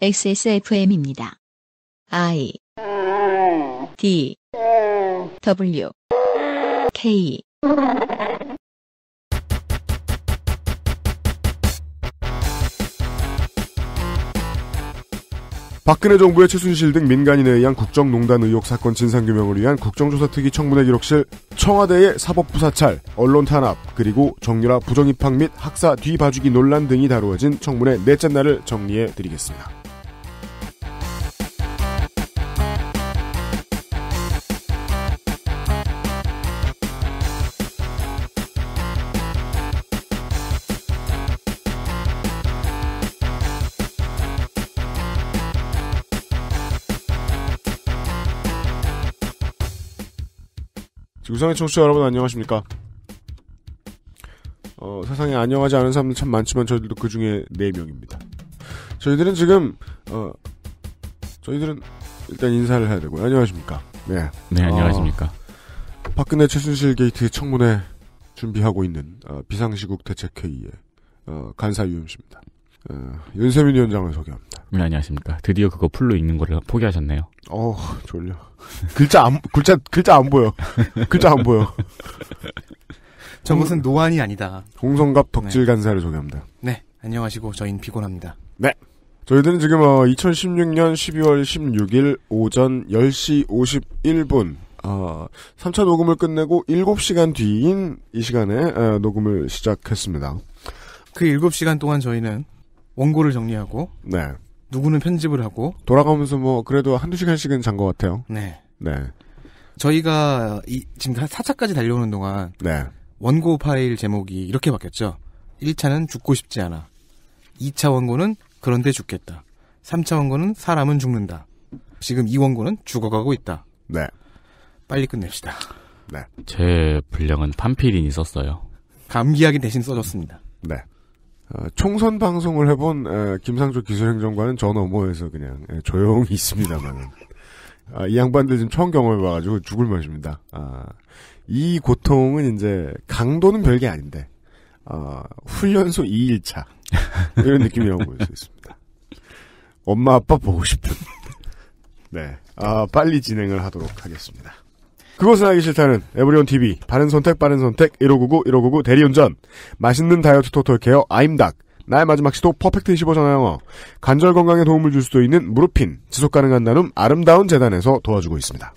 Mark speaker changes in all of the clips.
Speaker 1: XSFM입니다. I D W K
Speaker 2: 박근혜 정부의 최순실 등 민간인에 의한 국정농단 의혹 사건 진상규명을 위한 국정조사특위 청문회 기록실, 청와대의 사법부 사찰, 언론 탄압, 그리고 정유라 부정입학 및 학사 뒤봐주기 논란 등이 다루어진 청문회 넷째 날을 정리해 드리겠습니다. 유상의 청취자 여러분 안녕하십니까? 어, 세상에 안녕하지 않은 사람들 참 많지만 저희들도 그 중에 4명입니다. 저희들은 지금, 어, 저희들은 일단 인사를 해야 되고요. 안녕하십니까? 네. 네, 안녕하십니까? 어, 박근혜 최순실 게이트 청문회 준비하고 있는 어, 비상시국 대책회의의 어, 간사 유임씨입니다. 어, 윤세민 위원장을 소개합니다.
Speaker 3: 네, 안녕하십니까. 드디어 그거 풀로 읽는 거를 포기하셨네요. 어, 졸려.
Speaker 2: 글자 안, 글자, 글자 안 보여. 글자 안 보여.
Speaker 4: 저것은 노안이 아니다.
Speaker 2: 홍성갑 네. 덕질 간사를 소개합니다.
Speaker 4: 네, 안녕하시고 저희는 피곤합니다.
Speaker 2: 네. 저희들은 지금 어, 2016년 12월 16일 오전 10시 51분 어, 3차 녹음을 끝내고 7시간 뒤인 이 시간에 어, 녹음을 시작했습니다.
Speaker 4: 그 7시간 동안 저희는 원고를 정리하고 네. 누구는 편집을 하고
Speaker 2: 돌아가면서 뭐 그래도 한두
Speaker 4: 시간씩은 잔 것
Speaker 2: 같아요. 네.
Speaker 4: 네. 저희가 이, 지금 4차까지 달려오는 동안 네. 원고 파일 제목이 이렇게 바뀌었죠. 1차는 죽고 싶지 않아. 2차 원고는 그런데 죽겠다. 3차 원고는 사람은 죽는다. 지금 이 원고는 죽어가고 있다. 네. 빨리 끝냅시다. 네.
Speaker 3: 제 분량은 판필인이 썼어요. 감기약이 대신 써줬습니다. 네.
Speaker 2: 어, 총선 방송을 해본 김상조 기술행정관은 전 어머에서 그냥 조용히 있습니다만은 아, 이 양반들 지금 처음 경험해봐가지고 죽을 맛입니다. 아, 이 고통은 이제 강도는 별게 아닌데 아, 훈련소 2일차 이런 느낌이라고 볼 수 있습니다. 엄마 아빠 보고 싶은. 네, 아, 빨리 진행을 하도록 하겠습니다. 그것은 하기 싫다는 에브리온 TV 바른 선택 바른 선택 1599 1599 대리운전 맛있는 다이어트 토털 케어 아임닭 나의 마지막 시도 퍼펙트 25 전화영어 관절 건강에 도움을 줄 수도 있는 무릎핀 지속 가능한 나눔 아름다운 재단에서 도와주고 있습니다.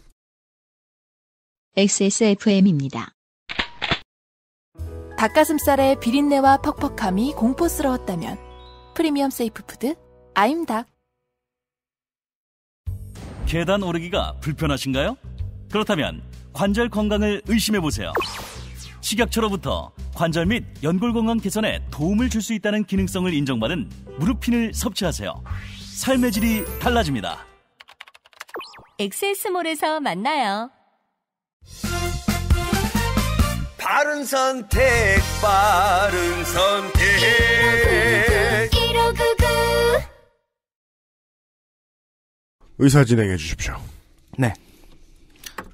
Speaker 1: XSFM입니다. 닭가슴살의 비린내와 퍽퍽함이 공포스러웠다면 프리미엄 세이프 푸드 아임닭 계단 오르기가 불편하신가요? 그렇다면 관절 건강을 의심해보세요. 식약처로부터 관절 및 연골 건강 개선에 도움을 줄 수 있다는 기능성을 인정받은 무릎핀을 섭취하세요. 삶의 질이 달라집니다. 엑세스몰에서 만나요. 바른 선택, 바른 선택. 1599,
Speaker 5: 1599.
Speaker 4: 의사 진행해 주십시오. 네.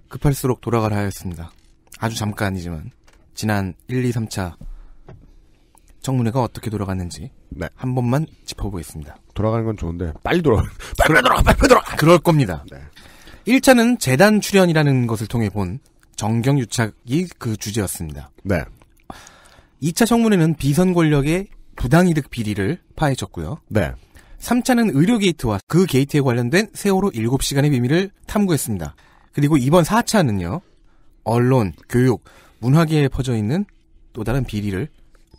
Speaker 4: 급할수록 돌아가라 하였습니다. 아주 잠깐이지만 지난 1, 2, 3차 청문회가 어떻게 돌아갔는지 네. 한 번만 짚어보겠습니다. 돌아가는 건 좋은데 빨리 돌아 빨리 돌아 빨리 돌아 아, 그럴 겁니다. 네. 1차는 재단 출연이라는 것을 통해 본 정경 유착이 그 주제였습니다. 네. 2차 청문회는 비선 권력의 부당이득 비리를 파헤쳤고요. 네. 3차는 의료 게이트와 그 게이트에 관련된 세월호 7시간의 비밀을 탐구했습니다. 그리고 이번 4차는요. 언론, 교육, 문화계에 퍼져 있는 또 다른 비리를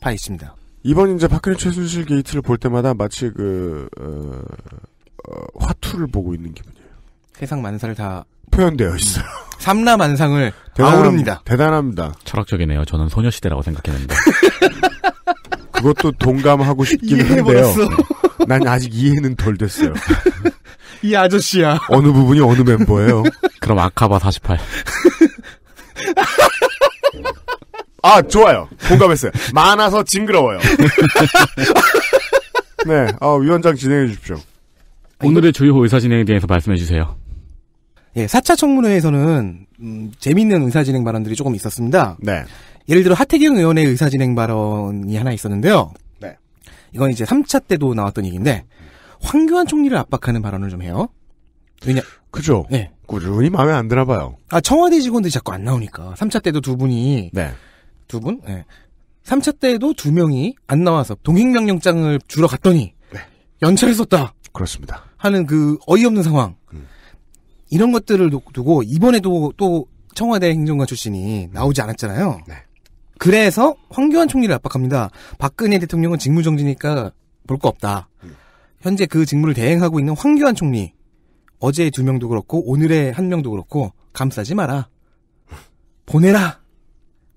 Speaker 4: 파헤칩니다. 이번 이제 박근혜 최순실 게이트를 볼 때마다
Speaker 2: 마치 그 어, 어, 화투를 보고 있는 기분이에요. 세상 만사를 다 표현되어 있어요. 음,
Speaker 4: 삼라 만상을 대단함, 아우릅니다.
Speaker 2: 대단합니다. 철학적이네요. 저는 소녀시대라고 생각했는데. 그것도 동감하고 싶긴 한데요. 난 아직 이해는 덜 됐어요.
Speaker 3: 이 아저씨야. 어느 부분이 어느 멤버예요? 그럼 아카바 48.
Speaker 2: 아, 좋아요. 공감했어요. 많아서 징그러워요.
Speaker 4: 네, 아, 위원장 진행해 주십시오. 아, 오늘의
Speaker 3: 주요 의사 진행에 대해서 말씀해 주세요.
Speaker 4: 예, 4차 청문회에서는 음, 재밌는 의사 진행 발언들이 조금 있었습니다. 네. 예를 들어 하태경 의원의 의사 진행 발언이 하나 있었는데요. 네. 이건 이제 3차 때도 나왔던 얘기인데 음. 황교안 총리를 압박하는 발언을 좀 해요. 왜냐? 그죠. 네. 꾸준히 마음에 안들어 봐요. 아, 청와대 직원들이 자꾸 안 나오니까. 3차 때도 두 분이. 네. 두 분? 네. 3차 때도 두 명이 안 나와서 동행명령장을 주러 갔더니. 네. 연차를 썼다. 그렇습니다. 하는 그 어이없는 상황. 음. 이런 것들을 두고 이번에도 또 청와대 행정관 출신이 나오지 않았잖아요. 네. 그래서 황교안 총리를 압박합니다. 박근혜 대통령은 직무정지니까 볼 거 없다. 음. 현재 그 직무를 대행하고 있는 황교안 총리 어제 두 명도 그렇고 오늘의 한 명도 그렇고 감싸지 마라 보내라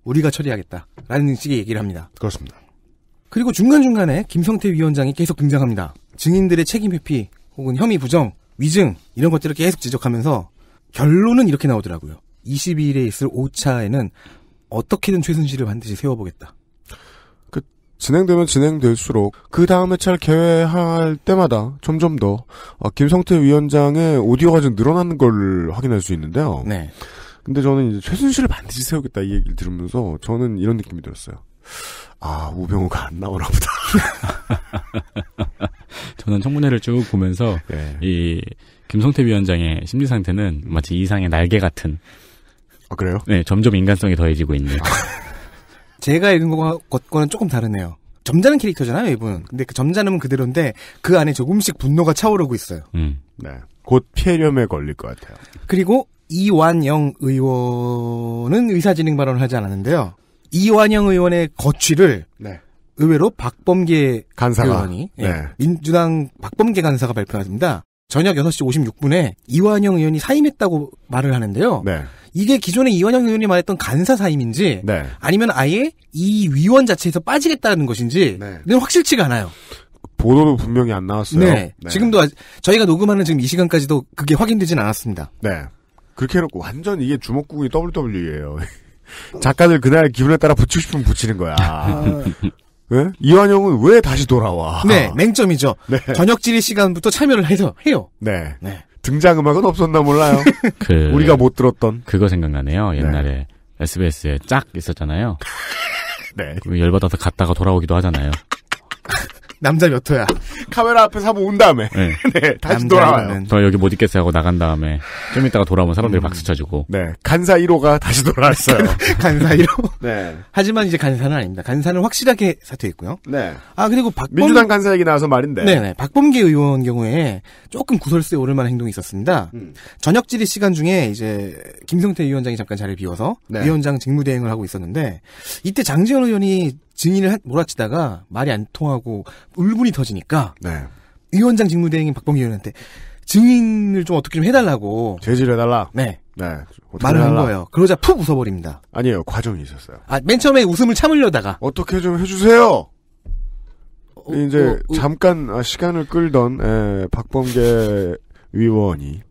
Speaker 4: 우리가 처리하겠다라는 식의 얘기를 합니다. 그렇습니다. 그리고 중간중간에 김성태 위원장이 계속 등장합니다. 증인들의 책임 회피 혹은 혐의 부정, 위증 이런 것들을 계속 지적하면서 결론은 이렇게 나오더라고요. 22일에 있을 5차에는 어떻게든 최순실을 반드시 세워보겠다. 진행되면 진행될수록 그 다음 회차를
Speaker 2: 개회할 때마다 점점 더 어, 김성태 위원장의 오디오가 좀 늘어나는 걸 확인할 수 있는데요. 네. 근데 저는 이제 최순실을 반드시 세우겠다 이 얘기를 들으면서 저는
Speaker 3: 이런 느낌이 들었어요. 아 우병우가 안 나오나 보다. 저는 청문회를 쭉 보면서 네. 이 김성태 위원장의 심리 상태는 마치 이상의 날개 같은. 아 그래요? 네, 점점 인간성이 더해지고 있는.
Speaker 4: 제가 읽은 것과는 조금 다르네요. 점잖은 캐릭터잖아요, 이분. 근데 그 점잖음은 그대로인데 그 안에 조금씩 분노가 차오르고 있어요. 음. 네. 곧 폐렴에 걸릴 것 같아요. 그리고 이완영 의원은 의사진행 발언을 하지 않았는데요. 이완영 의원의 거취를 네. 의외로 박범계 간사가. 의원이 예, 네. 민주당 박범계 간사가 발표습니다 저녁 6시 56분에 이완영 의원이 사임했다고 말을 하는데요. 네. 이게 기존에 이완영 의원이 말했던 간사 사임인지 네. 아니면 아예 이 위원 자체에서 빠지겠다는 것인지는 네. 확실치가 않아요. 보도도 분명히 안 나왔어요. 네. 네. 지금도 저희가 녹음하는 지금 이 시간까지도 그게 확인되진 않았습니다.
Speaker 2: 네. 그렇게 해놓고 완전 이게 주먹구이 구 WWE예요. 작가들 그날 기분에 따라 붙이고 싶으면 붙이는 거야. 아, 네? 예? 이완용은 왜 다시 돌아와?
Speaker 4: 네, 맹점이죠. 네. 저녁 지리 시간부터 참여를 해서 해요.
Speaker 3: 네. 네.
Speaker 4: 등장 음악은 없었나 몰라요.
Speaker 3: 그... 우리가 못 들었던 그거 생각나네요. 네. 옛날에 SBS에 짝 있었잖아요. 네. 열받아서 갔다가 돌아오기도 하잖아요. 남자 몇 호야?
Speaker 2: 카메라 앞에 서 사보 온 다음에 네. 네, 다시 돌아와요.
Speaker 3: 저 여기 못 있겠어요 하고 나간 다음에 좀 이따가 돌아오면 사람들이 음. 박수 쳐주고. 네,
Speaker 4: 간사 1호가 다시 돌아왔어요. 간사 1호. 네. 하지만 이제 간사는 아닙니다. 간사는 확실하게 사퇴했고요. 네. 아 그리고 박범... 민주당 간사 얘기 나와서 말인데. 네, 네. 박범계 의원 경우에 조금 구설수에 오를 만한 행동이 있었습니다. 음. 저녁 질의 시간 중에 이제 김성태 위원장이 잠깐 자리를 비워서 네. 위원장 직무대행을 하고 있었는데 이때 장지현 의원이 증인을 몰아치다가 말이 안 통하고 울분이 터지니까 네. 위원장 직무대행인 박범기 의원한테 증인을 좀 어떻게 좀 해달라고 제지해달라. 네. 네. 말을 해달라. 한 거예요. 그러자 푹 웃어버립니다. 아니에요. 과정이 있었어요. 아, 맨
Speaker 2: 처음에 웃음을 참으려다가 어떻게 좀 해주세요. 어, 어 이제 어, 어, 잠깐 아, 시간을 끌던 에, 박범계 의원이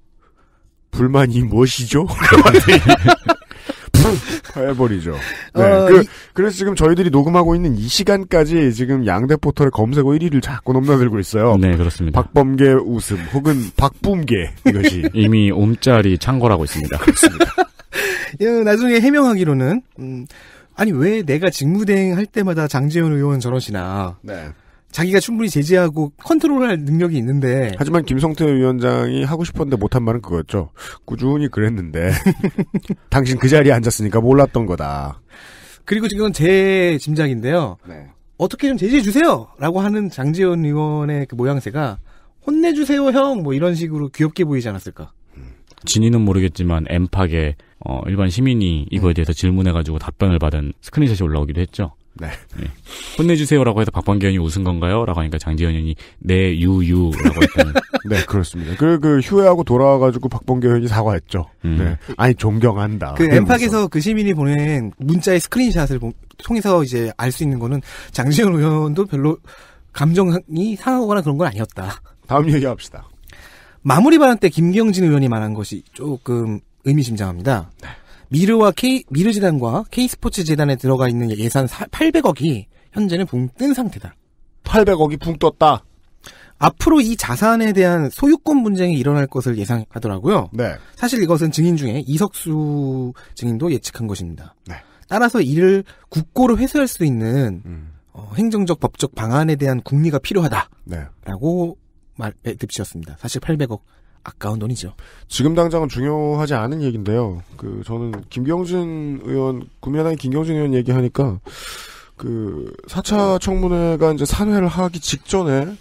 Speaker 2: 불만이 무엇이죠? 해버리죠. 네. 어, 그, 이... 그래서 지금 저희들이 녹음하고 있는 이 시간까지 지금 양대 포털의 검색어 1위를 자꾸 넘나들고
Speaker 3: 있어요. 네, 그렇습니다. 박범계 웃음 혹은 박붐계 이것이 이미 옴짜리 창궐하고 있습니다. 그렇습니다.
Speaker 4: 예, 나중에 해명하기로는 음, 아니 왜 내가 직무대행 할 때마다 장재현 의원 저러시나. 네. 자기가 충분히 제재하고 컨트롤할 능력이 있는데 하지만 김성태 위원장이 하고 싶었는데 못한 말은 그거였죠.
Speaker 2: 꾸준히 그랬는데 당신 그 자리에 앉았으니까 몰랐던 거다.
Speaker 4: 그리고 지금 은제 짐작인데요. 네. 어떻게 좀 제재해 주세요라고 하는 장재원 의원의 그 모양새가 혼내주세요 형 뭐 이런 식으로 귀엽게 보이지 않았을까? 음.
Speaker 3: 진위는 모르겠지만 엠팍에 어, 일반 시민이 이거에 음. 대해서 질문해가지고 답변을 받은 스크린샷이 올라오기도 했죠. 네. 네. 혼내주세요라고 해서 박범계현이 웃은 건가요? 라고 하니까 장재현이 내 네, 유유라고 했다는. 네, 그렇습니다.
Speaker 2: 그, 그, 휴회하고 돌아와가지고 박범계현이 사과했죠. 음. 네. 아니, 존경한다. 그 엠팍에서
Speaker 4: 그 시민이 보낸 문자의 스크린샷을 통해서 이제 알 수 있는 거는 장재현 의원도 별로 감정이 상하거나 그런 건 아니었다. 다음 얘기합시다. 마무리 발언 때 김경진 의원이 말한 것이 조금 의미심장합니다. 네. 미르와 K, 미르재단과 K스포츠재단에 들어가 있는 예산 800억이 현재는 붕 뜬 상태다. 800억이 붕 떴다. 앞으로 이 자산에 대한 소유권 분쟁이 일어날 것을 예상하더라고요. 네. 사실 이것은 증인 중에 이석수 증인도 예측한 것입니다. 네. 따라서 이를 국고로 회수할 수 있는 음. 어, 행정적 법적 방안에 대한 국리가 필요하다라고 네. 말 에, 듭시었습니다. 사실 800억 아까운 돈이죠. 지금 당장은
Speaker 2: 중요하지 않은 얘기인데요. 그 저는 김경진 의원 국민의당 김경진 의원 얘기하니까 그 4차 청문회가 이제 산회를 하기 직전에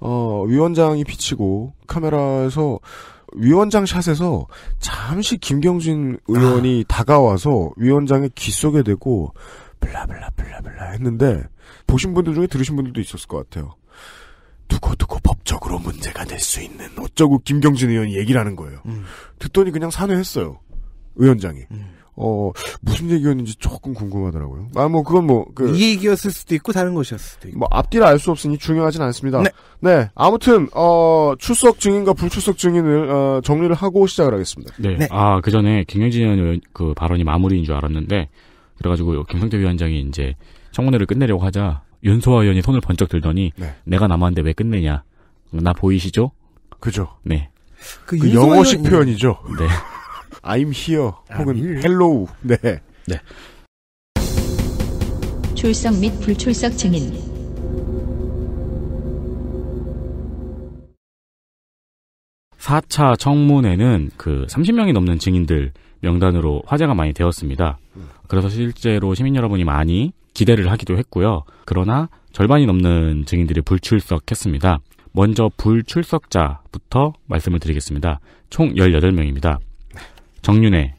Speaker 2: 어 위원장이 비치고 카메라에서 위원장 샷에서 잠시 김경진 의원이 아. 다가와서 위원장의 귀 속에 대고 블라블라블라블라 했는데 보신 분들 중에 들으신 분들도 있었을 것 같아요. 두고두고 법적으로 문제가 될 수 있는 어쩌고 김경진 의원이 얘기라는 거예요. 음. 듣더니 그냥 산회했어요. 의원장이. 음. 어, 무슨 얘기였는지 조금 궁금하더라고요. 아, 뭐, 그건 뭐, 그. 이
Speaker 4: 얘기였을 수도 있고, 다른 것이었을 수도 있고. 뭐,
Speaker 2: 앞뒤를 알 수 없으니 중요하진 않습니다. 네. 네. 아무튼, 어, 출석 증인과 불출석 증인을, 어, 정리를 하고 시작을 하겠습니다.
Speaker 3: 네. 네. 아, 그 전에 김경진 의원 그 발언이 마무리인 줄 알았는데, 그래가지고, 김성태 위원장이 이제 청문회를 끝내려고 하자, 윤소아 의원이 손을 번쩍 들더니 네. 내가 남았는데 왜 끝내냐. 나 보이시죠? 그죠. 네. 그, 그 영어식 의원 표현이죠. 네.
Speaker 2: I'm here 혹은 I'm here. hello. 네.
Speaker 3: 네.
Speaker 1: 출석 및 불출석 증인.
Speaker 3: 4차 청문회는 그 30명이 넘는 증인들 명단으로 화제가 많이 되었습니다. 음. 그래서 실제로 시민 여러분이 많이 기대를 하기도 했고요. 그러나 절반이 넘는 증인들이 불출석했습니다. 먼저 불출석자부터 말씀을 드리겠습니다. 총 18명입니다. 정윤혜,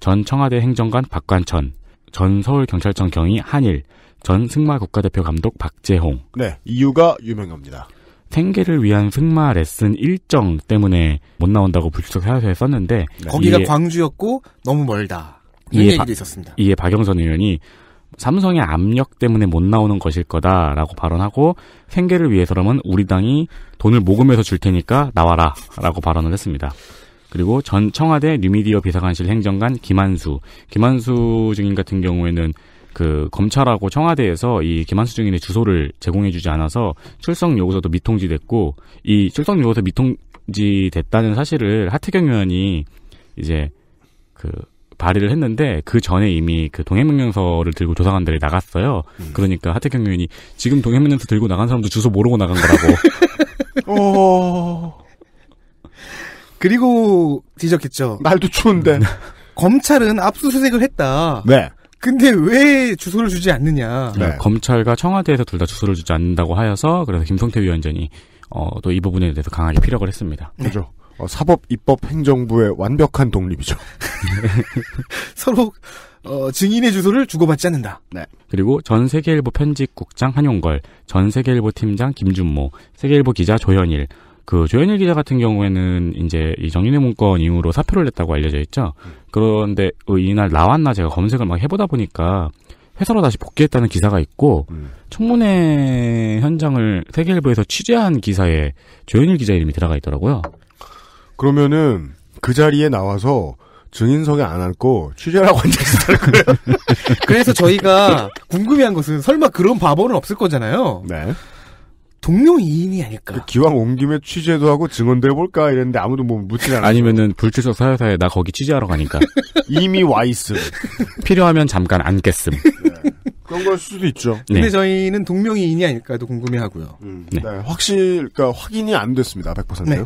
Speaker 3: 전 청와대 행정관 박관천, 전 서울경찰청 경위 한일, 전 승마 국가대표 감독 박재홍.
Speaker 2: 네, 이유가 유명합니다.
Speaker 3: 생계를 위한 승마 레슨 일정 때문에 못 나온다고 불출석 사유에 썼는데 네. 거기가
Speaker 4: 광주였고 너무 멀다. 이런 얘기 바, 있었습니다.
Speaker 3: 이에 박영선 의원이 삼성의 압력 때문에 못 나오는 것일 거다라고 발언하고 생계를 위해서라면 우리 당이 돈을 모금해서 줄 테니까 나와라라고 발언을 했습니다. 그리고 전 청와대 뉴미디어 비서관실 행정관 김한수 김한수 증인 같은 경우에는 그 검찰하고 청와대에서 이 김한수 증인의 주소를 제공해주지 않아서 출석 요구서도 미통지됐고 이 출석 요구서 미통지됐다는 사실을 하태경 의원이 이제 그 발의를 했는데 그 전에 이미 그 동해명령서를 들고 조사관들이 나갔어요. 음. 그러니까 하태경 의원이 지금 동해명령서 들고 나간 사람도 주소 모르고 나간 거라고.
Speaker 4: 그리고 뒤졌겠죠 날도 추운데 음. 검찰은 압수수색을 했다. 네. 근데 왜 주소를
Speaker 3: 주지 않느냐. 네. 그러니까 검찰과 청와대에서 둘 다 주소를 주지 않는다고 하여서 그래서 김성태 위원장이 어, 또 이 부분에 대해서 강하게 피력을 했습니다.
Speaker 2: 그죠. 어, 사법, 입법, 행정부의 완벽한
Speaker 3: 독립이죠.
Speaker 5: 서로
Speaker 3: 어, 증인의 주소를 주고받지 않는다. 네. 그리고 전 세계일보 편집국장 한용걸, 전 세계일보 팀장 김준모, 세계일보 기자 조현일. 그 조현일 기자 같은 경우에는 이제 이 정윤회 문건 이후로 사표를 냈다고 알려져 있죠. 그런데 어, 이날 나왔나 제가 검색을 막 해보다 보니까 회사로 다시 복귀했다는 기사가 있고 음. 청문회 현장을 세계일보에서 취재한 기사에 조현일 기자 이름이 들어가 있더라고요. 그러면은 그 자리에 나와서
Speaker 4: 증인석에 안 앉고 취재라고 앉아있을 거예요. 그래서 저희가 궁금해한 것은 설마 그런 바보는 없을 거잖아요. 네. 동료 이인이 아닐까.
Speaker 2: 그 기왕 온 김에 취재도 하고 증언도 해볼까 이랬는데 아무도 뭐 묻진 않아.
Speaker 3: 아니면은 불출석 사회사에 나 거기 취재하러 가니까 이미 와 있음. 필요하면 잠깐 앉겠음. 네.
Speaker 4: 그런 걸 수도
Speaker 3: 있죠. 근데 네.
Speaker 4: 저희는 동명이인이 아닐까도 궁금해하고요. 음, 네. 네. 확실,
Speaker 2: 그러니까 확인이 안 됐습니다. 100%요. 네.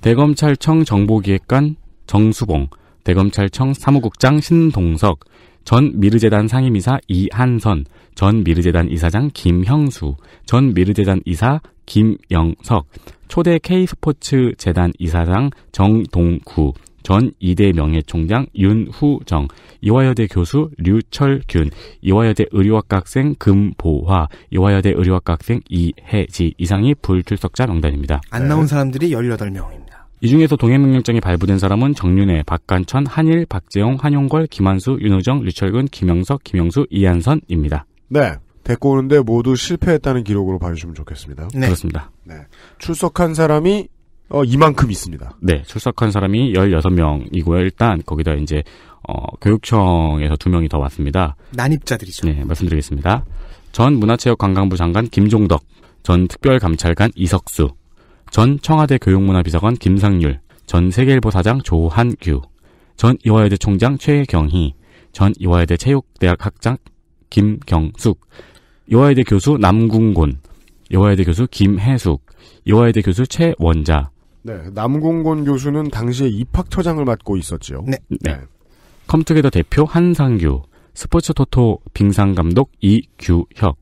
Speaker 3: 대검찰청 정보기획관 정수봉, 대검찰청 사무국장 신동석, 전 미르재단 상임이사 이한선, 전 미르재단 이사장 김형수, 전 미르재단 이사 김영석, 초대 K스포츠 재단 이사장 정동구, 전 이대 명예총장 윤후정, 이화여대 교수 류철균, 이화여대 의료학과 학생 금보화, 이화여대 의료학과 학생 이혜지 이상이 불출석자 명단입니다. 네. 안
Speaker 4: 나온 사람들이 18명입니다.
Speaker 3: 이 중에서 동해명령장이 발부된 사람은 정윤회, 박관천 한일, 박재영, 한용걸, 김한수, 윤호정, 류철근, 김영석, 김영수, 이한선입니다.
Speaker 2: 네. 데리고 오는데 모두 실패했다는 기록으로 봐주시면 좋겠습니다. 네. 그렇습니다. 네. 출석한 사람이 어, 이만큼 있습니다.
Speaker 3: 네, 출석한 사람이 16명이고요. 일단 거기다 이제 어, 교육청에서 두 명이 더 왔습니다. 난입자들이죠. 네, 말씀드리겠습니다. 전 문화체육관광부 장관 김종덕, 전 특별감찰관 이석수, 전 청와대 교육문화비서관 김상률, 전 세계일보 사장 조한규, 전 이화여대 총장 최경희, 전 이화여대 체육대학 학장 김경숙, 이화여대 교수 남궁곤, 이화여대 교수 김혜숙, 이화여대 교수 최원자,
Speaker 2: 네, 남궁곤 교수는 당시에 입학처장을 맡고 있었지요.
Speaker 3: 네. 네. 네. 컴투게더 대표 한상규, 스포츠 토토 빙상 감독 이규혁,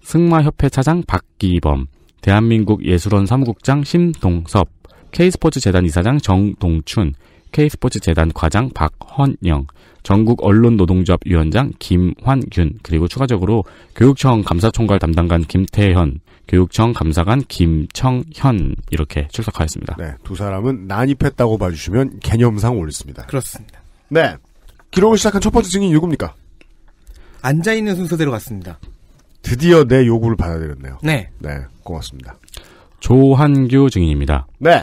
Speaker 3: 승마협회 차장 박기범, 대한민국 예술원 사무국장 심동섭, K스포츠 재단 이사장 정동춘, K스포츠 재단 과장 박헌영, 전국 언론노동조합 위원장 김환균, 그리고 추가적으로 교육청 감사총괄 담당관 김태현, 교육청 감사관 김청현 이렇게 출석하였습니다. 네,
Speaker 2: 두 사람은 난입했다고 봐주시면 개념상 옳습니다. 그렇습니다. 네, 기록을 시작한 첫 번째 증인 누굽니까? 앉아 있는 순서대로 갔습니다. 드디어 내 요구를 받아들였네요. 네, 네, 고맙습니다.
Speaker 3: 조한규 증인입니다.
Speaker 1: 네.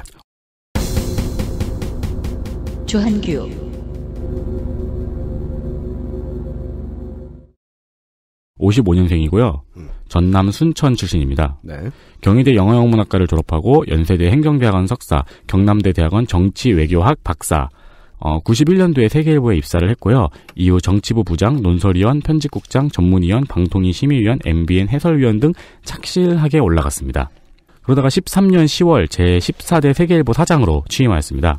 Speaker 1: 조한규
Speaker 3: 오5오년생이고요 음. 전남 순천 출신입니다. 네. 경희대 영어영문학과를 졸업하고 연세대 행정대학원 석사, 경남대 대학원 정치외교학 박사, 어, 91년도에 세계일보에 입사를 했고요. 이후 정치부 부장, 논설위원, 편집국장, 전문위원, 방통위 심의위원, MBN 해설위원 등 착실하게 올라갔습니다. 그러다가 13년 10월 제14대 세계일보 사장으로 취임하였습니다.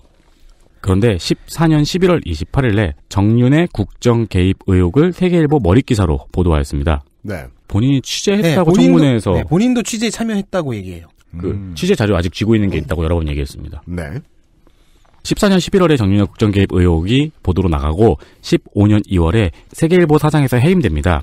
Speaker 3: 그런데 14년 11월 28일에 정윤의 국정 개입 의혹을 세계일보 머릿기사로 보도하였습니다. 네. 본인이 취재했다고 네, 본인도, 청문회에서 네,
Speaker 4: 본인도 취재에 참여했다고 얘기해요.
Speaker 3: 그 음. 취재 자료 아직 쥐고 있는 게 있다고 여러 번 얘기했습니다. 네. 14년 11월에 정윤혁 국정 개입 의혹이 보도로 나가고 15년 2월에 세계일보 사장에서 해임됩니다.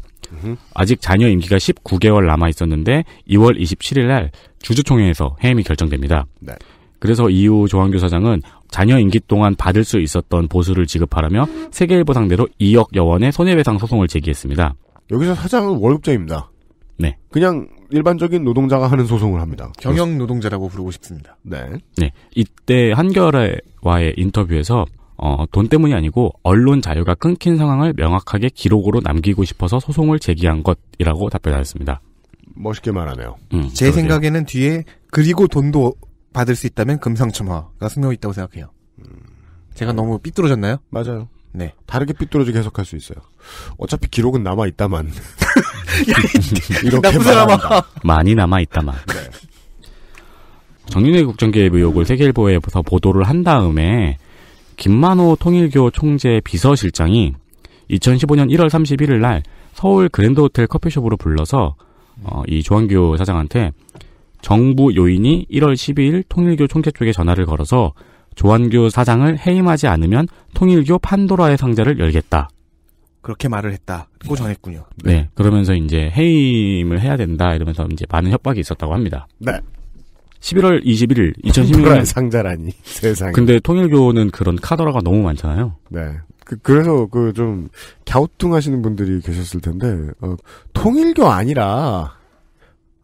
Speaker 3: 아직 자녀 임기가 19개월 남아 있었는데 2월 27일 날 주주총회에서 해임이 결정됩니다. 네. 그래서 이후 조항규 사장은 자녀 임기 동안 받을 수 있었던 보수를 지급하라며 세계일보 상대로 2억 여원의 손해배상 소송을 제기했습니다. 여기서
Speaker 2: 사장은 월급자입니다. 네. 그냥 일반적인 노동자가 하는 소송을 합니다. 경영 노동자라고 부르고 싶습니다. 네.
Speaker 3: 네. 이때 한겨레와의 인터뷰에서 어, 돈 때문이 아니고 언론 자유가 끊긴 상황을 명확하게 기록으로 남기고 싶어서 소송을 제기한 것이라고 답변하였습니다.
Speaker 4: 멋있게 말하네요.
Speaker 3: 음, 제 그러네요. 생각에는
Speaker 4: 뒤에 그리고 돈도 받을 수 있다면 금상첨화가 스며 있다고 생각해요. 음. 제가 너무 삐뚤어졌나요?
Speaker 2: 맞아요. 네. 다르게 삐뚤어지게 해석할 수 있어요. 어차피 기록은 남아 있다만.
Speaker 5: 이렇게 말합
Speaker 3: 많이 남아 있다만. 네. 정윤회 국정개입 의혹을 세계일보에서 보도를 한 다음에 김만호 통일교 총재 비서실장이 2015년 1월 31일 날 서울 그랜드호텔 커피숍으로 불러서 어, 이 조한규 사장한테 정부 요인이 1월 12일 통일교 총재 쪽에 전화를 걸어서 조한규 사장을 해임하지 않으면 통일교 판도라의 상자를 열겠다. 그렇게 말을
Speaker 4: 했다고 전했군요.
Speaker 3: 네. 네. 그러면서 이제 해임을 해야 된다 이러면서 이제 많은 협박이 있었다고 합니다. 네. 11월 21일 2016년
Speaker 2: 상자라니 세상에. 근데
Speaker 3: 통일교는 그런 카더라가 너무 많잖아요.
Speaker 2: 네. 그, 그래서 그 좀 갸우뚱하시는 분들이 계셨을 텐데 어, 통일교 아니라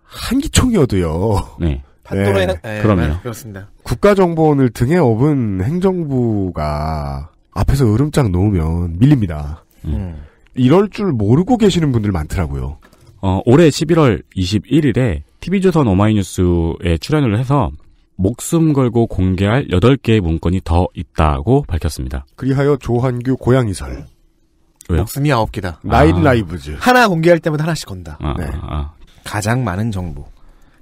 Speaker 2: 한기총이어도요. 네. 네. 네. 그럼요. 그렇습니다. 국가정보원을 등에 업은 행정부가 앞에서 으름장 놓으면 밀립니다. 음. 음. 이럴 줄 모르고 계시는 분들 많더라고요.
Speaker 3: 어, 올해 11월 21일에 TV조선 오마이뉴스에 출연을 해서 목숨 걸고 공개할 8개의 문건이 더 있다고 밝혔습니다.
Speaker 4: 그리하여 조한규 고양이설. 왜요? 목숨이 9개다.
Speaker 3: 나인 아. 라이브즈.
Speaker 2: 하나
Speaker 4: 공개할 때마다 하나씩 건다. 아, 네. 아, 아. 가장 많은 정보.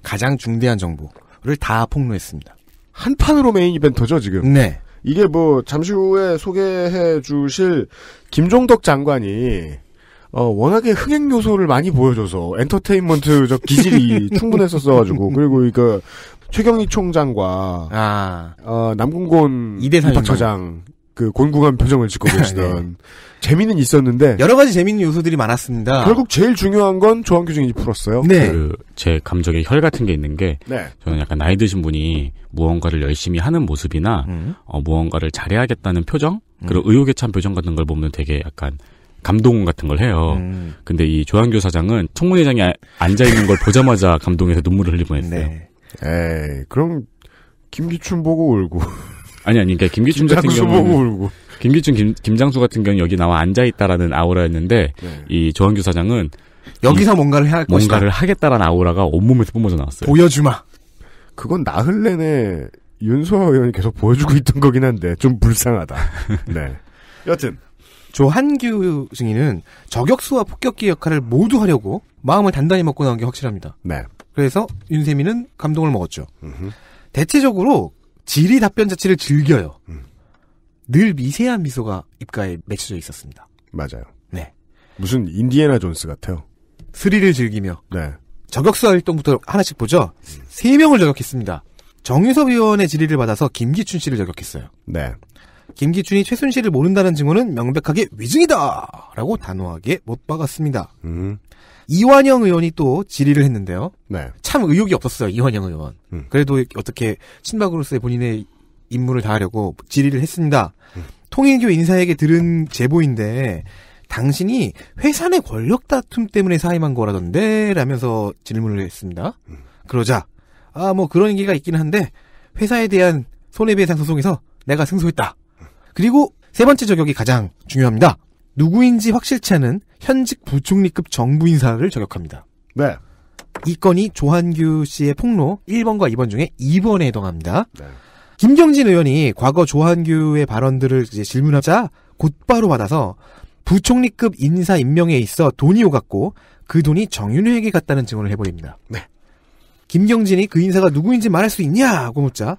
Speaker 4: 가장 중대한 정보를 다 폭로했습니다. 한 판으로 메인 이벤트죠, 지금? 네. 이게 뭐, 잠시 후에
Speaker 2: 소개해 주실 김종덕 장관이, 어, 워낙에 흥행 요소를 많이 보여줘서 엔터테인먼트적 기질이 충분했었어가지고, 그리고 이 그, 최경희 총장과, 아, 어, 남궁곤 이대상 입학처장, 그 곤궁한 표정을 짓고 네. 계시던 재미는 있었는데 여러 가지 재미있는 요소들이 많았습니다. 결국 제일 중요한 건조한규중이 풀었어요. 네.
Speaker 3: 그제 감정에 혈 같은 게 있는 게 네. 저는 약간 나이 드신 분이 무언가를 열심히 하는 모습이나 음. 어, 무언가를 잘해야겠다는 표정 음. 그런 의욕에 찬 표정 같은 걸 보면 되게 약간 감동 같은 걸 해요. 음. 근데 이조한규 사장은 청문회장이 아, 앉아 있는 걸 보자마자 감동해서 눈물을 흘리고 했어요. 네. 에이, 그럼 김기춘 보고 울고. 아니 아니 그러니까 김기춘 같은 경우 김기춘 김, 김장수 같은 경우 는 여기 나와 앉아 있다라는 아우라였는데 네. 이 조한규 사장은 여기서 뭔가를 해야 할 뭔가를 하겠다라는 아우라가 온몸에서 뿜어져 나왔어요.
Speaker 2: 보여주마. 그건 나흘 내내 윤소아 의원이 계속 보여주고 있던 거긴 한데 좀 불쌍하다.
Speaker 3: 네.
Speaker 4: 여튼 조한규 승인은 저격수와 폭격기 역할을 모두 하려고 마음을 단단히 먹고 나온 게 확실합니다. 네. 그래서 윤세민은 감동을 먹었죠. 음흠. 대체적으로 질의 답변 자체를 즐겨요. 음. 늘 미세한 미소가 입가에 맺혀져 있었습니다. 맞아요. 네. 무슨 인디애나 존스 같아요. 스릴을 즐기며. 네. 저격수 활동부터 하나씩 보죠. 음. 세 명을 저격했습니다. 정유섭 의원의 질의를 받아서 김기춘 씨를 저격했어요. 네. 김기춘이 최순실을 모른다는 증언은 명백하게 위증이다! 라고 단호하게 못 박았습니다. 음. 이완영 의원이 또 질의를 했는데요. 네. 참 의욕이 없었어요. 이완영 의원. 음. 그래도 어떻게 친박으로서의 본인의 임무를 다하려고 질의를 했습니다. 음. 통일교 인사에게 들은 제보인데 당신이 회사 내 권력 다툼 때문에 사임한 거라던데 라면서 질문을 했습니다. 음. 그러자 아 뭐 그런 얘기가 있긴 한데 회사에 대한 손해배상 소송에서 내가 승소했다. 그리고 세 번째 저격이 가장 중요합니다. 누구인지 확실치않은 현직 부총리급 정부 인사를 저격합니다. 네. 이 건이 조한규 씨의 폭로 1번과 2번 중에 2번에 해당합니다. 네. 김경진 의원이 과거 조한규의 발언들을 이제 질문하자 곧바로 받아서 부총리급 인사 임명에 있어 돈이 오갔고 그 돈이 정윤회에게 갔다는 증언을 해버립니다. 네. 김경진이 그 인사가 누구인지 말할 수 있냐고 묻자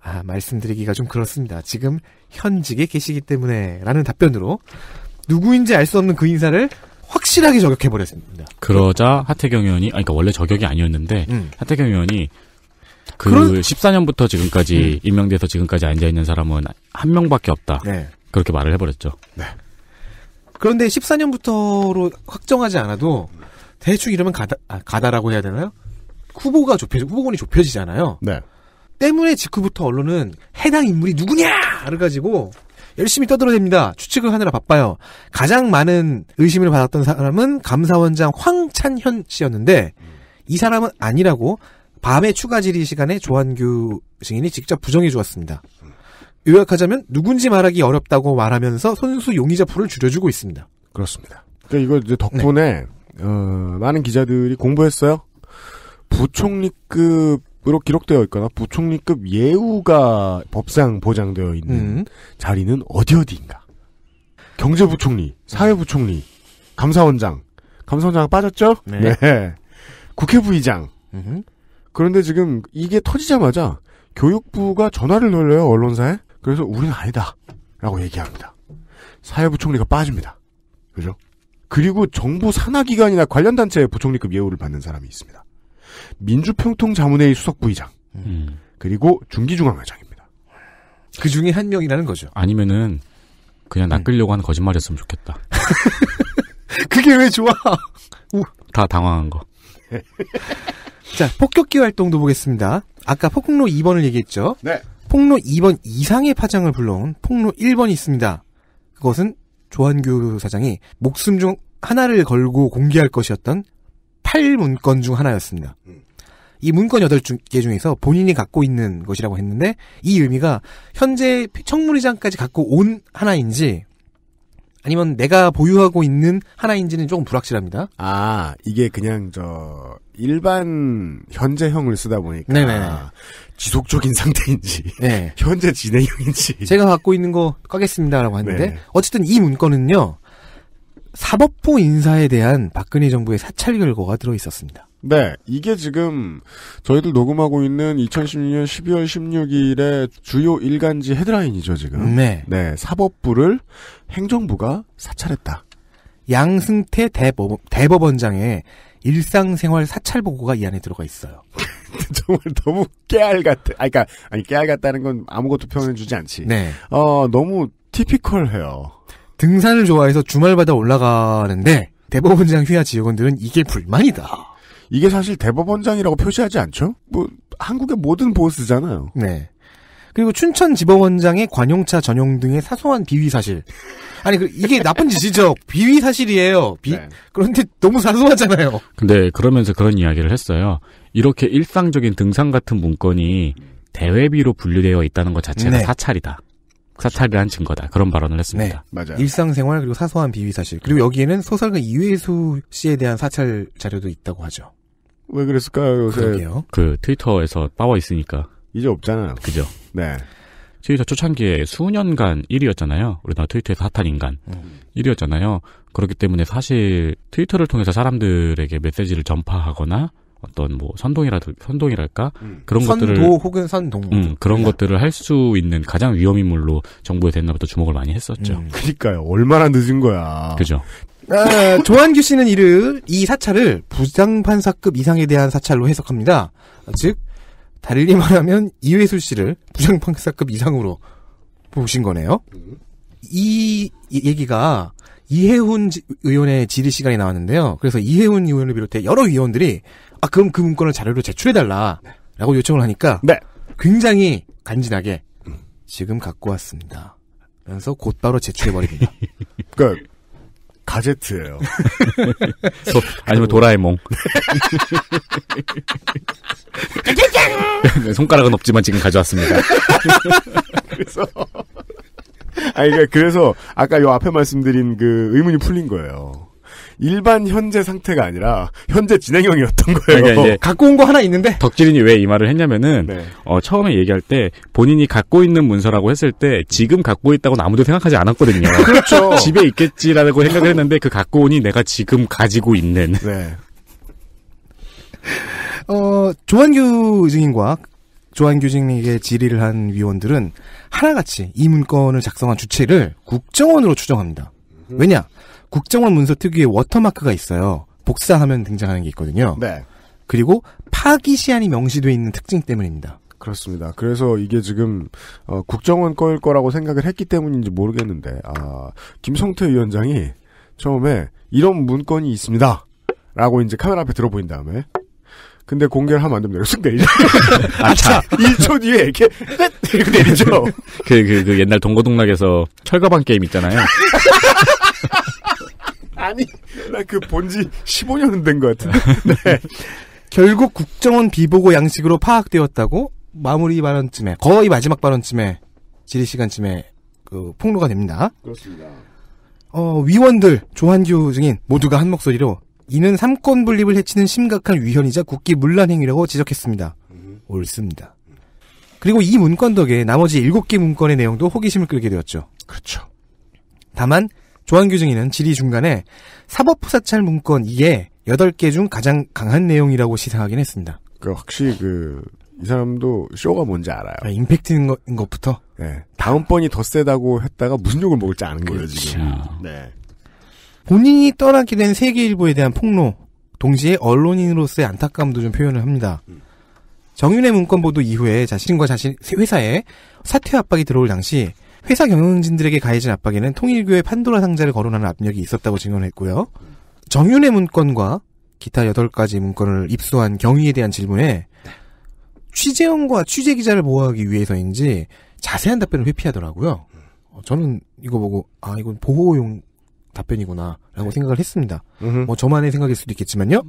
Speaker 4: 아 말씀드리기가 좀 그렇습니다. 지금 현직에 계시기 때문에라는 답변으로 누구인지 알 수 없는 그 인사를 확실하게 저격해버렸습니다.
Speaker 3: 그러자 하태경 의원이, 아니, 그러니까 원래 저격이 아니었는데, 음. 하태경 의원이 그 그런... 14년부터 지금까지 음. 임명돼서 지금까지 앉아있는 사람은 한 명밖에 없다. 네. 그렇게 말을 해버렸죠. 네.
Speaker 4: 그런데 14년부터로 확정하지 않아도 대충 이러면 가다, 아, 가다라고 해야 되나요? 후보가 좁혀, 후보군이 좁혀지잖아요. 네. 때문에 직후부터 언론은 해당 인물이 누구냐를 가지고 열심히 떠들어댑니다. 추측을 하느라 바빠요. 가장 많은 의심을 받았던 사람은 감사원장 황찬현 씨였는데 이 사람은 아니라고 밤에 추가 질의 시간에 조한규 증인이 직접 부정해 주었습니다. 요약하자면 누군지 말하기 어렵다고 말하면서 선수 용의자 풀을 줄여주고 있습니다. 그렇습니다. 그러니까 이걸 이제 덕분에 네. 어,
Speaker 2: 많은 기자들이 공부했어요. 부총리급 으로 기록되어 있거나 부총리급 예우가 법상 보장되어 있는 음. 자리는 어디 어디인가? 경제부총리, 사회부총리, 감사원장, 감사원장 빠졌죠? 네. 네. 국회부의장. 음흠. 그런데 지금 이게 터지자마자 교육부가 전화를 돌려요 언론사에. 그래서 우리는 아니다라고 얘기합니다. 사회부총리가 빠집니다. 그죠? 그리고 정부 산하기관이나 관련 단체의 부총리급 예우를 받는 사람이 있습니다. 민주평통자문회의 수석부의장
Speaker 5: 음.
Speaker 3: 그리고 중기중앙회장입니다. 그 중에 한 명이라는 거죠. 아니면은 그냥 네. 낚으려고 음. 하는 거짓말이었으면 좋겠다. 그게 왜 좋아? 다 당황한 거. 자, 폭격기 활동도 보겠습니다. 아까 폭로
Speaker 4: 2번을 얘기했죠? 네. 폭로 2번 이상의 파장을 불러온 폭로 1번이 있습니다. 그것은 조한규 사장이 목숨 중 하나를 걸고 공개할 것이었던 8문건 중 하나였습니다. 이 문건 8개 중에서 본인이 갖고 있는 것이라고 했는데 이 의미가 현재 청문회장까지 갖고 온 하나인지 아니면 내가 보유하고 있는 하나인지는 조금 불확실합니다. 아,
Speaker 2: 이게 그냥 저 일반 현재형을 쓰다 보니까 네네. 네, 네.
Speaker 4: 지속적인 상태인지 네. 현재 진행형인지 제가 갖고 있는 거 까겠습니다라고 하는데 네, 네. 어쨌든 이 문건은요. 사법부 인사에 대한 박근혜 정부의 사찰 결과가 들어 있었습니다. 네, 이게 지금 저희들 녹음하고 있는 2016년
Speaker 2: 12월 16일에 주요 일간지 헤드라인이죠, 지금. 네. 네, 사법부를
Speaker 4: 행정부가 사찰했다. 양승태 대법, 대법원장의 일상생활 사찰 보고가 이 안에 들어가 있어요. 정말 너무 깨알
Speaker 2: 같아. 아 그러니까, 아니, 깨알 같다는 건 아무것도 표현해주지 않지. 네.
Speaker 4: 어, 너무 티피컬해요. 등산을 좋아해서 주말마다 올라가는데 대법원장 휘하 지역원들은 이게
Speaker 2: 불만이다. 이게 사실 대법원장이라고 표시하지 않죠? 뭐 한국의 모든
Speaker 4: 보스잖아요. 네. 그리고 춘천지법원장의 관용차 전용 등의 사소한 비위 사실. 아니 그, 이게 나쁜 짓이죠. 비위 사실이에요. 비... 네. 그런데 너무 사소하잖아요.
Speaker 3: 근데 그러면서 그런 이야기를 했어요. 이렇게 일상적인 등산 같은 문건이 대외비로 분류되어 있다는 것 자체가 네. 사찰이다. 사찰이란 증거다. 그런 발언을 했습니다.
Speaker 4: 네, 맞아요. 일상생활 그리고 사소한 비위 사실. 그리고 여기에는 소설가 이회수 씨에 대한 사찰
Speaker 3: 자료도 있다고 하죠. 왜 그랬을까요? 요새 그러게요. 그 트위터에서 빠워 있으니까
Speaker 2: 이제 없잖아요. 그죠?
Speaker 3: 네. 트위터 초창기에 수년간 1위였잖아요. 우리나라 트위터에서 핫한 인간 음. 1위였잖아요. 그렇기 때문에 사실 트위터를 통해서 사람들에게 메시지를 전파하거나 어떤 뭐 선동이라 선동이랄까 음. 그런 선도 것들을 선도
Speaker 5: 혹은
Speaker 4: 선동
Speaker 3: 음, 그런 그냥. 것들을 할 수 있는 가장 위험 인물로 정부에 됐나부터 주목을 많이 했었죠. 음,
Speaker 4: 그러니까요. 얼마나 늦은 거야. 그죠. 아, 조한규 씨는 이를 이 사찰을 부장판사급 이상에 대한 사찰로 해석합니다. 즉 달리 말하면 이회수 씨를 부장판사급 이상으로 보신 거네요. 이, 얘기가 이해훈 의원의 질의 시간이 나왔는데요. 그래서 이해훈 의원을 비롯해 여러 의원들이 아 그럼 그 문건을 자료로 제출해달라라고 네. 요청을 하니까 네. 굉장히 간지나게 음. 지금 갖고 왔습니다. 그래서 곧바로 제출해버립니다. 그러니까 가제트예요. 소, 아니면
Speaker 3: 도라에몽. 네, 손가락은 없지만 지금 가져왔습니다.
Speaker 5: 그래서 아까
Speaker 3: 그러니까 그래서
Speaker 2: 아까 요 앞에 말씀드린 그 의문이 풀린 거예요. 일반 현재 상태가 아니라 현재 진행형이었던 거예요. 그러니까 이제
Speaker 3: 갖고 온 거 하나 있는데 덕질인이 왜 이 말을 했냐면은 네. 어, 처음에 얘기할 때 본인이 갖고 있는 문서라고 했을 때 지금 갖고 있다고 아무도 생각하지 않았거든요. 그렇죠. 집에 있겠지라고 생각을 했는데 그 갖고 오니 내가 지금 가지고 있는. 네.
Speaker 4: 어, 조한규 증인과 조한규 증인에게 질의를 한 위원들은 하나같이 이 문건을 작성한 주체를 국정원으로 추정합니다. 왜냐? 국정원 문서 특유의 워터마크가 있어요. 복사하면 등장하는 게 있거든요. 네. 그리고 파기 시한이 명시되어 있는 특징 때문입니다.
Speaker 2: 그렇습니다. 그래서 이게 지금 어, 국정원 거일 거라고 생각을 했기 때문인지 모르겠는데 아, 김성태 위원장이 처음에 이런 문건이 있습니다. 라고 이제 카메라 앞에 들어보인 다음에 근데 공개를 하면 안 됩니다. 쓱 내리죠. 아차. 1초 뒤에 이렇게 이렇게 내리죠.
Speaker 3: 그, 그, 그 옛날 동고동락에서 철가방 게임 있잖아요.
Speaker 4: 아니, 나 그 본지 15년은 된 것 같은데. 네. 결국 국정원 비보고 양식으로 파악되었다고 마무리 발언쯤에 거의 마지막 발언쯤에 질의 시간쯤에 그 폭로가 됩니다. 그렇습니다. 어, 위원들 조한규 증인 모두가 한 목소리로 이는 삼권 분립을 해치는 심각한 위헌이자 국기 문란 행위라고 지적했습니다. 음. 옳습니다. 그리고 이 문건 덕에 나머지 7개 문건의 내용도 호기심을 끌게 되었죠. 그렇죠. 다만 조한규 증인은 질의 중간에 사법부사찰 문건 2에 8개 중 가장 강한 내용이라고 시사하긴 했습니다.
Speaker 2: 그 확실히 그 이 사람도 쇼가 뭔지 알아요. 아, 임팩트인 것, 것부터. 네. 다음번이 더 세다고 했다가 무슨 욕을 먹을지 아는
Speaker 5: 거예요 그렇죠. 지금. 네.
Speaker 4: 본인이 떠나게 된 세계일보에 대한 폭로, 동시에 언론인으로서의 안타까움도 좀 표현을 합니다. 정윤의 문건 보도 이후에 자신과 자신 회사에 사퇴 압박이 들어올 당시 회사 경영진들에게 가해진 압박에는 통일교의 판도라 상자를 거론하는 압력이 있었다고 증언했고요. 정윤의 문건과 기타 8가지 문건을 입수한 경위에 대한 질문에 취재원과 취재 기자를 보호하기 위해서인지 자세한 답변을 회피하더라고요. 어, 저는 이거 보고 아 이건 보호용 답변이구나라고 네. 생각을 했습니다. 으흠. 뭐 저만의 생각일 수도 있겠지만요.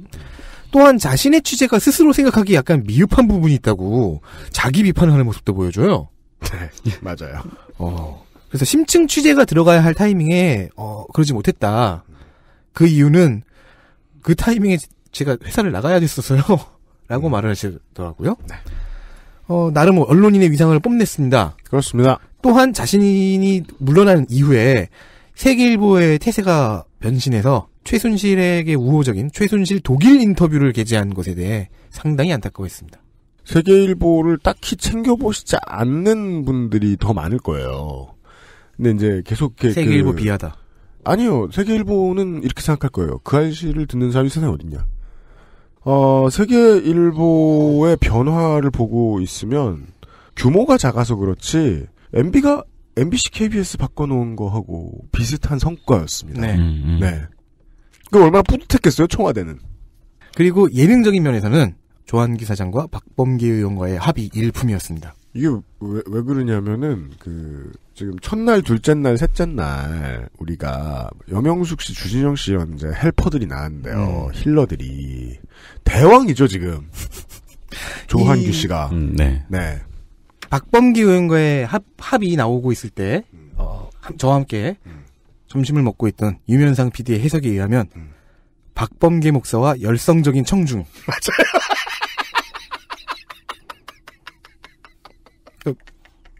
Speaker 4: 또한 자신의 취재가 스스로 생각하기 약간 미흡한 부분이 있다고 자기 비판을 하는 모습도 보여줘요. 네, 맞아요. 어, 그래서 심층 취재가 들어가야 할 타이밍에 어, 그러지 못했다. 그 이유는 그 타이밍에 제가 회사를 나가야 됐었어요. 라고 음. 말을 하시더라고요. 네. 어, 나름 언론인의 위상을 뽐냈습니다. 그렇습니다. 또한 자신이 물러난 이후에 세계일보의 태세가 변신해서 최순실에게 우호적인 최순실 독일 인터뷰를 게재한 것에 대해 상당히 안타까워했습니다. 세계일보를 딱히
Speaker 2: 챙겨보시지 않는 분들이 더 많을 거예요. 근데 이제 계속 세계일보 그... 비하다. 아니요. 세계일보는 이렇게 생각할 거예요. 그안시를 듣는 사람이 세상에 어딨냐. 어, 세계일보의 변화를 보고 있으면 규모가 작아서 그렇지 MB가 MBC, KBS 바꿔놓은 거하고
Speaker 4: 비슷한 성과였습니다.
Speaker 5: 네. 음, 음. 네.
Speaker 4: 그 얼마나 뿌듯했겠어요, 청와대는. 그리고 예능적인 면에서는 조한기 사장과 박범계 의원과의 합의 일품이었습니다.
Speaker 2: 이게 왜, 왜 그러냐면은 그 지금 첫날, 둘째 날, 셋째 날 우리가 여명숙 씨, 주진영 씨 현재 헬퍼들이 나왔는데요. 음. 힐러들이
Speaker 4: 대왕이죠 지금
Speaker 2: 조한규 이... 씨가 음, 네.
Speaker 4: 네. 박범기 의원과의 합, 합이 나오고 있을 때 음. 어, 저와 함께 점심을 먹고 있던 유면상 PD의 해석에 의하면 음. 박범계 목사와 열성적인 청중 맞아요. 그,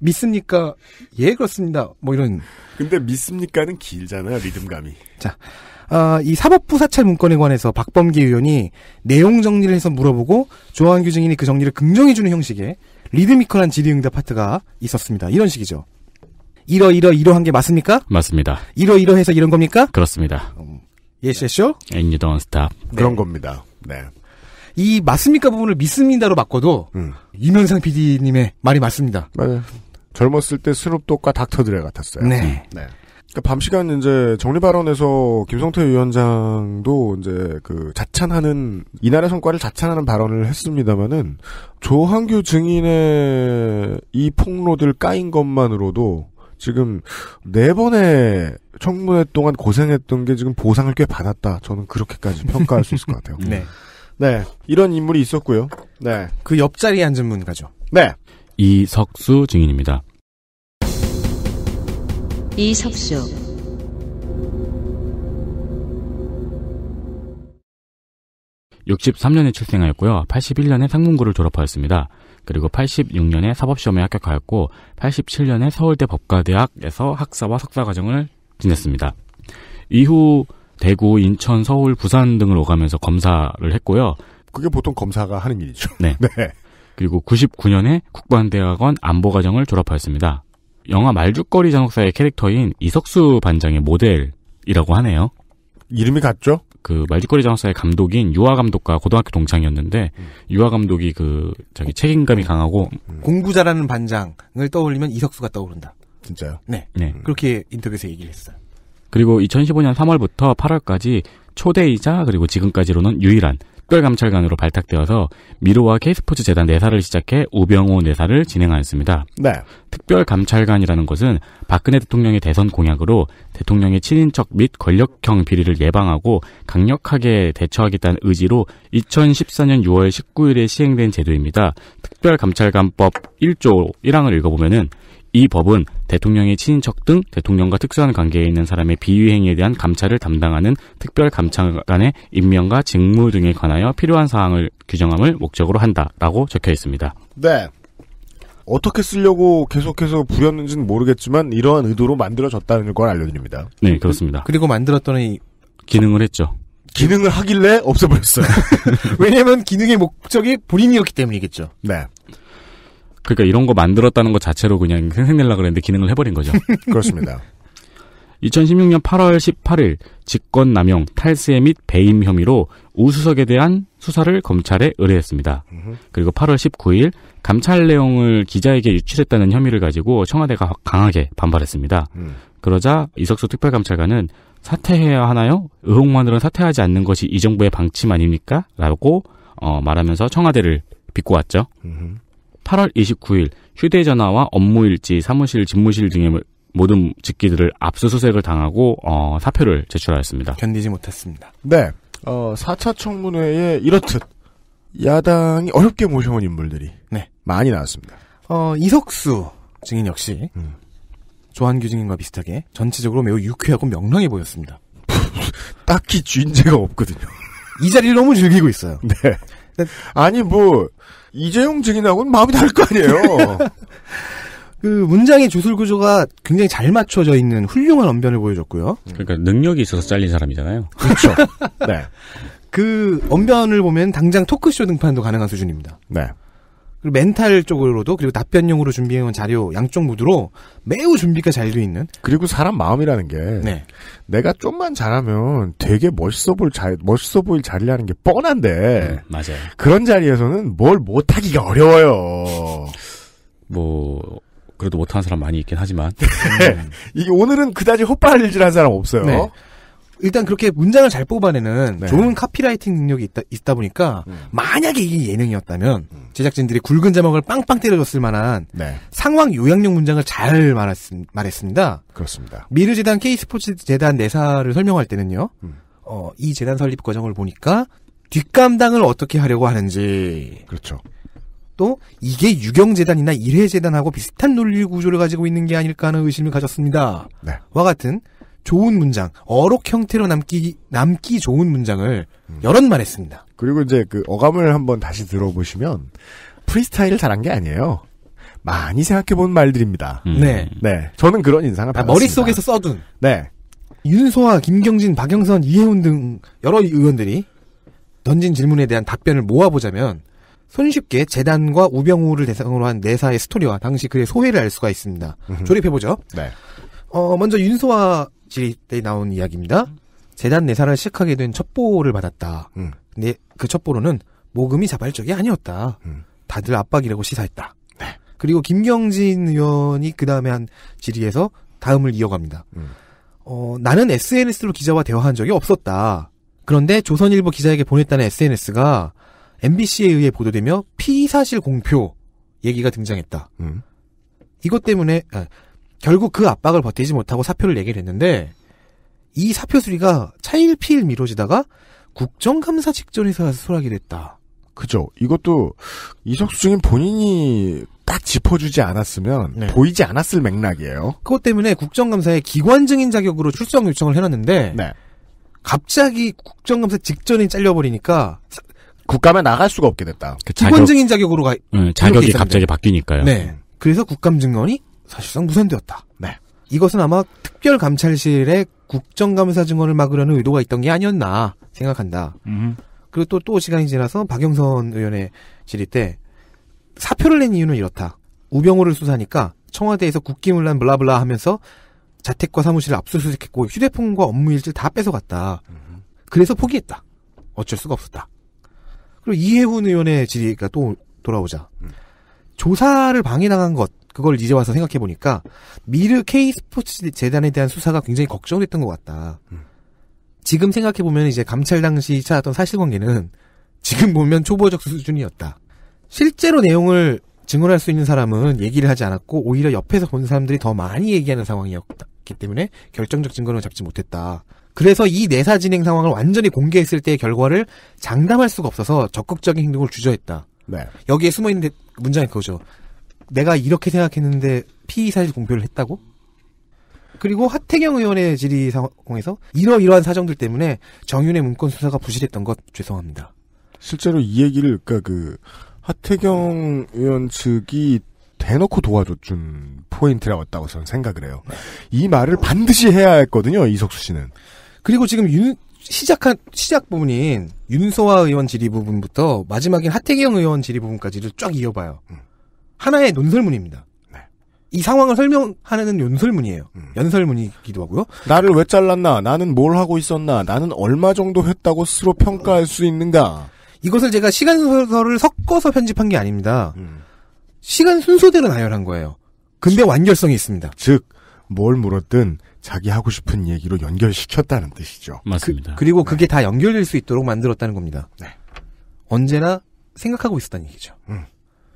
Speaker 4: 믿습니까? 예, 그렇습니다. 뭐 이런. 근데 믿습니까는
Speaker 2: 길잖아요, 리듬감이
Speaker 4: 자, 아, 이 사법부 사찰 문건에 관해서 박범기 의원이 내용 정리를 해서 물어보고 조한규 증인이 그 정리를 긍정해주는 형식의 리드미컬한 질의응답 파트가 있었습니다. 이런 식이죠. 이러 이러 이러한 게 맞습니까? 맞습니다. 이러 이러해서 이런 겁니까? 그렇습니다. 음, yes, yes, s u r
Speaker 3: And you don't stop. 그런
Speaker 4: 겁니다. 네. 이 맞습니까 부분을 믿습니다로 바꿔도 음. 이면상 PD님의 말이 맞습니다. 맞아요. 젊었을 때 스눕독과 닥터드레 같았어요.
Speaker 2: 네. 음.
Speaker 5: 네.
Speaker 4: 그러니까
Speaker 2: 밤 시간 이제 정리 발언에서 김성태 위원장도 이제 그 자찬하는 이날의 성과를 자찬하는 발언을 했습니다마는 조항규 증인의 이 폭로들 까인 것만으로도 지금 네 번의 청문회 동안 고생했던 게 지금 보상을 꽤 받았다. 저는 그렇게까지 평가할 수 있을 것 같아요. 네. 네. 이런 인물이 있었고요. 네. 그 옆자리에 앉은 분가죠. 네.
Speaker 3: 이석수 증인입니다.
Speaker 1: 이석수.
Speaker 3: 육십삼 년에 출생하였고요. 8 1 년에 상문고를 졸업하였습니다. 그리고 8 6 년에 사법시험에 합격하였고 8 7 년에 서울대 법과대학에서 학사와 석사과정을 지냈습니다. 이후 대구, 인천, 서울, 부산 등을 오가면서 검사를 했고요.
Speaker 2: 그게 보통 검사가 하는 일이죠.
Speaker 3: 네. 네. 그리고 99년에 국방대학원 안보과정을 졸업하였습니다. 영화 말죽거리 장옥사의 캐릭터인 이석수 반장의 모델이라고 하네요. 이름이 같죠? 그 말죽거리 장사의 감독인 유아 감독과 고등학교 동창이었는데 음. 유아 감독이 그 저기 책임감이 강하고 음. 공부
Speaker 4: 잘하는 반장을 떠올리면 이석수가 떠오른다. 진짜요? 네. 네. 음. 그렇게 인터뷰에서 얘기를 했어요.
Speaker 3: 그리고 2015년 3월부터 8월까지 초대이자 그리고 지금까지로는 유일한 특별감찰관으로 발탁되어서 미로와 케이스포츠 재단 내사를 시작해 우병우 내사를 진행하였습니다. 네. 특별감찰관이라는 것은 박근혜 대통령의 대선 공약으로 대통령의 친인척 및 권력형 비리를 예방하고 강력하게 대처하겠다는 의지로 2014년 6월 19일에 시행된 제도입니다. 특별감찰관법 1조 1항을 읽어보면은 이 법은 대통령의 친인척 등 대통령과 특수한 관계에 있는 사람의 비위 행위에 대한 감찰을 담당하는 특별 감찰관의 임명과 직무 등에 관하여 필요한 사항을 규정함을 목적으로 한다라고 적혀 있습니다.
Speaker 2: 네. 어떻게 쓰려고 계속해서 부렸는지는 모르겠지만 이러한 의도로 만들어졌다는 걸 알려드립니다.
Speaker 3: 네, 그렇습니다.
Speaker 4: 그리고 만들었더니 기능을 했죠. 기능을 하길래 없애버렸어요. 왜냐면 하 기능의 목적이 본인이었기 때문이겠죠.
Speaker 3: 네. 그러니까 이런 거 만들었다는 것 자체로 그냥 생생내려 그랬는데 기능을 해버린 거죠. 그렇습니다. 2016년 8월 18일 직권 남용, 탈세 및 배임 혐의로 우수석에 대한 수사를 검찰에 의뢰했습니다. 그리고 8월 19일 감찰 내용을 기자에게 유출했다는 혐의를 가지고 청와대가 강하게 반발했습니다. 음. 그러자 이석수 특별감찰관은 사퇴해야 하나요? 의혹만으로는 사퇴하지 않는 것이 이 정부의 방침 아닙니까? 라고 어, 말하면서 청와대를 비꼬았죠. 음. 8월 29일 휴대전화와 업무일지, 사무실, 집무실 등의 모든 직기들을 압수수색을 당하고 어, 사표를 제출하였습니다. 견디지 못했습니다.
Speaker 2: 네, 어, 4차 청문회에 이렇듯 야당이 어렵게 모셔온 인물들이 네. 많이 나왔습니다.
Speaker 4: 어, 이석수 증인 역시 음. 조한규 증인과 비슷하게 전체적으로 매우 유쾌하고 명랑해 보였습니다. 딱히 쥐인제가 없거든요. 이 자리를 너무 즐기고 있어요. 네. 네. 아니 뭐 이재용 증인하고는 마음이 다를 거
Speaker 5: 아니에요.
Speaker 4: 그 문장의 주술 구조가 굉장히 잘 맞춰져 있는 훌륭한 언변을 보여줬고요.
Speaker 3: 그러니까 능력이 있어서 잘린 사람이잖아요. 그렇죠.
Speaker 4: 네. 그 언변을 보면 당장 토크쇼 등판도 가능한 수준입니다. 네. 그리고 멘탈 쪽으로도 그리고 답변용으로 준비해온 자료 양쪽 모두로 매우 준비가 잘돼 있는 그리고 사람 마음이라는 게
Speaker 2: 네. 내가 좀만 잘하면 되게 멋있어 보일 자, 멋있어 보일 자리라는 게 뻔한데 음, 맞아요 그런 자리에서는 뭘 못하기가
Speaker 3: 어려워요 뭐 그래도 못하는 사람 많이 있긴 하지만 네.
Speaker 4: 음. 오늘은 그다지 헛발질한 사람 없어요 네. 일단 그렇게 문장을 잘 뽑아내는 네. 좋은 카피라이팅 능력이 있다, 있다 보니까 음. 만약에 이게 예능이었다면 음. 제작진들이 굵은 자막을 빵빵 때려줬을 만한 네. 상황 요약용 문장을 잘 말했, 말했습니다. 그렇습니다. 미르재단 K스포츠 재단 내사를 설명할 때는요. 음. 어, 이 재단 설립 과정을 보니까 뒷감당을 어떻게 하려고 하는지 그렇죠. 또 이게 유경재단이나 일회재단하고 비슷한 논리 구조를 가지고 있는 게 아닐까 하는 의심을 가졌습니다. 네. 와 같은 좋은 문장, 어록 형태로 남기 남기 좋은 문장을 음. 여럿말 했습니다. 그리고 이제 그 어감을 한번 다시 들어보시면 프리스타일을 잘한 게 아니에요. 많이 생각해본 말들입니다. 음. 네, 네, 저는 그런 인상을 아, 머릿 속에서 써둔. 네, 윤소아, 김경진, 박영선, 이혜훈 등 여러 의원들이 던진 질문에 대한 답변을 모아보자면 손쉽게 재단과 우병우를 대상으로 한 내사의 네 스토리와 당시 그의 소회를 알 수가 있습니다. 조립해보죠. 네. 어, 먼저 윤소아 때 나온 이야기입니다. 재단 내산을 시작하게 된 첩보를 받았다. 음. 근데 그 첩보로는 모금이 자발적이 아니었다. 음. 다들 압박이라고 시사했다. 네. 그리고 김경진 의원이 그 다음에 한 질의에서 다음을 이어갑니다. 음. 어, 나는 SNS로 기자와 대화한 적이 없었다. 그런데 조선일보 기자에게 보냈다는 SNS가 MBC에 의해 보도되며 피사실 공표 얘기가 등장했다. 음. 이것 때문에 아, 결국 그 압박을 버티지 못하고 사표를 내게 됐는데 이 사표 수리가 차일피일 미뤄지다가 국정감사 직전에서 야소라게 됐다. 그죠. 이것도 이석수 증인 본인이 딱 짚어주지 않았으면 네. 보이지 않았을 맥락이에요. 그것 때문에 국정감사에 기관 증인 자격으로 출석 요청을 해놨는데 네. 갑자기 국정감사 직전에 잘려버리니까 국감에 나갈 수가 없게 됐다. 그 기관 증인 자격으로 가 음, 자격이 갑자기
Speaker 3: 바뀌니까요. 네.
Speaker 4: 그래서 국감 증언이 사실상 무산되었다. 네. 이것은 아마 특별감찰실의 국정감사 증언을 막으려는 의도가 있던 게 아니었나 생각한다. 음. 그리고 또, 또 시간이 지나서 박영선 의원의 질의 때 사표를 낸 이유는 이렇다. 우병우를 수사니까 하 청와대에서 국기문란 블라블라 하면서 자택과 사무실을 압수수색했고 휴대폰과 업무일지를 다 뺏어갔다. 그래서 포기했다. 어쩔 수가 없었다. 그리고 이해훈 의원의 질의가 또 돌아오자 음. 조사를 방해당한 것 그걸 이제 와서 생각해 보니까 미르 K 스포츠 재단에 대한 수사가 굉장히 걱정됐던 것 같다. 음. 지금 생각해 보면 이제 감찰 당시 찾았던 사실관계는 지금 보면 초보적 수준이었다. 실제로 내용을 증언할 수 있는 사람은 얘기를 하지 않았고 오히려 옆에서 본 사람들이 더 많이 얘기하는 상황이었기 때문에 결정적 증거는 잡지 못했다. 그래서 이 내사 진행 상황을 완전히 공개했을 때의 결과를 장담할 수가 없어서 적극적인 행동을 주저했다. 네. 여기에 숨어있는 문장이 그거죠. 내가 이렇게 생각했는데 피의 사실 공표를 했다고? 그리고 하태경 의원의 질의 상황에서 이러이러한 사정들 때문에 정윤의 문건 수사가 부실했던 것 죄송합니다. 실제로 이 얘기를 그니까그 하태경 의원 측이
Speaker 2: 대놓고 도와줬준 포인트라고 저는 생각을 해요. 이 말을 반드시 해야 했거든요,
Speaker 4: 이석수 씨는. 그리고 지금 윤, 시작한, 시작 부분인 윤소화 의원 질의 부분부터 마지막인 하태경 의원 질의 부분까지를 쫙 이어봐요. 음. 하나의 논설문입니다. 네. 이 상황을 설명하는 논설문이에요 음. 연설문이기도 하고요. 나를
Speaker 2: 왜 잘랐나? 나는 뭘 하고 있었나? 나는 얼마 정도 했다고 스스로 평가할 수 있는가?
Speaker 4: 이것을 제가 시간 순서를 섞어서 편집한 게 아닙니다. 음. 시간 순서대로 나열한 거예요. 근데 완결성이 있습니다. 즉, 뭘 물었든 자기 하고 싶은 얘기로 연결시켰다는 뜻이죠. 그, 맞습니다. 그, 리고 그게 네. 다 연결될 수 있도록 만들었다는 겁니다. 네. 언제나 생각하고 있었다는 얘기죠. 음.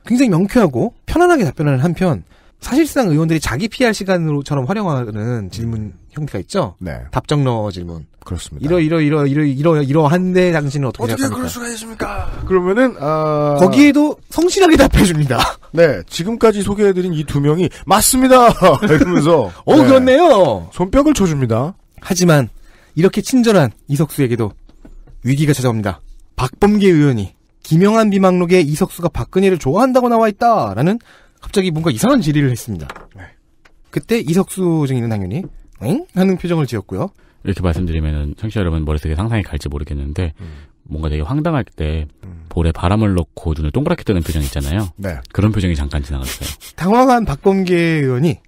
Speaker 4: 굉장히 명쾌하고 편안하게 답변하는 한편 사실상 의원들이 자기 PR 시간으로처럼 활용하는 질문 형태가 있죠. 네. 답정너 질문. 그렇습니다. 이러 이러 이러 이러 이러 이러한데 당신은 어떻게 어떻게 생각합니까? 그럴
Speaker 5: 수가
Speaker 2: 있습니까? 그러면은 아... 거기에도
Speaker 4: 성실하게 답해 줍니다. 네, 지금까지 소개해드린 이 두 명이 맞습니다. 이러면서 어 네. 그렇네요. 손뼉을 쳐줍니다. 하지만 이렇게 친절한 이석수에게도 위기가 찾아옵니다. 박범계 의원이 김영한 비망록에 이석수가 박근혜를 좋아한다고 나와 있다라는 갑자기 뭔가 이상한 질의를 했습니다. 네. 그때 이석수 증인은 당연히
Speaker 3: 응? 하는 표정을 지었고요. 이렇게 말씀드리면 청취자 여러분 머릿속에 상상이 갈지 모르겠는데 음. 뭔가 되게 황당할 때 음. 볼에 바람을 넣고 눈을 동그랗게 뜨는 표정 있잖아요. 네. 그런 표정이 잠깐 지나갔어요.
Speaker 4: 당황한 박범계 의원이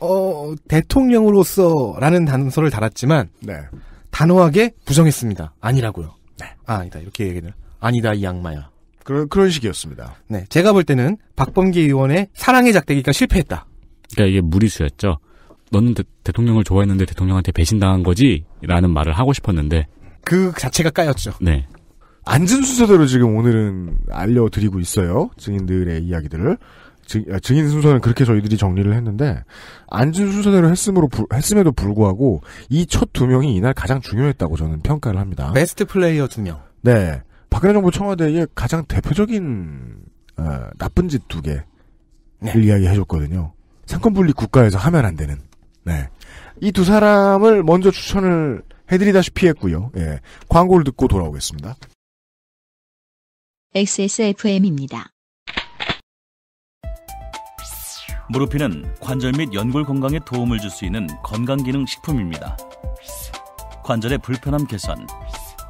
Speaker 4: 어 대통령으로서라는 단서를 달았지만 네. 단호하게 부정했습니다. 아니라고요. 네. 아, 니다 이렇게 얘기를 아니다 이 악마야. 그런 그런 식이었습니다. 네, 제가 볼 때는 박범계 의원의 사랑의
Speaker 3: 작대기가 실패했다. 그러니까 이게 무리수였죠. 너는 대, 통령을 좋아했는데 대통령한테 배신당한 거지라는 말을 하고 싶었는데 그 자체가 까였죠. 네. 앉은 순서대로
Speaker 2: 지금 오늘은 알려드리고 있어요. 증인들의 이야기들을. 증, 아, 증인 순서는 그렇게 저희들이 정리를 했는데 앉은 순서대로 했음으로 부, 했음에도 불구하고 이 첫 두 명이 이날 가장 중요했다고 저는 평가를 합니다.
Speaker 4: 베스트 플레이어 두 명.
Speaker 2: 네. 박근혜 정부 청와대의 가장 대표적인 어, 나쁜 짓 두 개를 네. 이야기해줬거든요. 상권 분리 국가에서 하면 안 되는. 네. 이 두 사람을 먼저 추천을 해드리다시피 했고요. 예. 광고를 듣고 돌아오겠습니다.
Speaker 1: XSFM입니다. 무릎피는 관절 및 연골 건강에 도움을 줄 수 있는 건강기능 식품입니다. 관절의 불편함 개선.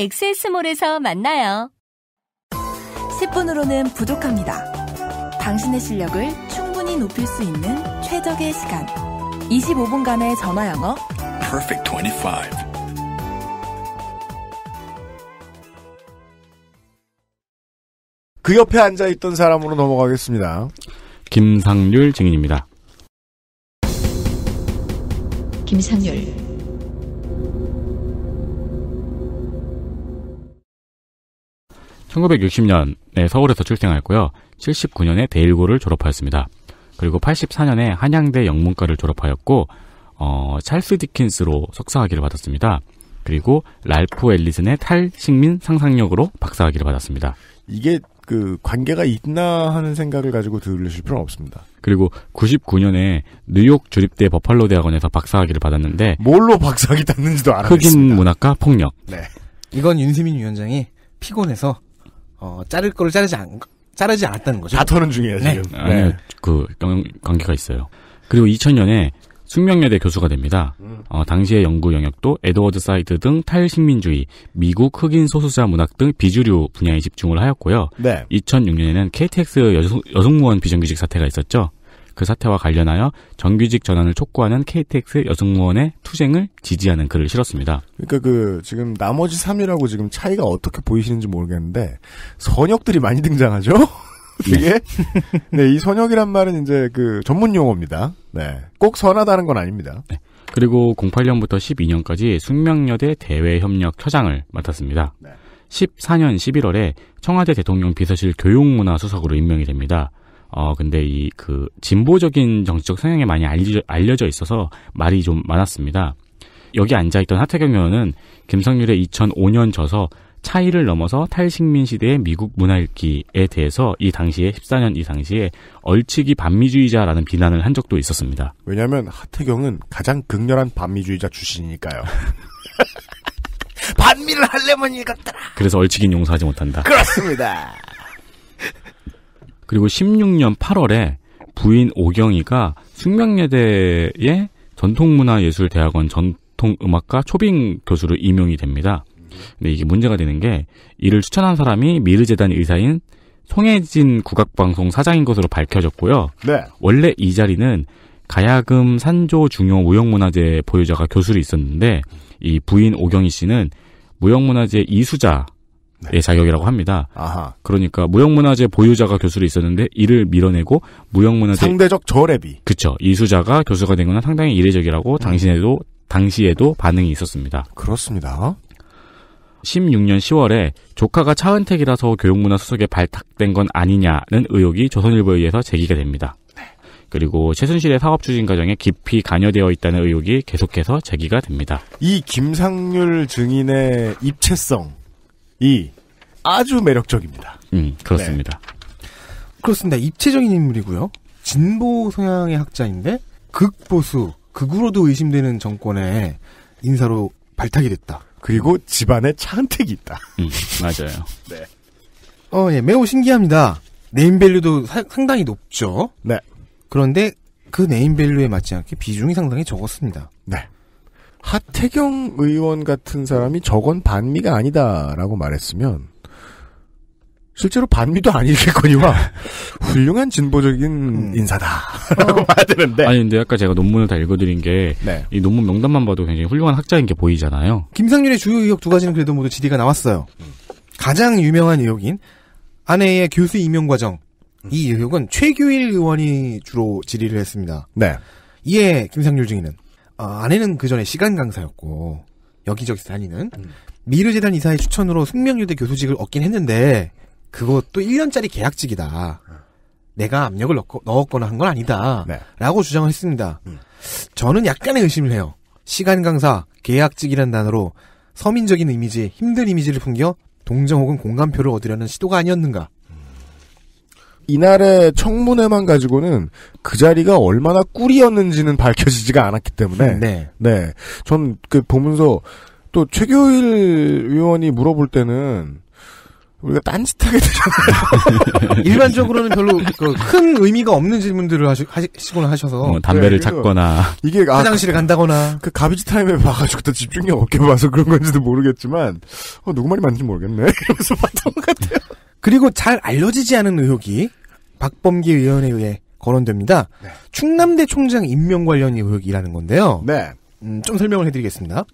Speaker 1: 엑세스몰에서 만나요. 10분으로는 부족합니다. 당신의 실력을 충분히 높일 수 있는 최적의 시간. 25분간의 전화 영어.
Speaker 2: Perfect 25. 그 옆에 앉아 있던 사람으로
Speaker 3: 넘어가겠습니다. 김상률 증인입니다.
Speaker 1: 김상률
Speaker 3: 1960년에 서울에서 출생하였고요. 79년에 대일고를 졸업하였습니다. 그리고 84년에 한양대 영문과를 졸업하였고 어, 찰스 디킨스로 석사학위를 받았습니다. 그리고 랄프 엘리슨의 탈식민 상상력으로 박사학위를 받았습니다. 이게 그 관계가
Speaker 2: 있나 하는 생각을 가지고 들으실 필요는 없습니다.
Speaker 3: 그리고 99년에 뉴욕 주립대 버팔로 대학원에서 박사학위를 받았는데 뭘로
Speaker 4: 박사학위 땄는지도
Speaker 2: 알아냈습니다.
Speaker 3: 흑인 문학과 폭력. 네.
Speaker 4: 이건 윤세민 위원장이 피곤해서 어, 자를 거를 자르지 않, 자르지 않았다는 거죠. 다터는 중이에요, 네. 지금. 네. 아니요, 네.
Speaker 3: 그, 관계가 있어요. 그리고 2000년에 숙명여대 교수가 됩니다. 음. 어, 당시의 연구 영역도 에드워드 사이드 등 탈식민주의, 미국 흑인 소수자 문학 등 비주류 분야에 집중을 하였고요. 네. 2006년에는 KTX 여성, 여성무원 비정규직 사태가 있었죠. 그 사태와 관련하여 정규직 전환을 촉구하는 KTX 여성무원의 투쟁을 지지하는 글을 실었습니다.
Speaker 2: 그러니까 그 지금 나머지 3위라고 지금 차이가 어떻게 보이시는지 모르겠는데 선역들이 많이 등장하죠. 네. 이게 네. 네, 이 선역이란 말은 이제 그 전문 용어입니다. 네. 꼭 선하다는
Speaker 3: 건 아닙니다. 네. 그리고 08년부터 12년까지 숙명여대 대외협력 처장을 맡았습니다. 네. 14년 11월에 청와대 대통령 비서실 교육문화수석으로 임명이 됩니다. 어, 근데 이 그 진보적인 정치적 성향에 많이 알려, 알려져 있어서 말이 좀 많았습니다. 여기 앉아있던 하태경 의원은 김성률의 2005년 저서 차이를 넘어서 탈식민 시대의 미국 문화 읽기에 대해서 이 당시에 14년 이 당시에 얼치기 반미주의자라는 비난을 한 적도 있었습니다. 왜냐면
Speaker 2: 하태경은 가장 극렬한 반미주의자 출신이니까요. 반미를
Speaker 4: 할래면 이것더라.
Speaker 3: 그래서 얼치긴 용서하지 못한다.
Speaker 4: 그렇습니다.
Speaker 3: 그리고 16년 8월에 부인 오경이가 숙명여대의 전통문화예술대학원 전통음악과 초빙 교수로 임용이 됩니다. 근데 이게 문제가 되는 게 이를 추천한 사람이 미르재단 의사인 송혜진 국악방송 사장인 것으로 밝혀졌고요. 네. 원래 이 자리는 가야금 산조 중요 무형문화재 보유자가 교수로 있었는데 이 부인 오경희 씨는 무형문화재 이수자 의 네. 예, 자격이라고 합니다. 아하. 그러니까 무형문화재 보유자가 교수로 있었는데 이를 밀어내고 무형문화재 상대적 저랩이 그쵸 이수자가 교수가 된 것은 상당히 이례적이라고 음. 당신에도 당시에도 반응이 있었습니다. 그렇습니다. 16년 10월에 조카가 차은택이라서 교육문화 수석에 발탁된 건 아니냐는 의혹이 조선일보에 의해서 제기가 됩니다. 네. 그리고 최순실의 사업 추진 과정에 깊이 관여되어 있다는 의혹이 계속해서 제기가 됩니다.
Speaker 2: 이 김상률 증인의
Speaker 4: 입체성 이 아주 매력적입니다.
Speaker 5: 음,
Speaker 3: 그렇습니다. 네.
Speaker 4: 그렇습니다. 입체적인 인물이고요. 진보 성향의 학자인데 극보수, 극으로도 의심되는 정권의 인사로 발탁이 됐다. 그리고 집안에 차은택이 있다. 음, 맞아요. 네. 어, 예, 매우 신기합니다. 네임밸류도 상당히 높죠. 네. 그런데 그 네임밸류에 맞지 않게 비중이 상당히 적었습니다. 네. 하태경 의원 같은 사람이 저건 반미가
Speaker 2: 아니다라고 말했으면 실제로 반미도 아니겠거니와
Speaker 4: 훌륭한 진보적인 음. 인사다라고
Speaker 3: 어. 봐야 되는데 아니 근데 아까 제가 논문을 다 읽어드린 게이 네. 논문 명단만 봐도 굉장히 훌륭한 학자인 게 보이잖아요.
Speaker 4: 김상률의 주요 의혹 두 가지는 그래도 모두 지리가 나왔어요. 가장 유명한 의혹인 아내의 교수 임용 과정 이 의혹은 최규일 의원이 주로 질의를 했습니다. 네. 이에 김상률 중위는 아, 아내는 그 전에 시간 강사였고 여기저기 다니는 음. 미르재단 이사의 추천으로 숙명유대 교수직을 얻긴 했는데 그것도 1년짜리 계약직이다. 내가 압력을 넣었, 거나 한 건 아니다. 네. 라고 주장을 했습니다. 음. 저는 약간의 의심을 해요. 시간 강사, 계약직이란 단어로 서민적인 이미지, 힘든 이미지를 풍겨 동정 혹은 공감표를 얻으려는 시도가 아니었는가. 이날의 청문회만 가지고는 그 자리가 얼마나 꿀이었는지는 밝혀지지가
Speaker 2: 않았기 때문에 네. 네. 전 그 보면서 또 최교일
Speaker 4: 의원이 물어볼 때는 우리가 딴짓하게
Speaker 5: 되잖아요.
Speaker 4: 일반적으로는 별로 그 큰 의미가 없는 질문들을 하시, 하시거 하셔서 어, 담배를 네, 찾거나 이게 아, 화장실에 간다거나 그 가비지 타임에 봐가지고 또 집중력 없게 봐서 그런 건지도 모르겠지만 어, 누구 말이 맞는지 모르겠네. 그러면서 봤던 것 같아요. 그리고 잘 알려지지 않은 의혹이 박범기 의원에 의해 거론됩니다. 네. 충남대 총장 임명 관련 의혹이라는 건데요. 네. 음, 좀 설명을 해드리겠습니다.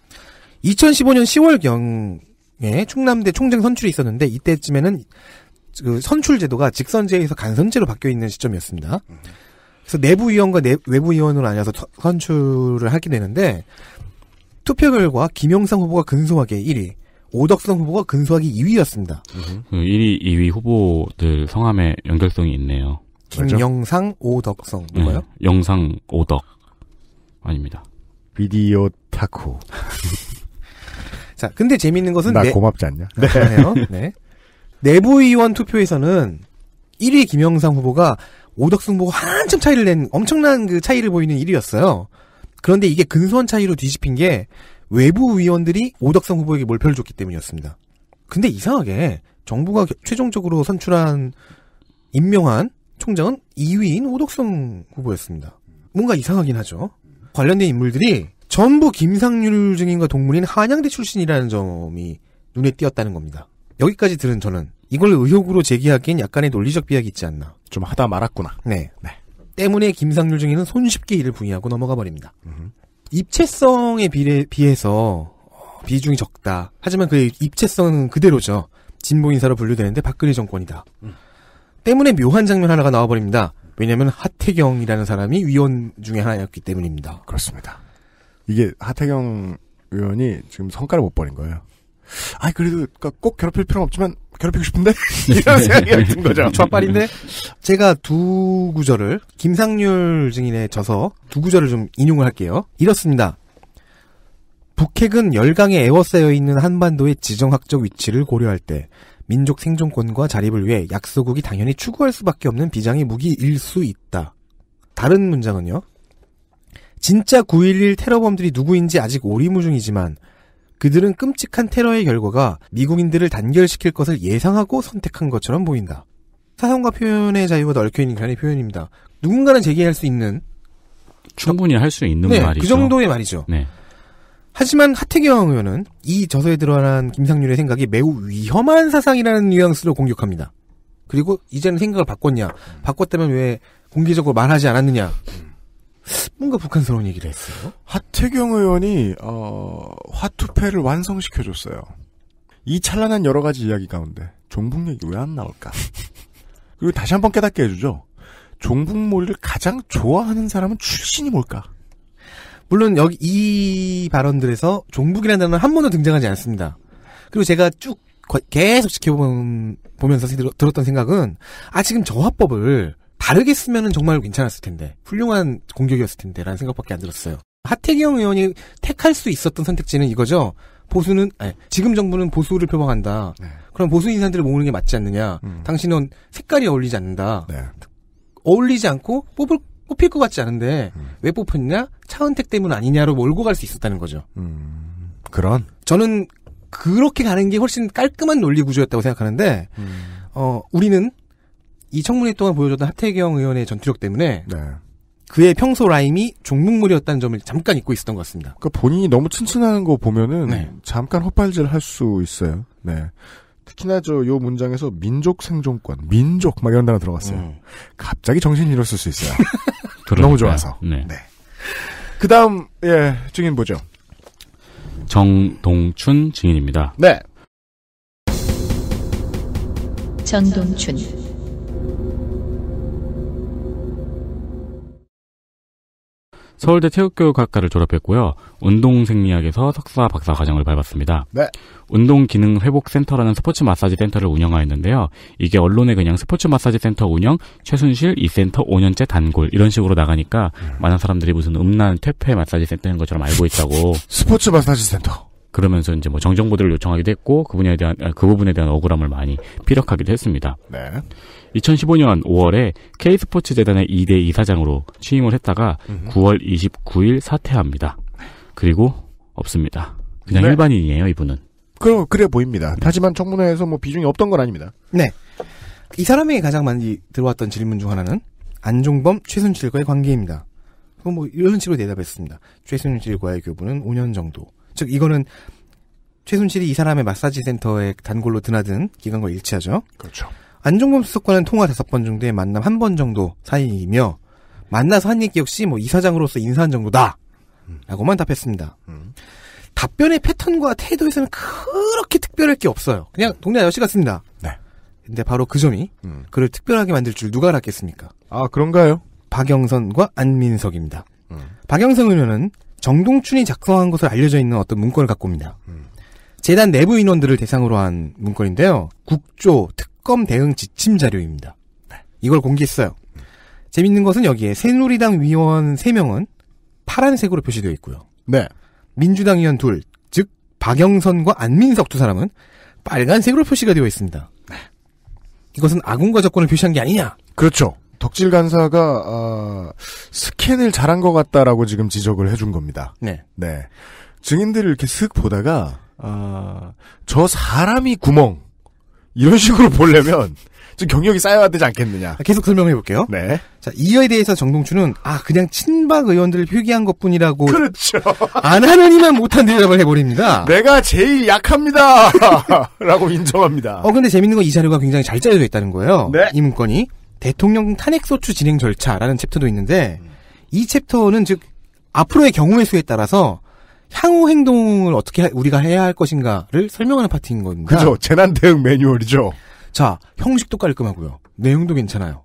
Speaker 4: 2015년 10월경에 충남대 총장 선출이 있었는데 이때쯤에는 그 선출 제도가 직선제에서 간선제로 바뀌어 있는 시점이었습니다. 그래서 내부 위원과 내, 외부 위원으로 나뉘어서 선출을 하게 되는데 투표 결과 김영상 후보가 근소하게 1위, 오덕성 후보가 근소하게 2위였습니다.
Speaker 3: 1위, 그 2위 후보들 성함에 연결성이 있네요. 김영상, 오덕성 누가요? 네, 영상, 오덕 아닙니다. 비디오 타코. 자,
Speaker 4: 근데 재밌는 것은 나 내... 네.
Speaker 5: 고맙지 않냐? 네. 네 네.
Speaker 4: 내부 의원 투표에서는 1위 김영상 후보가 오덕성 후보가 한참 차이를 낸 엄청난 그 차이를 보이는 1위였어요. 그런데 이게 근소한 차이로 뒤집힌 게 외부 위원들이 오덕성 후보에게 몰표를 줬기 때문이었습니다. 근데 이상하게 정부가 최종적으로 선출한 임명한 총장은 2위인 오덕성 후보였습니다. 뭔가 이상하긴 하죠. 관련된 인물들이 전부 김상률 증인과 동문인 한양대 출신이라는 점이 눈에 띄었다는 겁니다. 여기까지 들은 저는 이걸 의혹으로 제기하기엔 약간의 논리적 비약이 있지 않나. 좀 하다 말았구나. 네. 네. 때문에 김상률 증인은 손쉽게 이를 부인하고 넘어가 버립니다. 으흠. 입체성에 비례, 비해서 어, 비중이 적다. 하지만 그 입체성은 그대로죠. 진보 인사로 분류되는데 박근혜 정권이다. 음. 때문에 묘한 장면 하나가 나와버립니다. 왜냐하면 하태경이라는 사람이 위원 중에 하나였기 때문입니다. 그렇습니다. 이게 하태경 의원이 지금 성과를 못 버린 거예요. 아니 그래도 그러니까 꼭 괴롭힐 필요는 없지만 괴롭히고 싶은데 네. 이런 생각이 든 거죠. 좌빨인데 제가 두 구절을 김상률 증인에져서두 구절을 좀 인용을 할게요. 이렇습니다. 북핵은 열강에 에워싸여 있는 한반도의 지정학적 위치를 고려할 때 민족 생존권과 자립을 위해 약소국이 당연히 추구할 수밖에 없는 비장의 무기일 수 있다. 다른 문장은요. 진짜 9.11 테러범들이 누구인지 아직 오리무중이지만 그들은 끔찍한 테러의 결과가 미국인들을 단결시킬 것을 예상하고 선택한 것처럼 보인다. 사상과 표현의 자유가 넓혀있는 그런 표현입니다. 누군가는 제기할 수 있는 충분히 할 수 있는 네, 말이죠. 그 정도의 말이죠. 네. 하지만 하태경 의원은 이 저서에 드러난 김상률의 생각이 매우 위험한 사상이라는 뉘앙스로 공격합니다. 그리고 이제는 생각을 바꿨냐? 바꿨다면 왜 공개적으로 말하지 않았느냐? 뭔가 북한스러운 얘기를
Speaker 2: 했어요. 하태경 의원이 어, 화투패를 완성시켜줬어요. 이 찬란한 여러 가지 이야기 가운데 종북 얘기 왜 안 나올까? 그리고 다시 한번 깨닫게
Speaker 4: 해주죠. 종북몰이를 가장 좋아하는 사람은 출신이 뭘까? 물론 여기 이 발언들에서 종북이라는 단어는 한 번도 등장하지 않습니다. 그리고 제가 쭉 계속 지켜보면서 들었던 생각은 아 지금 저화법을 다르게 쓰면 정말 괜찮았을 텐데 훌륭한 공격이었을 텐데라는 생각밖에 안 들었어요. 하태경 의원이 택할 수 있었던 선택지는 이거죠. 보수는 아니, 지금 정부는 보수를 표방한다. 네. 그럼 보수 인사들을 모으는 게 맞지 않느냐? 음. 당신은 색깔이 어울리지 않는다. 네. 어울리지 않고 뽑을 뽑힐 것 같지 않은데 음. 왜 뽑혔냐? 차은택 때문 아니냐로 몰고 갈 수 있었다는 거죠. 음. 그런 저는 그렇게 가는 게 훨씬 깔끔한 논리 구조였다고 생각하는데 음. 어 우리는 이 청문회 동안 보여줬던 하태경 의원의 전투력 때문에 네. 그의 평소 라임이 종북물이었다는 점을 잠깐 잊고 있었던 것 같습니다.
Speaker 2: 그러니까 본인이 너무 튼튼한 거 보면은 네. 잠깐 헛발질 할 수 있어요. 네. 특히나 저 요 문장에서 민족 생존권, 민족 막 이런 단어 들어갔어요. 음.
Speaker 3: 갑자기 정신 이 잃었을 수 있어요. 너무 좋아서. 네. 네.
Speaker 2: 그다음 예 증인 보죠.
Speaker 3: 정동춘 증인입니다.
Speaker 2: 네.
Speaker 1: 정동춘
Speaker 3: 서울대 체육교육학과를 졸업했고요. 운동생리학에서 석사 박사 과정을 밟았습니다. 네. 운동기능회복센터라는 스포츠 마사지 센터를 운영하였는데요. 이게 언론에 그냥 스포츠 마사지 센터 운영, 최순실 이 센터 5년째 단골 이런 식으로 나가니까 음. 많은 사람들이 무슨 음란 퇴폐 마사지 센터인 것처럼 알고 있다고.
Speaker 2: 스포츠 마사지 센터.
Speaker 3: 그러면서 이제 뭐 정정보도를 요청하기도 했고 그 분야에 대한 그 부분에 대한 억울함을 많이 피력하기도 했습니다. 네. 2015년 5월에 K스포츠 재단의 2대 이사장으로 취임을 했다가 음 9월 29일 사퇴합니다. 그리고 없습니다. 그냥 네. 일반인이에요, 이분은. 그럼 그래 보입니다. 네.
Speaker 4: 하지만 청문회에서 뭐 비중이 없던 건 아닙니다. 네. 이 사람에게 가장 많이 들어왔던 질문 중 하나는 안종범 최순실과의 관계입니다. 그럼 뭐 이런 식으로 대답했습니다. 최순실과의 교부는 5년 정도. 즉 이거는 최순실이 이 사람의 마사지 센터에 단골로 드나든 기간과 일치하죠. 그렇죠. 안종범 수석과는 통화 다섯 번 정도에 만남 한 번 정도 사이이며 만나서 한 얘기 역시 뭐 이사장으로서 인사한 정도다. 라고만 답했습니다. 음. 답변의 패턴과 태도에서는 그렇게 특별할 게 없어요. 그냥 동네 아저씨 같습니다. 네. 근데 바로 그 점이 음. 그를 특별하게 만들 줄 누가 알았겠습니까? 아 그런가요? 박영선과 안민석입니다. 음. 박영선 의원은 정동춘이 작성한 것을 알려져 있는 어떤 문건을 갖고 옵니다. 음. 재단 내부 인원들을 대상으로 한 문건인데요. 국조, 특 특검 대응 지침 자료입니다. 이걸 공개했어요. 재밌는 것은 여기에 새누리당 위원 3명은 파란색으로 표시되어 있고요. 네. 민주당 의원 둘, 즉 박영선과 안민석 두 사람은 빨간색으로 표시가 되어 있습니다. 이것은 아군과 적군을 표시한 게 아니냐? 그렇죠. 덕질 간사가 어, 스캔을 잘한 것 같다라고 지금 지적을 해준
Speaker 2: 겁니다. 네. 네. 증인들을 이렇게 슥 보다가 어, 저
Speaker 4: 사람이 구멍 이런 식으로 보려면 좀 경력이 쌓여야 되지 않겠느냐. 아, 계속 설명해 볼게요. 네. 자, 이어에 대해서 정동춘은 아 그냥 친박 의원들을 표기한 것뿐이라고 그렇죠. 안하느니만 못한 대답을 해버립니다. 내가 제일 약합니다라고 인정합니다. 어 근데 재밌는 건 이 자료가 굉장히 잘 짜여져 있다는 거예요. 네. 이 문건이 대통령 탄핵소추 진행 절차라는 챕터도 있는데 이 챕터는 즉 앞으로의 경우의 수에 따라서 향후 행동을 어떻게 우리가 해야 할 것인가를 설명하는 파트인 겁니다. 그죠. 재난 대응 매뉴얼이죠. 자, 형식도 깔끔하고요. 내용도 괜찮아요.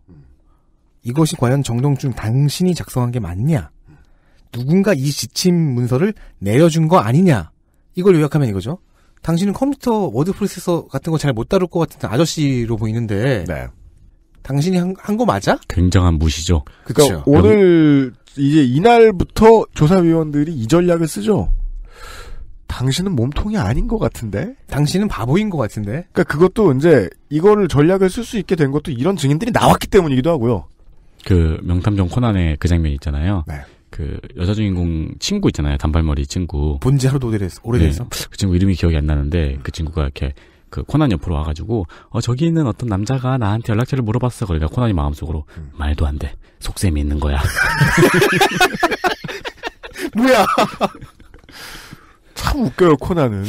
Speaker 4: 이것이 과연 정동준 당신이 작성한 게 맞냐? 누군가 이 지침 문서를 내려준 거 아니냐? 이걸 요약하면 이거죠. 당신은 컴퓨터 워드 프로세서 같은 거 잘 못 다룰 것 같은 아저씨로 보이는데 네. 당신이 한 거
Speaker 3: 맞아? 굉장한 무시죠. 그러니까
Speaker 2: 오늘 이제 이날부터 조사위원들이 이 전략을 쓰죠. 당신은 몸통이 아닌 것 같은데? 당신은 바보인 것 같은데? 그니까 그것도 이제 이거를 전략을 쓸 수 있게 된 것도 이런 증인들이 나왔기 때문이기도
Speaker 3: 하고요. 그 명탐정 코난의 그 장면 있잖아요. 네. 그 여자 주인공 친구 있잖아요. 단발머리 친구. 본지 하루도 오래됐어. 오래됐어. 네. 그 친구 이름이 기억이 안 나는데 그 친구가 이렇게 그 코난 옆으로 와가지고 어 저기 있는 어떤 남자가 나한테 연락처를 물어봤어. 그러니까 코난이 마음속으로 음. 말도 안 돼. 속셈이 있는 거야. 뭐야. 참 웃겨요 코나는.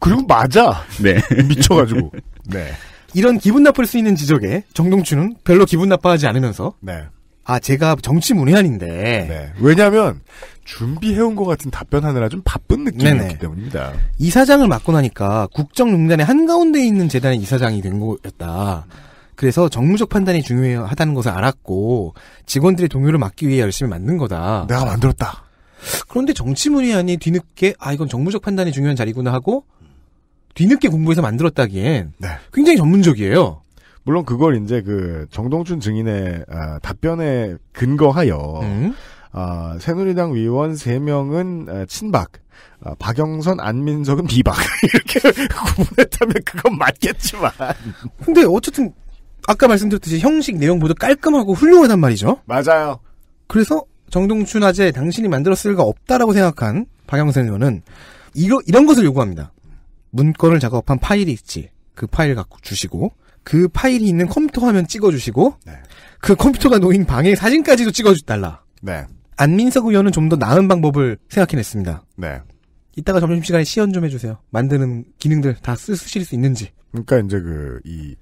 Speaker 3: 그리고
Speaker 4: 맞아. 네. 미쳐가지고. 네. 이런 기분 나쁠 수 있는 지적에 정동춘은 별로 기분 나빠하지 않으면서 네. 아 제가 정치 문외한인데 네. 왜냐면 준비해온 것 같은 답변하느라 좀 바쁜 느낌이었기 때문입니다. 이사장을 맡고 나니까 국정농단의 한가운데 에 있는 재단의 이사장이 된 거였다. 그래서 정무적 판단이 중요하다는 것을 알았고 직원들의 동요를 막기 위해 열심히 만든 거다. 내가 만들었다. 그런데 정치문의안이 뒤늦게 아 이건 정무적 판단이 중요한 자리구나 하고 뒤늦게 공부해서 만들었다기엔 네. 굉장히 전문적이에요. 물론 그걸 이제 그
Speaker 2: 정동춘 증인의 아, 답변에 근거하여 음? 아, 새누리당 의원 3명은 아, 친박, 아, 박영선, 안민석은 비박 이렇게
Speaker 4: 구분했다면 그건
Speaker 5: 맞겠지만
Speaker 4: 근데 어쨌든 아까 말씀드렸듯이 형식 내용보다 깔끔하고 훌륭하단 말이죠. 맞아요. 그래서 정동춘 화제 당신이 만들었을 리가 없다라고 생각한 박영선 의원은 이거 이런 것을 요구합니다. 문건을 작업한 파일이 있지. 그 파일 갖고 주시고 그 파일이 있는 컴퓨터 화면 찍어주시고 네. 그 컴퓨터가 놓인 방에 사진까지도 찍어주달라. 네. 안민석 의원은 좀 더 나은 방법을 생각해냈습니다. 네. 이따가 점심시간에 시연 좀 해주세요. 만드는 기능들
Speaker 2: 다 쓰실 수 있는지. 그러니까 이제 그이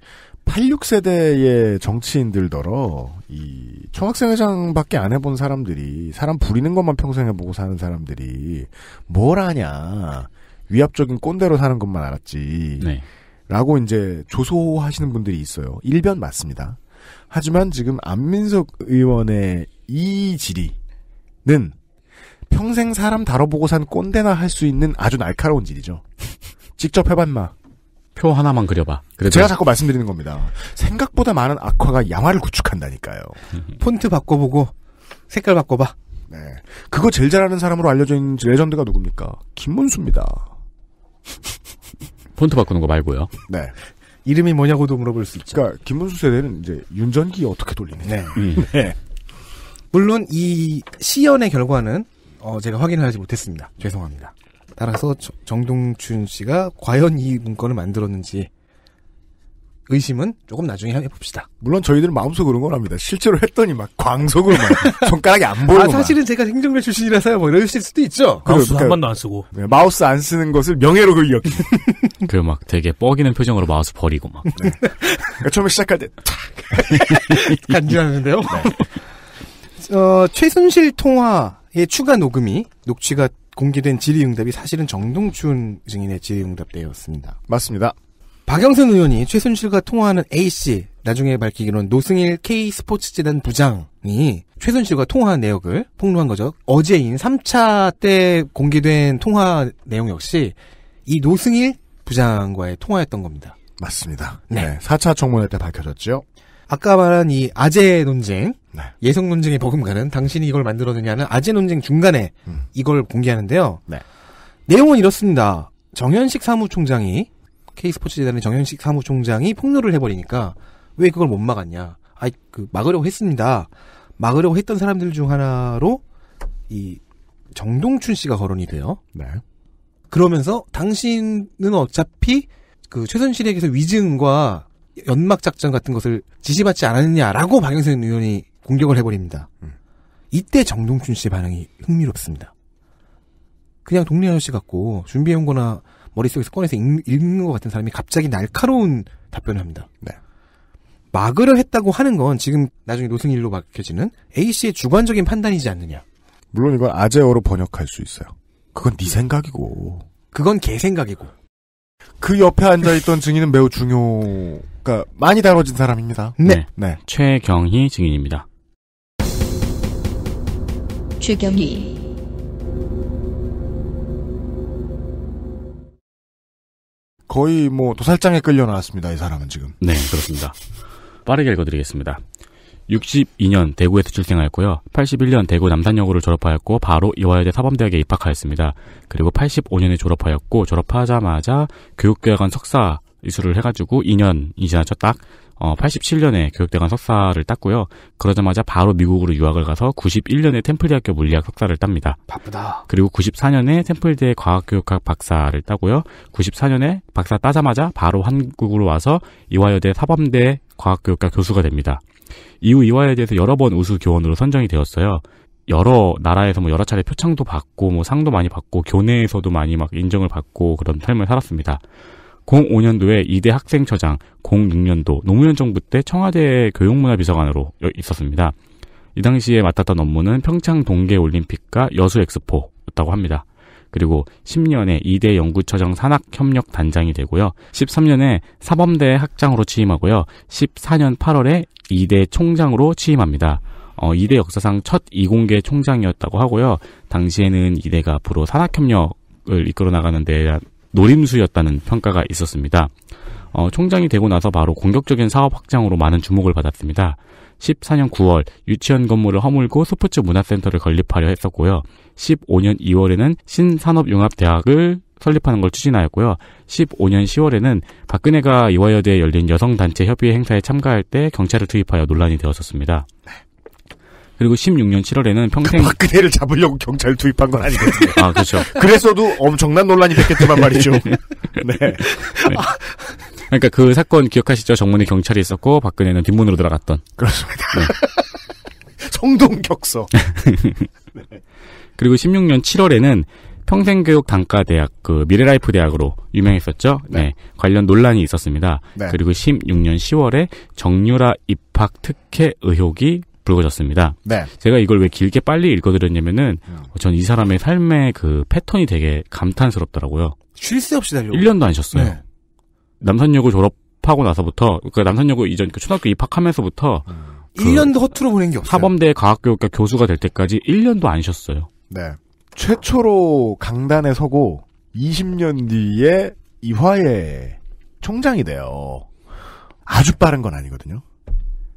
Speaker 2: 86세대의 정치인들더러 이 총학생회장밖에 안 해본 사람들이 사람 부리는 것만 평생 해보고 사는 사람들이 뭘 아냐 위압적인 꼰대로 사는 것만 알았지 네. 라고 이제 조소하시는 분들이 있어요 일변 맞습니다 하지만 지금 안민석 의원의 이 질의는 평생 사람 다뤄보고 산 꼰대나 할 수 있는 아주 날카로운 질이죠 직접 해봤마 표 하나만 그려봐. 그래도 제가 자꾸 말씀드리는 겁니다. 생각보다 많은 악화가 양화를 구축한다니까요. 폰트 바꿔보고 색깔 바꿔봐. 네, 그거 제일 잘하는 사람으로 알려져 있는 레전드가 누굽니까? 김문수입니다.
Speaker 3: 폰트 바꾸는 거 말고요.
Speaker 2: 네. 이름이 뭐냐고도 물어볼 수 있죠. 그러니까 김문수 세대는 이제 윤전기
Speaker 4: 어떻게 돌리느냐.
Speaker 3: 네. 음.
Speaker 4: 네. 물론 이 시연의 결과는 어, 제가 확인하지 을 못했습니다. 죄송합니다. 따라서 정동춘 씨가 과연 이 문건을 만들었는지 의심은 조금 나중에 해봅시다. 물론 저희들 은 마음속으로 그런 건 합니다. 실제로 했더니 막 광속으로만 손가락이 안 보여요. 아, 사실은 제가 행정관 출신이라서요. 뭐 이러실 수도 있죠.
Speaker 2: 마우스 그러니까, 한 번도 안 쓰고. 네, 마우스 안 쓰는 것을 명예로 그 여기.
Speaker 3: 그막 되게 뻐기는 표정으로 마우스 버리고 막. 네.
Speaker 4: 그러니까 처음에 시작할 때
Speaker 3: 탁. 간지하는데요
Speaker 4: 네. 어, 최순실 통화의 추가 녹음이 녹취가 공개된 질의응답이 사실은 정동춘 증인의 질의응답 때였습니다. 맞습니다. 박영선 의원이 최순실과 통화하는 A씨, 나중에 밝히기로는 노승일 K스포츠재단 부장이 최순실과 통화한 내역을 폭로한 거죠. 어제인 3차 때 공개된 통화 내용 역시 이 노승일 부장과의 통화였던 겁니다. 맞습니다. 네. 네 4차 청문회 때밝혀졌죠 아까 말한 이 아재 논쟁, 네. 예성 논쟁의 버금가는 당신이 이걸 만들었느냐는 아재 논쟁 중간에 음. 이걸 공개하는데요. 네. 내용은 이렇습니다. 정현식 사무총장이 K스포츠 재단의 정현식 사무총장이 폭로를 해버리니까 왜 그걸 못 막았냐? 아, 그 막으려고 했습니다. 막으려고 했던 사람들 중 하나로 이 정동춘 씨가 거론이 돼요. 네. 그러면서 당신은 어차피 그 최순실에게서 위증과 연막 작전 같은 것을 지시받지 않았느냐라고 박영선 의원이 공격을 해버립니다. 음. 이때 정동춘 씨의 반응이 흥미롭습니다. 그냥 동네 아저씨 같고 준비해온 거나 머릿속에서 꺼내서 읽, 읽는 것 같은 사람이 갑자기 날카로운 답변을 합니다. 네. 막으려 했다고 하는 건 지금 나중에 노승일로 밝혀지는 A씨의 주관적인 판단이지 않느냐. 물론 이건 아재어로 번역할 수 있어요. 그건 네 생각이고. 그건 개 생각이고.
Speaker 2: 그 옆에 앉아있던 증인은 매우 중요 그러니까 많이 다뤄진 사람입니다. 네. 네. 네.
Speaker 3: 최경희 증인입니다.
Speaker 1: 최경희
Speaker 2: 거의 뭐 도살장에 끌려 나왔습니다. 이 사람은 지금. 네,
Speaker 3: 그렇습니다. 빠르게 읽어드리겠습니다. 62년 대구에서 출생하였고요. 81년 대구 남산여고를 졸업하였고 바로 이화여대 사범대학에 입학하였습니다. 그리고 85년에 졸업하였고 졸업하자마자 교육교육관 석사 이수를 해가지고 2년이 지나죠 딱 어, 87년에 교육대관 석사를 땄고요. 그러자마자 바로 미국으로 유학을 가서 91년에 템플대학교 물리학 석사를 땁니다. 바쁘다. 그리고 94년에 템플대 과학교육학 박사를 따고요. 94년에 박사 따자마자 바로 한국으로 와서 이화여대 사범대 과학교육학 교수가 됩니다. 이후 이화여대에서 여러 번 우수 교원으로 선정이 되었어요. 여러 나라에서 뭐 여러 차례 표창도 받고 뭐 상도 많이 받고 교내에서도 많이 막 인정을 받고 그런 삶을 살았습니다. 05년도에 이대 학생처장, 06년도 노무현 정부 때 청와대 교육문화비서관으로 있었습니다. 이 당시에 맡았던 업무는 평창 동계올림픽과 여수엑스포였다고 합니다. 그리고 10년에 이대 연구처장 산학협력단장이 되고요. 13년에 사범대 학장으로 취임하고요. 14년 8월에 이대 총장으로 취임합니다. 어, 이대 역사상 첫 이공계 총장이었다고 하고요. 당시에는 이대가 앞으로 산학협력을 이끌어 나가는 데 노림수였다는 평가가 있었습니다. 어, 총장이 되고 나서 바로 공격적인 사업 확장으로 많은 주목을 받았습니다. 14년 9월 유치원 건물을 허물고 스포츠 문화센터를 건립하려 했었고요. 15년 2월에는 신산업융합대학을 설립하는 걸 추진하였고요. 15년 10월에는 박근혜가 이화여대에 열린 여성단체 협의 회 행사에 참가할 때 경찰을 투입하여 논란이 되었었습니다. 네. 그리고 16년 7월에는 평생 그
Speaker 2: 박근혜를 잡으려고 경찰 투입한 건 아니거든요. 아 그렇죠. 그래서도 엄청난 논란이 됐겠지만 말이죠. 네. 네. 네.
Speaker 3: 그러니까 그 사건 기억하시죠? 정문에 경찰이 있었고 박근혜는 뒷문으로 들어갔던. 그렇습니다. 네. 성동격서. 네. 그리고 16년 7월에는 평생교육단과대학 그 미래라이프 대학으로 유명했었죠. 네. 네. 관련 논란이 있었습니다. 네. 그리고 16년 10월에 정유라 입학 특혜 의혹이 불거졌습니다. 네. 제가 이걸 왜 길게 빨리 읽어드렸냐면은 음. 어, 전이 사람의 삶의 그 패턴이 되게 감탄스럽더라고요.
Speaker 4: 쉴 새 없이 달려.
Speaker 3: 1년도 안 쉬었어요. 네. 남산여고 졸업하고 나서부터 그러니까 남산여고 이전 그 초등학교 입학하면서부터 음. 그 1년도 허투루 보낸 게 없어요. 사범대 과학교 교수가 될 때까지 1년도 안 쉬었어요.
Speaker 2: 네. 최초로 강단에 서고 20년 뒤에 이화의 총장이 돼요. 아주 빠른 건 아니거든요.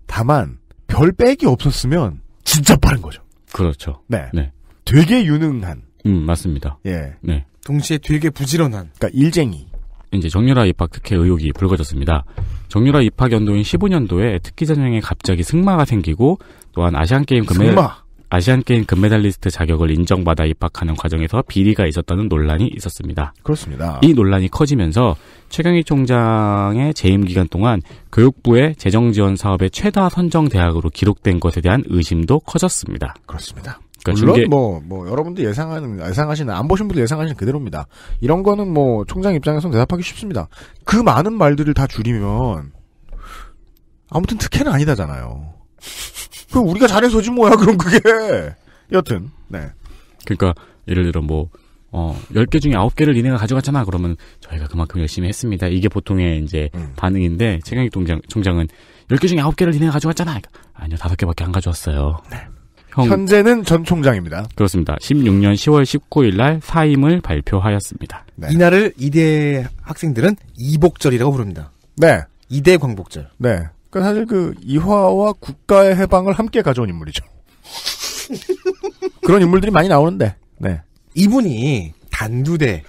Speaker 2: 다만 별 빽이 없었으면 진짜 빠른 거죠. 그렇죠. 네. 네. 되게
Speaker 4: 유능한.
Speaker 3: 음, 맞습니다. 예. 네.
Speaker 4: 동시에 되게 부지런한.
Speaker 3: 그니까 일쟁이. 이제 정유라 입학 특혜 의혹이 불거졌습니다. 정유라 입학 연도인 15년도에 특기 전형에 갑자기 승마가 생기고 또한 아시안 게임 금메달 승마. 아시안게임 금메달리스트 자격을 인정받아 입학하는 과정에서 비리가 있었다는 논란이 있었습니다. 그렇습니다. 이 논란이 커지면서 최경희 총장의 재임 기간 동안 교육부의 재정 지원 사업의 최다 선정 대학으로 기록된 것에 대한 의심도 커졌습니다. 그렇습니다. 그러니까 물론
Speaker 2: 뭐뭐 뭐, 뭐 여러분들 예상하는 예상하시는 안 보신 분들 예상하시는 그대로입니다. 이런 거는 뭐 총장 입장에서는 대답하기 쉽습니다. 그 많은 말들을 다 줄이면 아무튼 특혜는 아니다잖아요. 그럼 우리가 잘해서지 뭐야 그럼 그게 여튼 네
Speaker 3: 그러니까 예를 들어 뭐 어, 10개 중에 9개를 니네가 가져갔잖아. 그러면 저희가 그만큼 열심히 했습니다. 이게 보통의 이제 음. 반응인데, 최경익 동장, 총장은 10개 중에 9개를 니네가 가져갔잖아. 그러니까, 아니요, 5개밖에 안 가져왔어요. 네. 형, 현재는 전 총장입니다. 그렇습니다. 16년 10월 19일 날 사임을 발표하였습니다. 네. 이날을
Speaker 4: 이대 학생들은 이복절이라고 부릅니다. 네. 이대 광복절. 네. 그러니까 사실 그 이화와 국가의 해방을 함께 가져온 인물이죠. 그런 인물들이 많이 나오는데. 네. 이분이 단두대에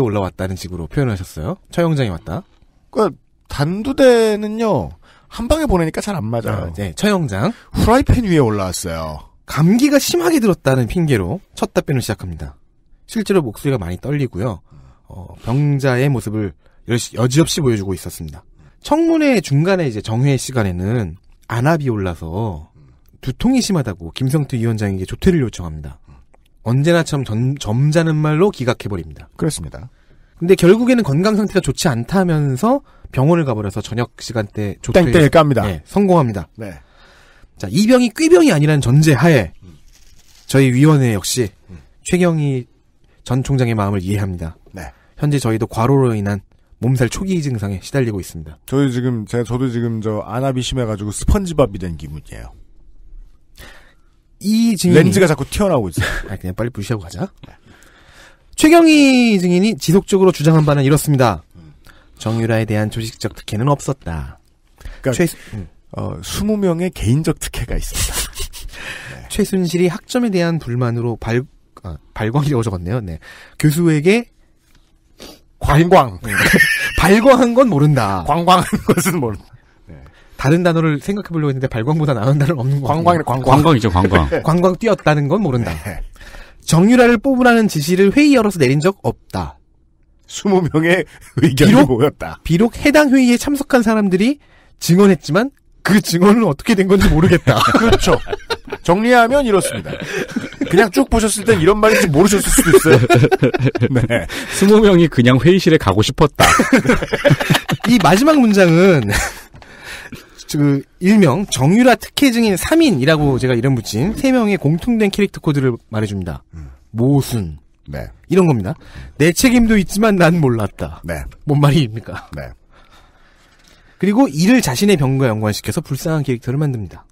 Speaker 4: 올라왔다는 식으로 표현하셨어요. 처형장이 왔다. 그러니까 단두대는요. 한 방에 보내니까 잘 안 맞아요. 아, 네, 처형장. 후라이팬 위에 올라왔어요. 감기가 심하게 들었다는 핑계로 첫 답변을 시작합니다. 실제로 목소리가 많이 떨리고요. 어, 병자의 모습을 여지없이 보여주고 있었습니다. 청문회 중간에 이제 정회 시간에는 안압이 올라서 두통이 심하다고 김성태 위원장에게 조퇴를 요청합니다. 언제나 참 점, 점잖은 말로 기각해버립니다. 그렇습니다. 근데 결국에는 건강 상태가 좋지 않다면서 병원을 가버려서 저녁 시간대 조퇴 땡땡을 깝니다. 네, 성공합니다. 네. 자, 이 병이 꾀병이 아니라는 전제 하에 저희 위원회 역시 음. 최경희 전 총장의 마음을 이해합니다. 네. 현재 저희도 과로로 인한 몸살 초기 증상에 시달리고 있습니다. 저희 지금 제 저도 지금 저 안압이 심해가지고 스펀지밥이 된
Speaker 2: 기분이에요. 이 증인 렌즈가 자꾸
Speaker 4: 튀어나오고 있어요. 아, 그냥 빨리 부시하고 가자. 최경희 증인이 지속적으로 주장한 바는 이렇습니다. 정유라에 대한 조직적 특혜는 없었다. 그러니까 최... 음. 어, 20명의 개인적 특혜가 있었다. 최순실이 학점에 대한 불만으로 발, 아, 발광이라고 적었네요. 네. 교수에게 관광. 발광한 건 모른다. 관광한 것은 모른다. 네. 다른 단어를 생각해보려고 했는데 발광보다 나은 단어는 없는 거 관광이래 관광. 광이죠 관광. 관광 뛰었다는 건 모른다. 네. 정유라를 뽑으라는 지시를 회의 열어서 내린 적 없다. 20명의 의견이 비록, 모였다. 비록 해당 회의에 참석한 사람들이 증언했지만 그 증언은 어떻게 된 건지 모르겠다. 그렇죠. 정리하면 이렇습니다. 그냥 쭉 보셨을 땐 이런 말인지 모르셨을 수도
Speaker 2: 있어요.
Speaker 3: 네. 스무 명이 그냥 회의실에 가고 싶었다.
Speaker 4: 이 마지막 문장은 그 일명 정유라 특혜 증인 3인이라고 제가 이름 붙인 3명의 공통된 캐릭터 코드를 말해줍니다. 음. 모순. 네. 이런 겁니다. 내 책임도 있지만 난 몰랐다. 네. 뭔 말입니까? 네. 그리고 이를 자신의 병과 연관시켜서 불쌍한 캐릭터를 만듭니다.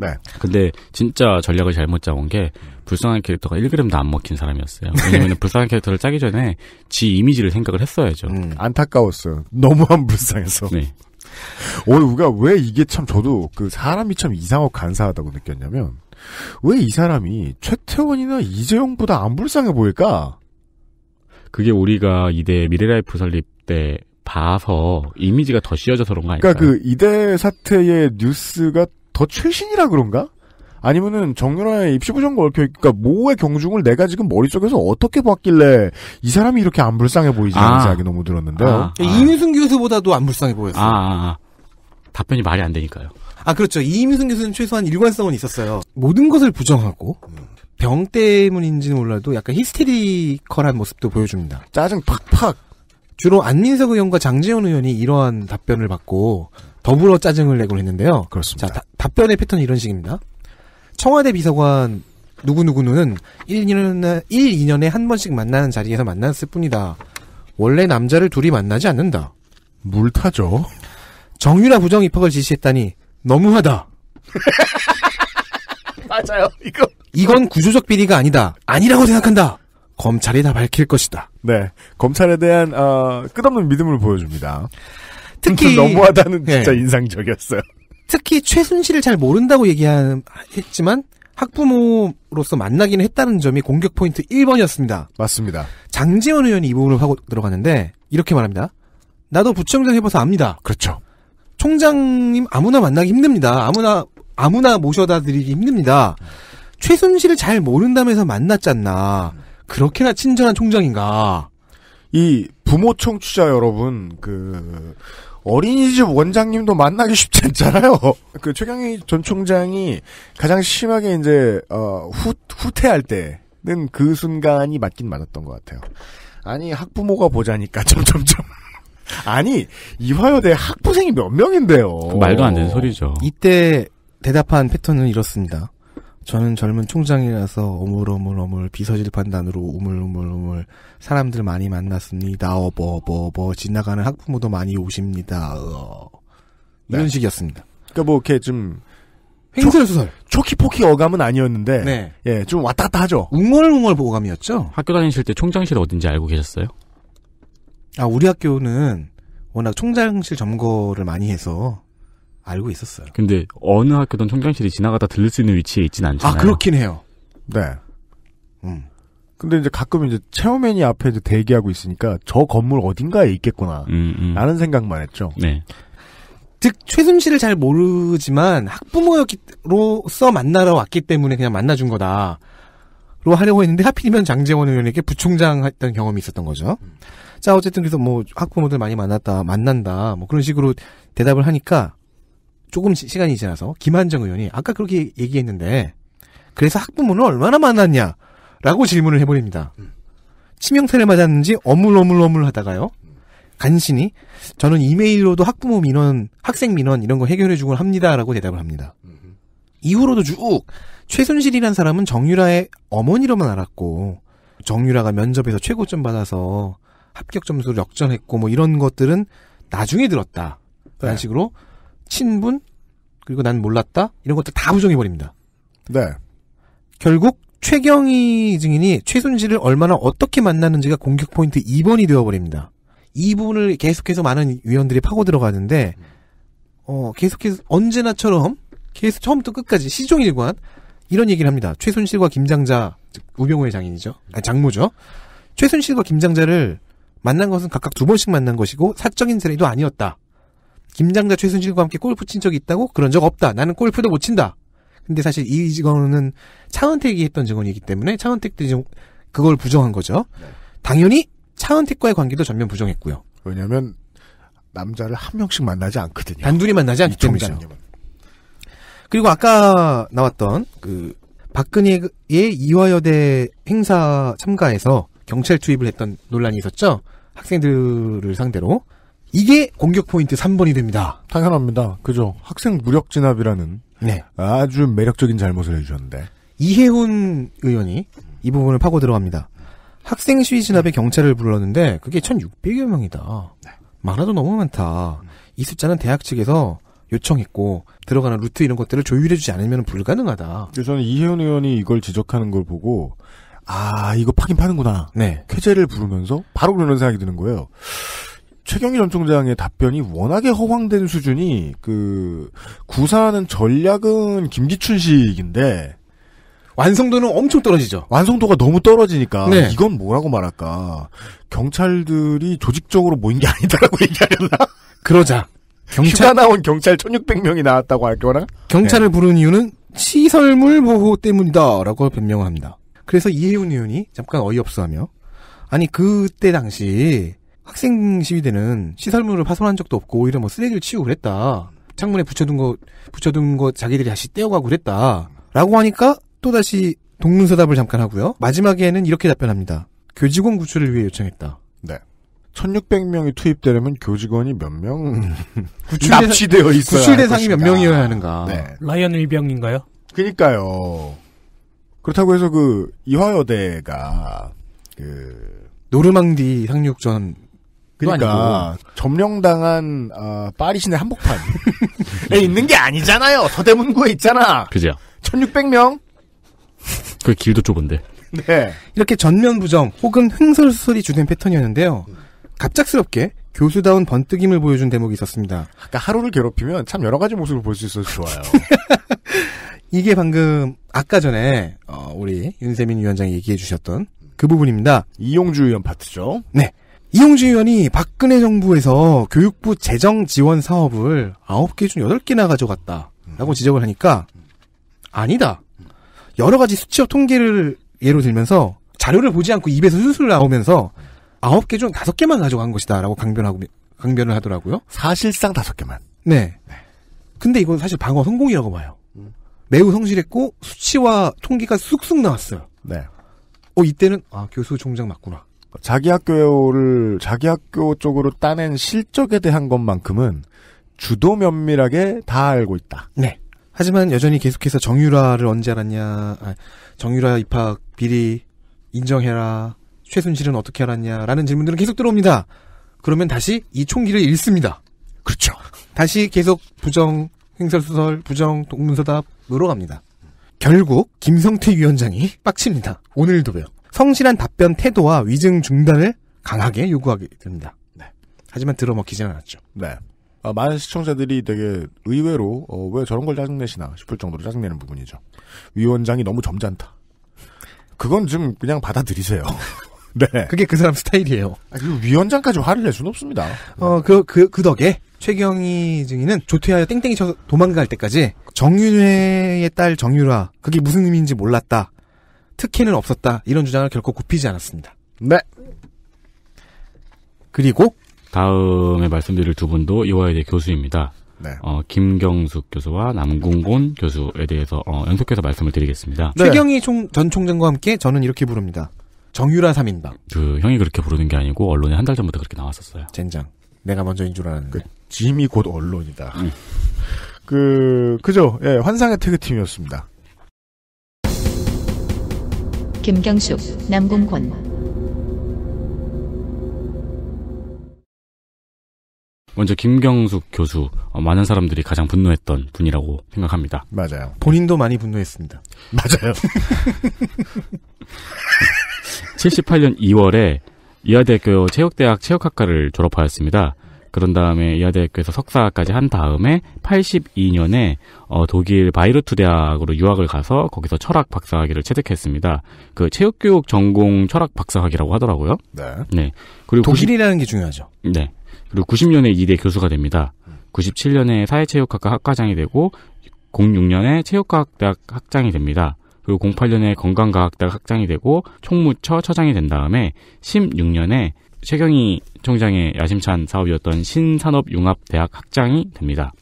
Speaker 3: 네. 근데 진짜 전략을 잘못 잡은 게 불쌍한 캐릭터가 1그램도안 먹힌 사람이었어요. 왜냐면 불쌍한 캐릭터를 짜기 전에 지 이미지를 생각을 했어야죠. 음, 안타까웠어요.
Speaker 2: 너무 안 불쌍해서. 네. 오늘 우리가 왜 이게 참 저도 그 사람이 참 이상하고 간사하다고 느꼈냐면 왜 이 사람이 최태원이나 이재용보다 안
Speaker 3: 불쌍해 보일까? 그게 우리가 이대 미래라이프 설립 때 봐서 이미지가 더씌어져서 그런 거 아닐까요?
Speaker 2: 그러니까 그 이대 사태의 뉴스가 더 최신이라 그런가? 아니면은 정유라의 입시부정과 얽혀, 그니까 모의 경중을 내가 지금 머릿속에서 어떻게 봤길래 이 사람이 이렇게 안 불쌍해 보이지? 아. 생각이
Speaker 3: 너무 들었는데요. 아. 아.
Speaker 4: 이민승 교수보다도 안 불쌍해
Speaker 3: 보였어요. 아, 아, 아. 답변이 말이 안 되니까요.
Speaker 4: 아, 그렇죠. 이민승 교수는 최소한 일관성은 있었어요. 모든 것을 부정하고, 병 때문인지는 몰라도 약간 히스테리컬한 모습도 보여줍니다. 짜증 팍팍! 주로 안민석 의원과 장재원 의원이 이러한 답변을 받고, 더불어 짜증을 내곤 했는데요. 그렇습니다. 자, 다, 답변의 패턴이 이런 식입니다. 청와대 비서관 누구누구는 1, 2년에, 1, 2년에 한 번씩 만나는 자리에서 만났을 뿐이다. 원래 남자를 둘이 만나지 않는다. 물 타죠. 정유라 부정 입학을 지시했다니 너무하다.
Speaker 5: 맞아요. 이거
Speaker 4: 이건 구조적 비리가 아니다. 아니라고 생각한다. 검찰이 다 밝힐 것이다. 네, 검찰에 대한 어, 끝없는 믿음을
Speaker 2: 보여줍니다. 특히 너무하다는 예. 진짜 네. 인상적이었어요.
Speaker 4: 특히 최순실을 잘 모른다고 얘기했지만 학부모로서 만나기는 했다는 점이 공격 포인트 1번이었습니다. 맞습니다. 장지원 의원이 이 부분을 하고 들어갔는데 이렇게 말합니다. 나도 부총장 해봐서 압니다. 그렇죠. 총장님 아무나 만나기 힘듭니다. 아무나 아무나 모셔다 드리기 힘듭니다. 최순실을 잘 모른다면서 만났잖나. 그렇게나 친절한 총장인가. 이 부모 청취자 여러분
Speaker 2: 그 어린이집 원장님도 만나기 쉽지 않잖아요. 그 최경희 전 총장이 가장 심하게 이제 어, 후, 후퇴할 때는 그 순간이 맞긴 맞았던 것 같아요. 아니 학부모가 보자니까 점점점.
Speaker 4: 아니 이화여대 학부생이 몇 명인데요. 그
Speaker 3: 말도 안 되는 소리죠.
Speaker 4: 이때 대답한 패턴은 이렇습니다. 저는 젊은 총장이라서 어물어물어물 비서실 판단으로 우물우물우물 사람들 많이 만났습니다. 어버버버 뭐, 뭐, 뭐 지나가는 학부모도 많이 오십니다. 어. 네. 이런 네. 식이었습니다. 그러니까 뭐 이렇게 좀 횡설수설 초키포키 어감은 아니었는데 네. 예, 좀 왔다 갔다 하죠. 웅얼웅얼
Speaker 3: 보감이었죠. 학교 다니실 때 총장실 어딘지 알고 계셨어요?
Speaker 4: 아, 우리 학교는 워낙 총장실 점거를 많이 해서 알고 있었어요.
Speaker 3: 근데 어느 학교든 청장실이 지나가다 들을수 있는 위치에 있진 아, 않잖아요. 아 그렇긴 해요. 네.
Speaker 2: 음. 근데 이제 가끔 이제 체어맨이 앞에 이제 대기하고 있으니까 저 건물 어딘가에 있겠구나. 음,
Speaker 4: 음. 라는 생각만 했죠. 네. 즉 최순실을 잘 모르지만 학부모로서 만나러 왔기 때문에 그냥 만나준 거다. 로 하려고 했는데 하필이면 장재원 의원에게 부총장 했던 경험이 있었던 거죠. 자 어쨌든 그래서 뭐 학부모들 많이 만났다 만난다 뭐 그런 식으로 대답을 하니까 조금 시간이 지나서 김한정 의원이 아까 그렇게 얘기했는데 그래서 학부모는 얼마나 많았냐라고 질문을 해버립니다. 음. 치명타를 맞았는지 어물어물어물 하다가요. 간신히 저는 이메일로도 학부모 민원, 학생 민원 이런 거 해결해 주곤 합니다라고 대답을 합니다. 이후로도 쭉 최순실이란 사람은 정유라의 어머니로만 알았고 정유라가 면접에서 최고점 받아서 합격 점수를 역전했고 뭐 이런 것들은 나중에 들었다. 라는 네. 식으로 친분 그리고 난 몰랐다 이런 것들 다 부정해 버립니다. 네. 결국 최경희 증인이 최순실을 얼마나 어떻게 만나는지가 공격 포인트 2번이 되어 버립니다. 이 부분을 계속해서 많은 위원들이 파고 들어가는데 어 계속해서 언제나처럼 계속 처음부터 끝까지 시종일관 이런 얘기를 합니다. 최순실과 김장자 즉 우병우의 장인이죠. 아니, 장모죠. 최순실과 김장자를 만난 것은 각각 두 번씩 만난 것이고 사적인 세례도 아니었다. 김장자 최순실과 함께 골프 친 적이 있다고? 그런 적 없다. 나는 골프도 못 친다. 근데 사실 이 증언은 차은택이 했던 증언이기 때문에 차은택도 이제 그걸 부정한 거죠. 네. 당연히 차은택과의 관계도 전면 부정했고요. 왜냐면 남자를 한 명씩 만나지 않거든요. 단둘이 만나지 않기 때문이죠. 그리고 아까 나왔던 그 박근혜의 이화여대 행사 참가에서 경찰 투입을 했던 논란이 있었죠. 학생들을 상대로 이게 공격 포인트 3번이 됩니다. 당연합니다. 그죠. 학생 무력 진압이라는 네. 아주 매력적인 잘못을 해주셨는데. 이혜훈 의원이 이 부분을 파고 들어갑니다. 학생 시위 진압에 경찰을 불렀는데 그게 1,600여 명이다. 네. 많아도 너무 많다. 이 숫자는 대학 측에서 요청했고 들어가는 루트 이런 것들을 조율해주지 않으면 불가능하다. 그래서 저는 이혜훈 의원이 이걸 지적하는 걸 보고 아
Speaker 2: 이거 파긴 파는구나. 네. 쾌제를 부르면서 바로 그런 생각이 드는 거예요. 최경희 전 총장의 답변이 워낙에 허황된 수준이 그 구사하는 전략은 김기춘식인데 완성도는 엄청 떨어지죠. 완성도가 너무 떨어지니까 네. 이건 뭐라고 말할까? 경찰들이 조직적으로 모인 게 아니다라고 얘기하려나? 그러자 경찰 휴가 나온 경찰 1,600명이 나왔다고 할거나 경찰을
Speaker 4: 네. 부른 이유는 시설물 보호 때문이다라고 변명합니다. 을 그래서 이혜윤 의원이 잠깐 어이없어하며 아니 그때 당시 학생 시위대는 시설물을 파손한 적도 없고 오히려 뭐 쓰레기를 치우고 그랬다. 창문에 붙여둔 거 붙여둔 거 자기들이 다시 떼어가고 그랬다라고 하니까 또 다시 동문서답을 잠깐 하고요. 마지막에는 이렇게 답변합니다. 교직원 구출을 위해 요청했다. 네. 1600명이 투입되려면
Speaker 2: 교직원이 몇 명? 음. 구출 납치되어 있어 구출 대상이 몇 명이어야 하는가? 네. 라이언 일병인가요? 그니까요. 그렇다고 해서 그 이화여대가
Speaker 4: 그 노르망디 상륙전 그러니까
Speaker 2: 점령당한 어, 파리 시내 한복판에 네. 있는 게 아니잖아요. 서대문구에
Speaker 3: 있잖아. 그죠.
Speaker 4: 1600명.
Speaker 3: 그 길도 좁은데.
Speaker 4: 네. 이렇게 전면 부정 혹은 흥설수설이 주된 패턴이었는데요. 갑작스럽게 교수다운 번뜩임을 보여준 대목이 있었습니다. 아까 하루를 괴롭히면 참 여러 가지 모습을 볼 수 있어서 좋아요. 이게 방금 아까 전에 어, 우리 윤세민 위원장이 얘기해 주셨던 그 부분입니다. 이용주 의원 파트죠. 네. 이용주 의원이 박근혜 정부에서 교육부 재정 지원 사업을 9개 중 8개나 가져갔다. 라고 음. 지적을 하니까, 아니다. 여러 가지 수치와 통계를 예로 들면서 자료를 보지 않고 입에서 술술 나오면서 9개 중 5개만 가져간 것이다. 라고 강변하고, 강변을 하더라고요. 사실상 5개만. 네. 네. 근데 이건 사실 방어 성공이라고 봐요. 음. 매우 성실했고 수치와 통계가 쑥쑥 나왔어요. 네. 어 이때는 아 교수 총장 맞구나.
Speaker 2: 자기 학교를 자기 학교 쪽으로 따낸 실적에
Speaker 4: 대한 것만큼은 주도 면밀하게 다 알고 있다. 네. 하지만 여전히 계속해서 정유라를 언제 알았냐, 아, 정유라 입학 비리 인정해라, 최순실은 어떻게 알았냐라는 질문들은 계속 들어옵니다. 그러면 다시 이 총기를 잃습니다. 그렇죠. 다시 계속 부정 행설수설, 부정 동문서답으로 갑니다. 결국 김성태 위원장이 빡칩니다. 오늘도요. 성실한 답변 태도와 위증 중단을 강하게 요구하게 됩니다. 네. 하지만 들어먹히지는 않았죠.
Speaker 2: 네. 아, 많은 시청자들이 되게 의외로 어, 왜 저런 걸 짜증내시나 싶을 정도로 짜증내는 부분이죠. 위원장이 너무 점잖다. 그건 좀 그냥 받아들이세요.
Speaker 4: 네. 그게 그 사람 스타일이에요. 아, 위원장까지 화를 낼 수는 없습니다. 어, 그, 그, 그 덕에 최경희 증인은 조퇴하여 땡땡이 쳐서 도망갈 때까지 정윤회의 딸 정유라, 그게 무슨 의미인지 몰랐다. 특혜는 없었다. 이런 주장을 결코 굽히지 않았습니다. 네.
Speaker 3: 그리고 다음에 말씀드릴 두 분도 이화여대 교수입니다. 네. 어, 김경숙 교수와 남궁곤 교수에 대해서 어, 연속해서 말씀을 드리겠습니다. 네. 최경희
Speaker 4: 총, 전 총장과 함께 저는 이렇게 부릅니다. 정유라 3인방.
Speaker 3: 그 형이 그렇게 부르는 게 아니고 언론에 한 달 전부터 그렇게 나왔었어요. 젠장. 내가 먼저인 줄 알았는데. 그, 짐이 곧 언론이다. 음.
Speaker 2: 그 그죠? 예, 환상의 태그팀이었습니다.
Speaker 1: 김경숙, 남궁권.
Speaker 3: 먼저 김경숙 교수 어, 많은 사람들이 가장 분노했던 분이라고 생각합니다. 맞아요.
Speaker 4: 본인도 많이 분노했습니다. 맞아요.
Speaker 3: 78년 2월에 이화대학교 체육대학 체육학과를 졸업하였습니다. 그런 다음에 이화대학교에서 석사까지 한 다음에 82년에 어, 독일 바이르트 대학으로 유학을 가서 거기서 철학 박사학위를 채득했습니다그 체육교육 전공 철학 박사학위라고 하더라고요. 네. 네. 그리고 독일이라는 90... 게 중요하죠. 네. 그리고 90년에 이대 교수가 됩니다. 97년에 사회체육학과 학과장이 되고 06년에 체육과학대학 학장이 됩니다. 그리고 08년에 건강과학대학 학장이 되고 총무처 처장이 된 다음에 16년에 최경희 총장의 야심찬 사업이었던 신산업융합대학 학장이 됩니다.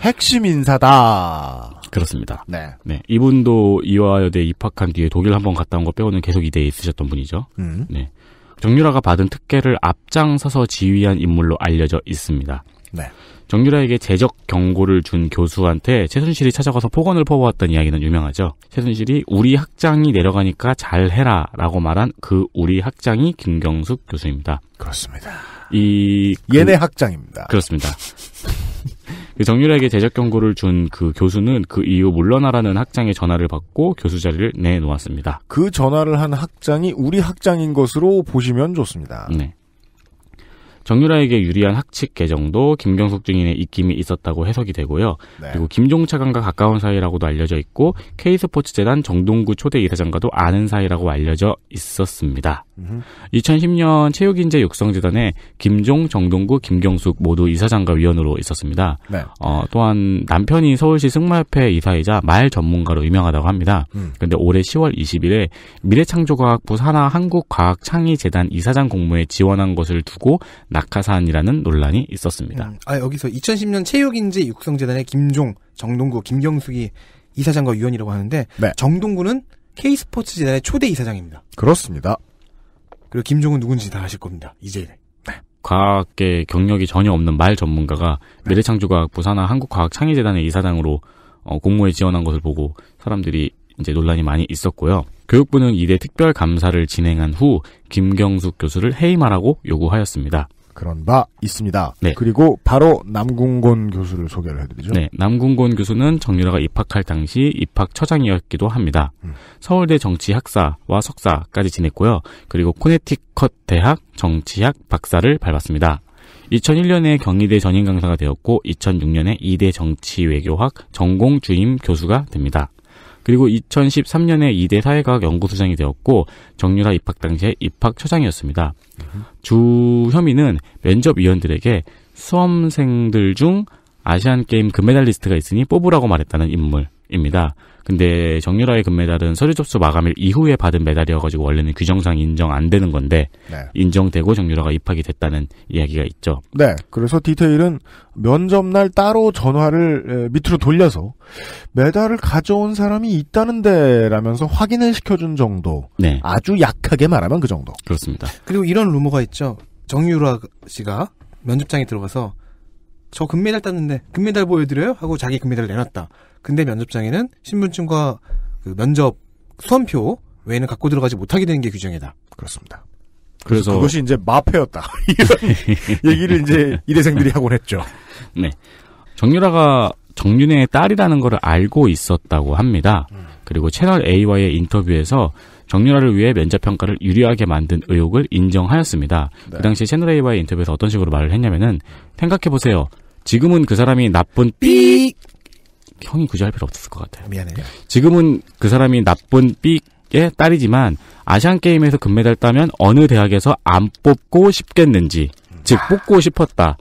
Speaker 3: 핵심 인사다. 그렇습니다. 네. 네. 이분도 이화여대 입학한 뒤에 독일 한번 갔다 온 거 빼고는 계속 이대에 있으셨던 분이죠. 음. 네. 정유라가 받은 특혜를 앞장서서 지휘한 인물로 알려져 있습니다. 네. 정유라에게 제적 경고를 준 교수한테 최순실이 찾아가서 폭언을 퍼부었던 이야기는 유명하죠. 최순실이 우리 학장이 내려가니까 잘해라 라고 말한 그 우리 학장이 김경숙 교수입니다. 그렇습니다. 이 그 얘네 그, 학장입니다. 그렇습니다. 그 정유라에게 제적 경고를 준 그 교수는 그 이후 물러나라는 학장의 전화를 받고 교수 자리를 내놓았습니다.
Speaker 2: 그 전화를 한 학장이 우리 학장인 것으로 보시면 좋습니다.
Speaker 3: 네. 정유라에게 유리한 학칙 개정도 김경숙 증인의 입김이 있었다고 해석이 되고요. 네. 그리고 김종차관과 가까운 사이라고도 알려져 있고 K스포츠재단 정동구 초대 이사장과도 아는 사이라고 알려져 있었습니다. 음흠. 2010년 체육인재 육성재단에 김종, 정동구, 김경숙 모두 이사장과 위원으로 있었습니다. 네. 어, 또한 남편이 서울시 승마협회 이사이자 말 전문가로 유명하다고 합니다. 음. 그런데 음. 올해 10월 20일에 미래창조과학부 산하 한국과학창의재단 이사장 공모에 지원한 것을 두고 낙하산이라는 논란이 있었습니다. 음,
Speaker 4: 아 여기서 2010년 체육인재 육성재단의 김종, 정동구, 김경숙이 이사장과 위원이라고 하는데 네. 정동구는 K스포츠 재단의 초대 이사장입니다. 그렇습니다. 그리고 김종은 누군지 다 아실 겁니다.
Speaker 3: 이제 네. 과학계 경력이 전혀 없는 말 전문가가 네. 미래창조과학부 산하 한국과학창의재단의 이사장으로 어, 공모에 지원한 것을 보고 사람들이 이제 논란이 많이 있었고요. 교육부는 이대 특별 감사를 진행한 후 김경숙 교수를 해임하라고 요구하였습니다.
Speaker 2: 그런 바 있습니다. 네. 그리고 바로 남궁곤 교수를 소개를 해드리죠. 네,
Speaker 3: 남궁곤 교수는 정유라가 입학할 당시 입학처장이었기도 합니다. 음. 서울대 정치학사와 석사까지 지냈고요. 그리고 코네티컷 대학 정치학 박사를 밟았습니다. 2001년에 경희대 전임 강사가 되었고 2006년에 이대 정치외교학 전공 주임 교수가 됩니다. 그리고 2013년에 이대 사회과학 연구소장이 되었고 정유라 입학 당시에 입학처장이었습니다. 으흠. 주 혐의는 면접위원들에게 수험생들 중 아시안게임 금메달리스트가 있으니 뽑으라고 말했다는 인물입니다. 근데 정유라의 금메달은 서류 접수 마감일 이후에 받은 메달이어가지고 원래는 규정상 인정 안 되는 건데 네. 인정되고 정유라가 입학이 됐다는 이야기가 있죠.
Speaker 2: 네. 그래서 디테일은 면접 날 따로 전화를 밑으로 돌려서 메달을
Speaker 4: 가져온 사람이 있다는데라면서 확인을 시켜준 정도. 네. 아주 약하게 말하면 그 정도. 그렇습니다. 그리고 이런 루머가 있죠. 정유라 씨가 면접장에 들어가서 저 금메달 땄는데 금메달 보여드려요? 하고 자기 금메달을 내놨다. 근데 면접장에는 신분증과 그 면접 수험표 외에는 갖고 들어가지 못하게 되는 게 규정이다. 그렇습니다. 그래서, 그래서 그것이 이제 마패였다. 이런 얘기를 이제 이대생들이
Speaker 2: 하곤 했죠.
Speaker 3: 네. 정유라가 정윤의 딸이라는 걸 알고 있었다고 합니다. 그리고 채널 A와의 인터뷰에서 정유라를 위해 면접 평가를 유리하게 만든 의혹을 인정하였습니다. 네. 그 당시 채널 A와의 인터뷰에서 어떤 식으로 말을 했냐면은 생각해 보세요. 지금은 그 사람이 나쁜 삐 형이 굳이 할 필요 없었을 것 같아요. 미안해요. 예. 지금은 그 사람이 나쁜 삑의 딸이지만 아시안 게임에서 금메달 따면 어느 대학에서 안 뽑고 싶겠는지, 음. 즉 아. 뽑고 싶었다.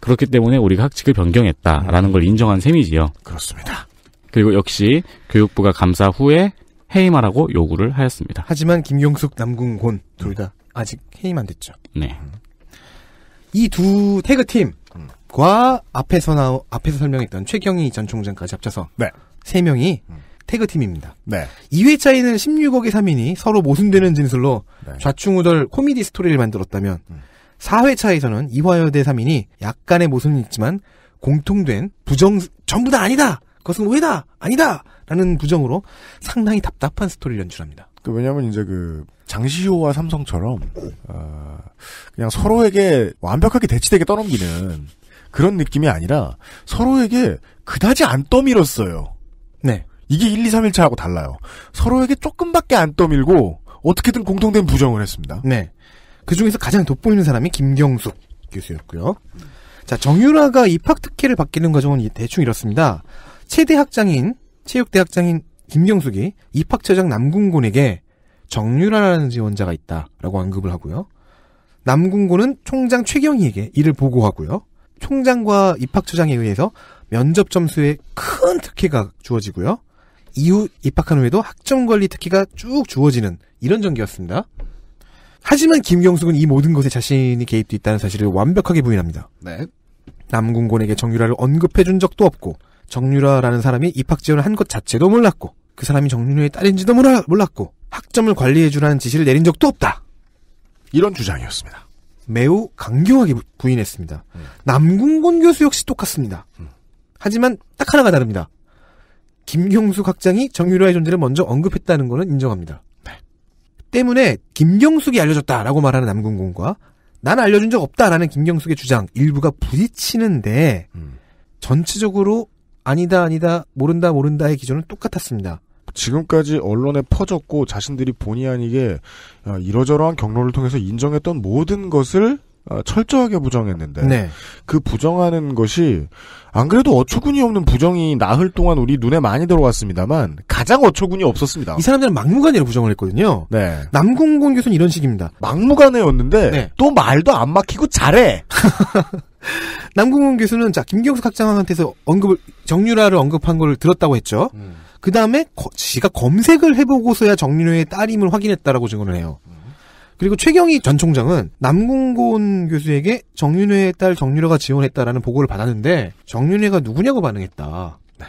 Speaker 3: 그렇기 때문에 우리가 학칙을 변경했다라는 음. 걸 인정한 셈이지요. 그렇습니다. 그리고 역시 교육부가 감사 후에 해임하라고 요구를 하였습니다.
Speaker 4: 하지만 김용숙, 남궁곤 둘 다 아직 해임 안 됐죠. 네. 음. 이두 태그팀 과 앞에서 나 앞에서 설명했던 최경희 전 총장까지 합쳐서 네. 3명이 태그팀입니다. 네. 2회차에는 16억의 3인이 서로 모순되는 진술로 네. 좌충우돌 코미디 스토리를 만들었다면 4회차에서는 이화여대 3인이 약간의 모순이 있지만 공통된 부정 전부 다 아니다. 그것은 오해다. 아니다. 라는 부정으로 상당히 답답한 스토리를 연출합니다. 그 왜냐하면 이제 그 장시호와
Speaker 2: 삼성처럼 어, 그냥 서로에게 완벽하게 대치되게 떠넘기는 그런 느낌이 아니라 서로에게 그다지 안 떠밀었어요. 네. 이게 1, 2, 3일 차하고 달라요. 서로에게 조금밖에 안 떠밀고 어떻게든 공통된 부정을
Speaker 4: 했습니다. 네. 그 중에서 가장 돋보이는 사람이 김경숙 교수였고요. 자, 정유라가 입학 특혜를 받기는 과정은 대충 이렇습니다. 최대 학장인 체육대 학장인 김경숙이 입학처장 남궁곤에게 정유라라는 지원자가 있다라고 언급을 하고요. 남궁곤은 총장 최경희에게 이를 보고하고요. 총장과 입학처장에 의해서 면접 점수에 큰 특혜가 주어지고요. 이후 입학한 후에도 학점 관리 특혜가 쭉 주어지는 이런 전기였습니다. 하지만 김경숙은 이 모든 것에 자신이 개입돼 있다는 사실을 완벽하게 부인합니다. 네. 남궁곤에게 정유라를 언급해 준 적도 없고 정유라라는 사람이 입학 지원을 한 것 자체도 몰랐고 그 사람이 정유라의 딸인지도 몰랐고 학점을 관리해 주라는 지시를 내린 적도 없다. 이런 주장이었습니다. 매우 강경하게 부인했습니다. 음. 남궁곤 교수 역시 똑같습니다. 음. 하지만 딱 하나가 다릅니다. 김경숙 학장이 정유라의 존재를 먼저 언급했다는 것은 인정합니다. 네. 때문에 김경숙이 알려줬다라고 말하는 남궁곤과 난 알려준 적 없다라는 김경숙의 주장 일부가 부딪히는데 음. 전체적으로 아니다 아니다 모른다 모른다의 기준은 똑같았습니다. 지금까지 언론에 퍼졌고 자신들이 본의 아니게 아, 이러저러한
Speaker 2: 경로를 통해서 인정했던 모든 것을 아, 철저하게 부정했는데 네. 그 부정하는 것이 안 그래도 어처구니 없는 부정이 나흘 동안 우리 눈에 많이 들어왔습니다만
Speaker 4: 가장 어처구니 없었습니다. 이 사람들은 막무가내로 부정을 했거든요. 네. 남궁곤 교수는 이런 식입니다. 막무가내였는데 네. 또 말도 안 막히고 잘해. 남궁곤 교수는 자 김경수 학장한테서 언급을 정유라를 언급한 걸 들었다고 했죠. 음. 그 다음에 지가 검색을 해보고서야 정민호의 딸임을 확인했다라고 증언을 해요. 그리고 최경희 전 총장은 남궁곤 교수에게 정윤회의 딸 정유라가 지원했다라는 보고를 받았는데 정윤회가 누구냐고 반응했다. 네.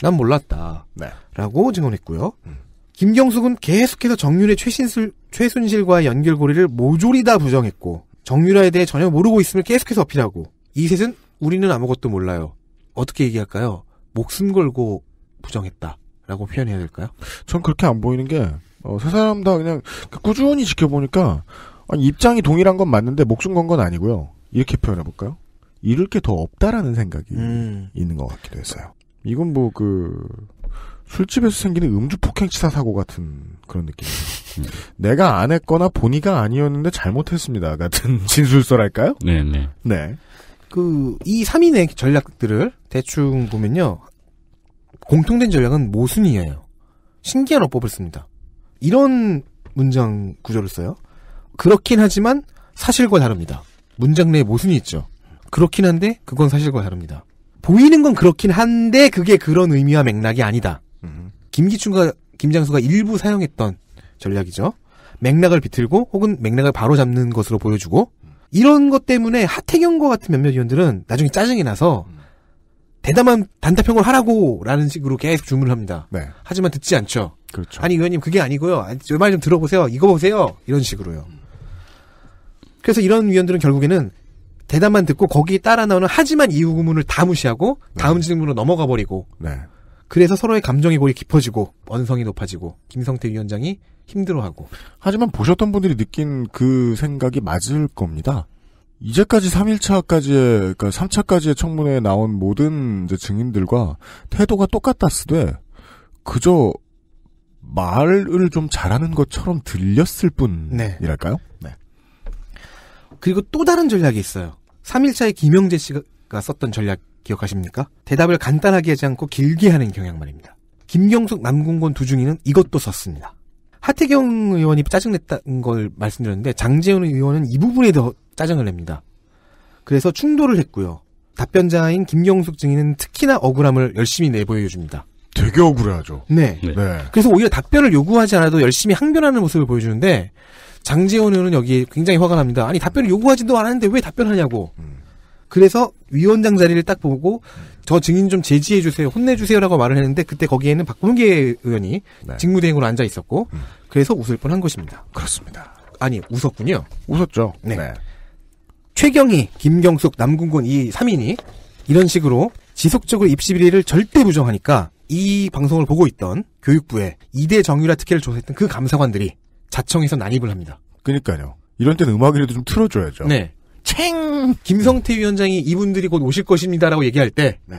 Speaker 4: 난 몰랐다. 네. 라고 증언했고요. 음. 김경숙은 계속해서 정윤회 최신술, 최순실과의 연결고리를 모조리 다 부정했고 정유라에 대해 전혀 모르고 있음을 계속해서 어필하고 이셋은 우리는 아무것도 몰라요. 어떻게 얘기할까요? 목숨 걸고 부정했다. 라고 표현해야 될까요? 전 그렇게 안 보이는 게, 어, 세 사람 다 그냥 그 꾸준히 지켜보니까,
Speaker 2: 아니, 입장이 동일한 건 맞는데 목숨 건 건 아니고요. 이렇게 표현해볼까요? 잃을 게더 없다라는 생각이 음. 있는 것 같기도 했어요. 이건 뭐, 그, 술집에서 생기는 음주 폭행 치사 사고 같은 그런 느낌이에요. 음. 내가 안 했거나 본의가
Speaker 4: 아니었는데 잘못했습니다. 같은 진술서랄까요? 네네. 네. 네. 그, 이 3인의 전략들을 대충 보면요. 공통된 전략은 모순이에요. 신기한 어법을 씁니다. 이런 문장 구조를 써요. 그렇긴 하지만 사실과 다릅니다. 문장 내에 모순이 있죠. 그렇긴 한데 그건 사실과 다릅니다. 보이는 건 그렇긴 한데 그게 그런 의미와 맥락이 아니다. 음. 김기춘과 김장수가 일부 사용했던 전략이죠. 맥락을 비틀고 혹은 맥락을 바로 잡는 것으로 보여주고 이런 것 때문에 하태경과 같은 몇몇 의원들은 나중에 짜증이 나서 음. 대담한 단답형을 하라고라는 식으로 계속 주문을 합니다. 네. 하지만 듣지 않죠. 그렇죠. 아니 의원님 그게 아니고요. 제말좀 들어보세요. 이거 보세요. 이런 식으로요. 그래서 이런 위원들은 결국에는 대답만 듣고 거기에 따라 나오는 하지만 이유 구문을 다 무시하고 네. 다음 네. 질문으로 넘어가 버리고 네. 그래서 서로의 감정이 골이 깊어지고 언성이 높아지고 김성태 위원장이 힘들어하고 하지만 보셨던 분들이 느낀
Speaker 2: 그 생각이 맞을 겁니다. 이제까지 3일차까지의, 그러니까 3차까지의 청문회에 나온 모든 증인들과 태도가 똑같았으되,
Speaker 4: 그저 말을 좀 잘하는 것처럼 들렸을 뿐이랄까요? 네. 네. 그리고 또 다른 전략이 있어요. 3일차에 김영재 씨가 썼던 전략 기억하십니까? 대답을 간단하게 하지 않고 길게 하는 경향 말입니다. 김경숙 남궁권 두중이는 이것도 썼습니다. 하태경 의원이 짜증냈다는 걸 말씀드렸는데 장재훈 의원은 이 부분에 더, 짜증을 냅니다. 그래서 충돌을 했고요. 답변자인 김경숙 증인은 특히나 억울함을 열심히 내보여줍니다. 되게 억울해하죠. 네. 네. 네. 그래서 오히려 답변을 요구하지 않아도 열심히 항변하는 모습을 보여주는데 장재원 의원은 여기에 굉장히 화가 납니다. 아니 답변을 요구하지도 않았는데 왜 답변하냐고. 음. 그래서 위원장 자리를 딱 보고 저 증인 좀 제지해 주세요, 혼내 주세요라고 말을 했는데 그때 거기에는 박범계 의원이 네. 직무대행으로 앉아 있었고 음. 그래서 웃을 뻔한 것입니다. 그렇습니다. 아니 웃었군요. 웃었죠. 네. 네. 최경희, 김경숙, 남궁군이 3인이 이런 식으로 지속적으로 입시 비리를 절대 부정하니까 이 방송을 보고 있던 교육부에 이대 정유라 특혜를 조사했던 그 감사관들이 자청해서 난입을 합니다. 그니까요. 러 이런 때는
Speaker 2: 음악이라도 좀 틀어줘야죠.
Speaker 4: 네. 챙! 김성태 위원장이 이분들이 곧 오실 것입니다라고 얘기할 때, 네.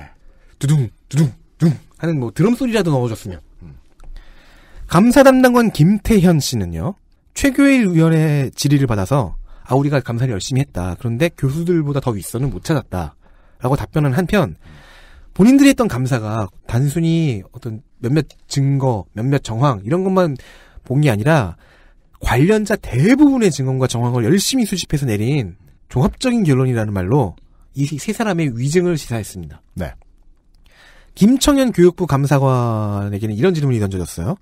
Speaker 4: 두둥, 두둥, 두둥 하는 뭐 드럼 소리라도 넣어줬으면. 감사 담당관 김태현 씨는요, 최교일 위원회 질의를 받아서 아 우리가 감사를 열심히 했다. 그런데 교수들보다 더 윗선은 못 찾았다라고 답변한 한편 본인들이 했던 감사가 단순히 어떤 몇몇 증거, 몇몇 정황 이런 것만 본 게 아니라 관련자 대부분의 증언과 정황을 열심히 수집해서 내린 종합적인 결론이라는 말로 이 세 사람의 위증을 시사했습니다. 네. 김청현 교육부 감사관에게는 이런 질문이 던져졌어요.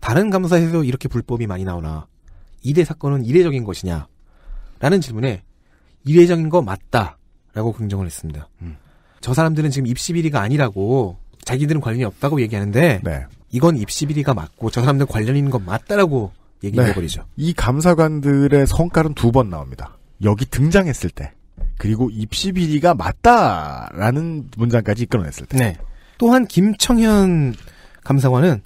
Speaker 4: 다른 감사에서 도 이렇게 불법이 많이 나오나 이대 사건은 이례적인 것이냐? 라는 질문에 이례적인거 맞다. 라고 긍정을 했습니다. 음. 저 사람들은 지금 입시 비리가 아니라고 자기들은 관련이 없다고 얘기하는데 네. 이건 입시 비리가 맞고 저 사람들 관련 있는 건 맞다라고 얘기해버리죠. 네. 이 감사관들의
Speaker 2: 성깔은 두 번 나옵니다. 여기 등장했을 때 그리고 입시 비리가 맞다라는 문장까지 이끌어냈을
Speaker 4: 때. 네. 또한 김청현 감사관은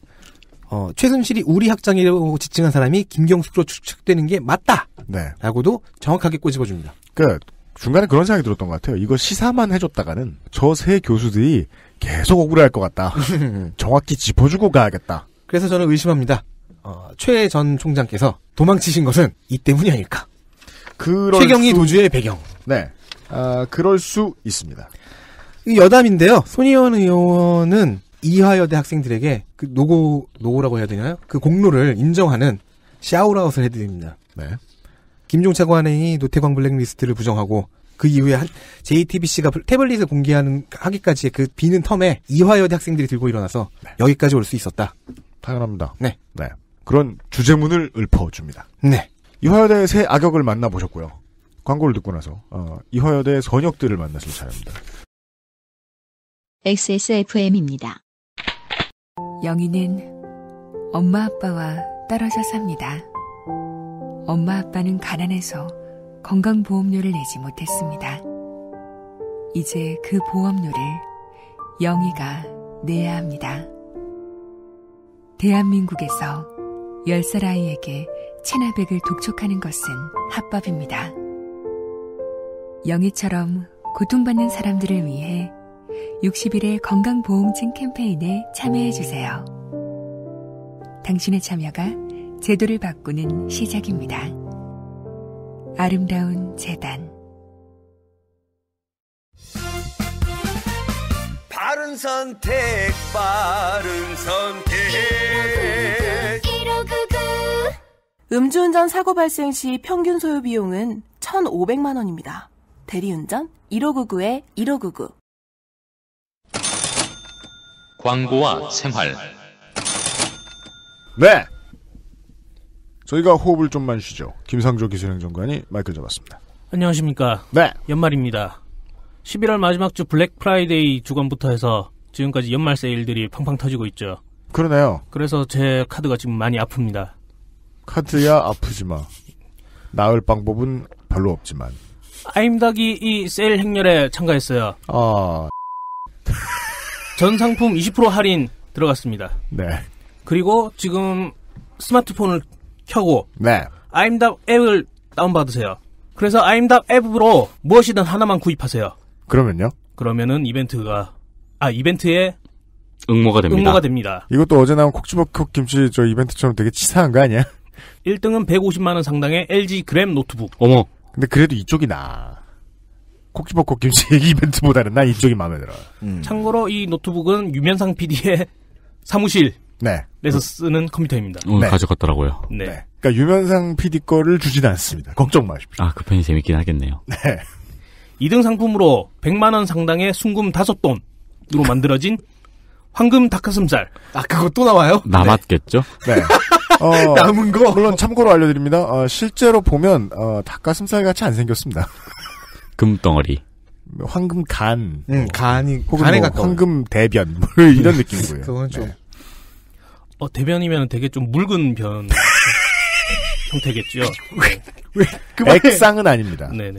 Speaker 4: 어, 최순실이 우리 학장이라고 지칭한 사람이 김경숙으로 추측되는 게 맞다. 네. 라고도 정확하게 꼬집어줍니다. 그 중간에 그런 생각이 들었던 것 같아요. 이거 시사만 해줬다가는 저 세 교수들이 계속 억울해할 것 같다. 정확히 짚어주고 가야겠다. 그래서 저는 의심합니다. 어, 최 전 총장께서 도망치신 것은 이 때문이 아닐까. 최경희 수... 도주의 배경. 네. 아, 그럴 수 있습니다. 여담인데요. 손희원 의원은 이화여대 학생들에게 그 노고 노고라고 해야 되나요? 그 공로를 인정하는 샤우라웃을 해드립니다. 네. 김종차 관행이 노태광 블랙리스트를 부정하고 그 이후에 JTBC가 태블릿을 공개하는 하기까지의 그 비는 텀에 이화여대 학생들이 들고 일어나서 네. 여기까지 올 수 있었다. 당연합니다. 네. 네. 그런 주제문을 읊어줍니다. 네. 이화여대의
Speaker 2: 새 악역을 만나보셨고요. 광고를 듣고 나서 어, 이화여대의 선역들을 만나실 차례입니다.
Speaker 1: XSFM입니다. 영희는 엄마 아빠와 떨어져 삽니다. 엄마 아빠는 가난해서 건강보험료를 내지 못했습니다. 이제 그 보험료를 영희가 내야 합니다. 대한민국에서 10살 아이에게 체납액을 독촉하는 것은 합법입니다. 영희처럼 고통받는 사람들을 위해 60일의 건강보험증 캠페인에 참여해주세요. 당신의 참여가 제도를 바꾸는 시작입니다. 아름다운 재단. 바른 선택, 바른 선택.
Speaker 4: 음주운전 사고 발생 시
Speaker 1: 평균 소요 비용은 1,500만 원입니다. 대리운전 1599에 1599.
Speaker 6: 광고와 생활.
Speaker 2: 네. 저희가 호흡을 좀만 쉬죠. 김상조 기술행정관이 마이크 잡았습니다.
Speaker 6: 안녕하십니까. 네. 연말입니다. 11월 마지막 주 블랙 프라이데이 주간부터 해서 지금까지 연말 세일들이 팡팡 터지고 있죠. 그러네요. 그래서 제 카드가 지금 많이 아픕니다.
Speaker 2: 카드야 아프지 마. 나을 방법은 별로 없지만.
Speaker 6: 아임닭이 이 세일 행렬에 참가했어요. 아. 전 상품 20% 할인 들어갔습니다. 네. 그리고 지금 스마트폰을 켜고 네. 아임답 앱을 다운받으세요. 그래서 아임답 앱으로 무엇이든 하나만 구입하세요. 그러면요? 그러면은 이벤트가 아 이벤트에
Speaker 2: 응모가 됩니다. 응모가 됩니다. 이것도 어제 나온 콕지버콕 김치 저 이벤트처럼 되게 치사한 거 아니야?
Speaker 6: 1등은 150만 원 상당의 LG 그램 노트북. 어머. 근데 그래도 이쪽이 나. 콕 집어 콕 김치 이벤트보다는 난 이쪽이 마음에 들어요. 음. 참고로 이 노트북은 유면상 PD의 사무실. 네. 에서 쓰는 컴퓨터입니다. 오 네.
Speaker 3: 가져갔더라고요.
Speaker 6: 네. 네. 그니까 유면상 PD 거를 주진 않습니다. 걱정 마십시오.
Speaker 3: 아, 그 편이 재밌긴 하겠네요.
Speaker 6: 네. 2등 상품으로 100만 원 상당의 순금 5돈으로 만들어진 황금 닭가슴살. 아, 그거 또 나와요?
Speaker 3: 네. 남았겠죠? 네. 네.
Speaker 2: 어, 남은 거? 물론 참고로 알려드립니다. 어, 실제로 보면 어, 닭가슴살 같이 안 생겼습니다.
Speaker 3: 금덩어리.
Speaker 2: 황금 간. 응, 네, 뭐 간이, 혹은 간에 뭐 가까워. 황금 대변. 뭐 이런 느낌이고요.
Speaker 6: 그건 좀. 네. 어, 대변이면 되게 좀 묽은 변 형태겠죠. 왜, 왜, 그 액상은 아닙니다. 네네.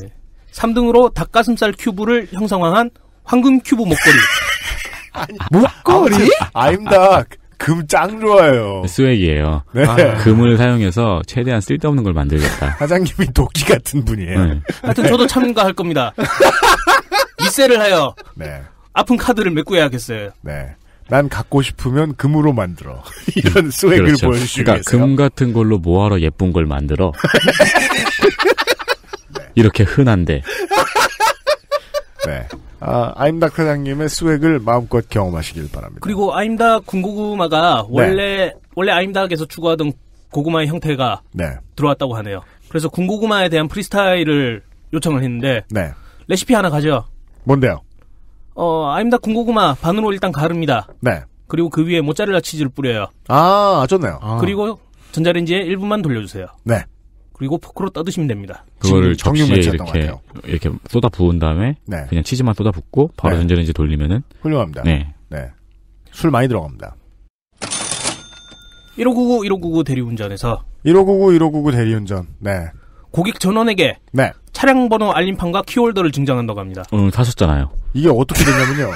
Speaker 6: 3등으로 닭가슴살 큐브를 형상화한 황금 큐브 목걸이. 아니, 목걸이? 아임닭. 금짱 좋아요.
Speaker 3: 스웩이에요. 네. 아, 금을 사용해서 최대한 쓸데없는 걸 만들겠다.
Speaker 6: 사장님이 도끼 같은 분이에요. 네. 하여튼 저도 참가할 겁니다. 이세를 하여 네. 아픈 카드를 메꾸야겠어요. 네.
Speaker 2: 난 갖고 싶으면 금으로 만들어.
Speaker 6: 이런 음. 스웩을
Speaker 3: 그렇죠. 보여주시고 그러니까 금 같은 걸로 뭐하러 예쁜 걸 만들어. 네. 이렇게 흔한데.
Speaker 2: 네. 아, 아임닭 사장님의 스웩을 마음껏 경험하시길 바랍니다.
Speaker 6: 그리고 아임닭 군고구마가 네. 원래 네. 원래 아임닭에서 추구하던 고구마의 형태가 네. 들어왔다고 하네요. 그래서 군고구마에 대한 프리스타일을 요청을 했는데 네. 레시피 하나 가져. 뭔데요? 어, 아임닭 군고구마 반으로 일단 가릅니다. 네. 그리고 그 위에 모짜렐라 치즈를 뿌려요.
Speaker 2: 아, 좋네요. 아.
Speaker 6: 그리고 전자레인지에 1분만 돌려주세요. 네. 그리고 포크로 떠드시면 됩니다. 그거를 접시에 이렇게
Speaker 3: 이렇게 쏟아 부은 다음에 네. 그냥 치즈만 쏟아 붓고 바로 네. 전자레인지 돌리면은 훌륭합니다.
Speaker 2: 네. 네. 술 많이 들어갑니다.
Speaker 6: 1599 1599 대리운전에서 1599 1599 대리운전. 네. 고객 전원에게 네. 차량 번호 알림판과 키홀더를 증정한다고 합니다.
Speaker 3: 오늘 어, 사셨잖아요.
Speaker 2: 이게 어떻게 되냐면요.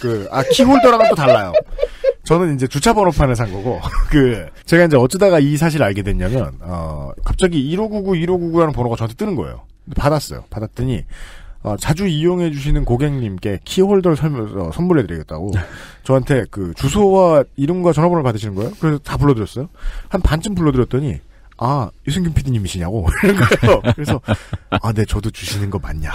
Speaker 2: 그, 아, 키홀더랑은 또 달라요. 저는 이제 주차 번호판을 산 거고 그 제가 이제 어쩌다가 이 사실을 알게 됐냐면 어 갑자기 1599 1599라는 번호가 저한테 뜨는 거예요. 받았어요. 받았더니 어, 자주 이용해 주시는 고객님께 키홀더를 설명, 어, 선물해 드리겠다고 저한테 그 주소와 이름과 전화번호를 받으시는 거예요. 그래서 다 불러드렸어요. 한 반쯤 불러드렸더니 아, 유승균 PD님이시냐고. 이런 그래서, 아, 네, 저도 주시는 거 맞냐.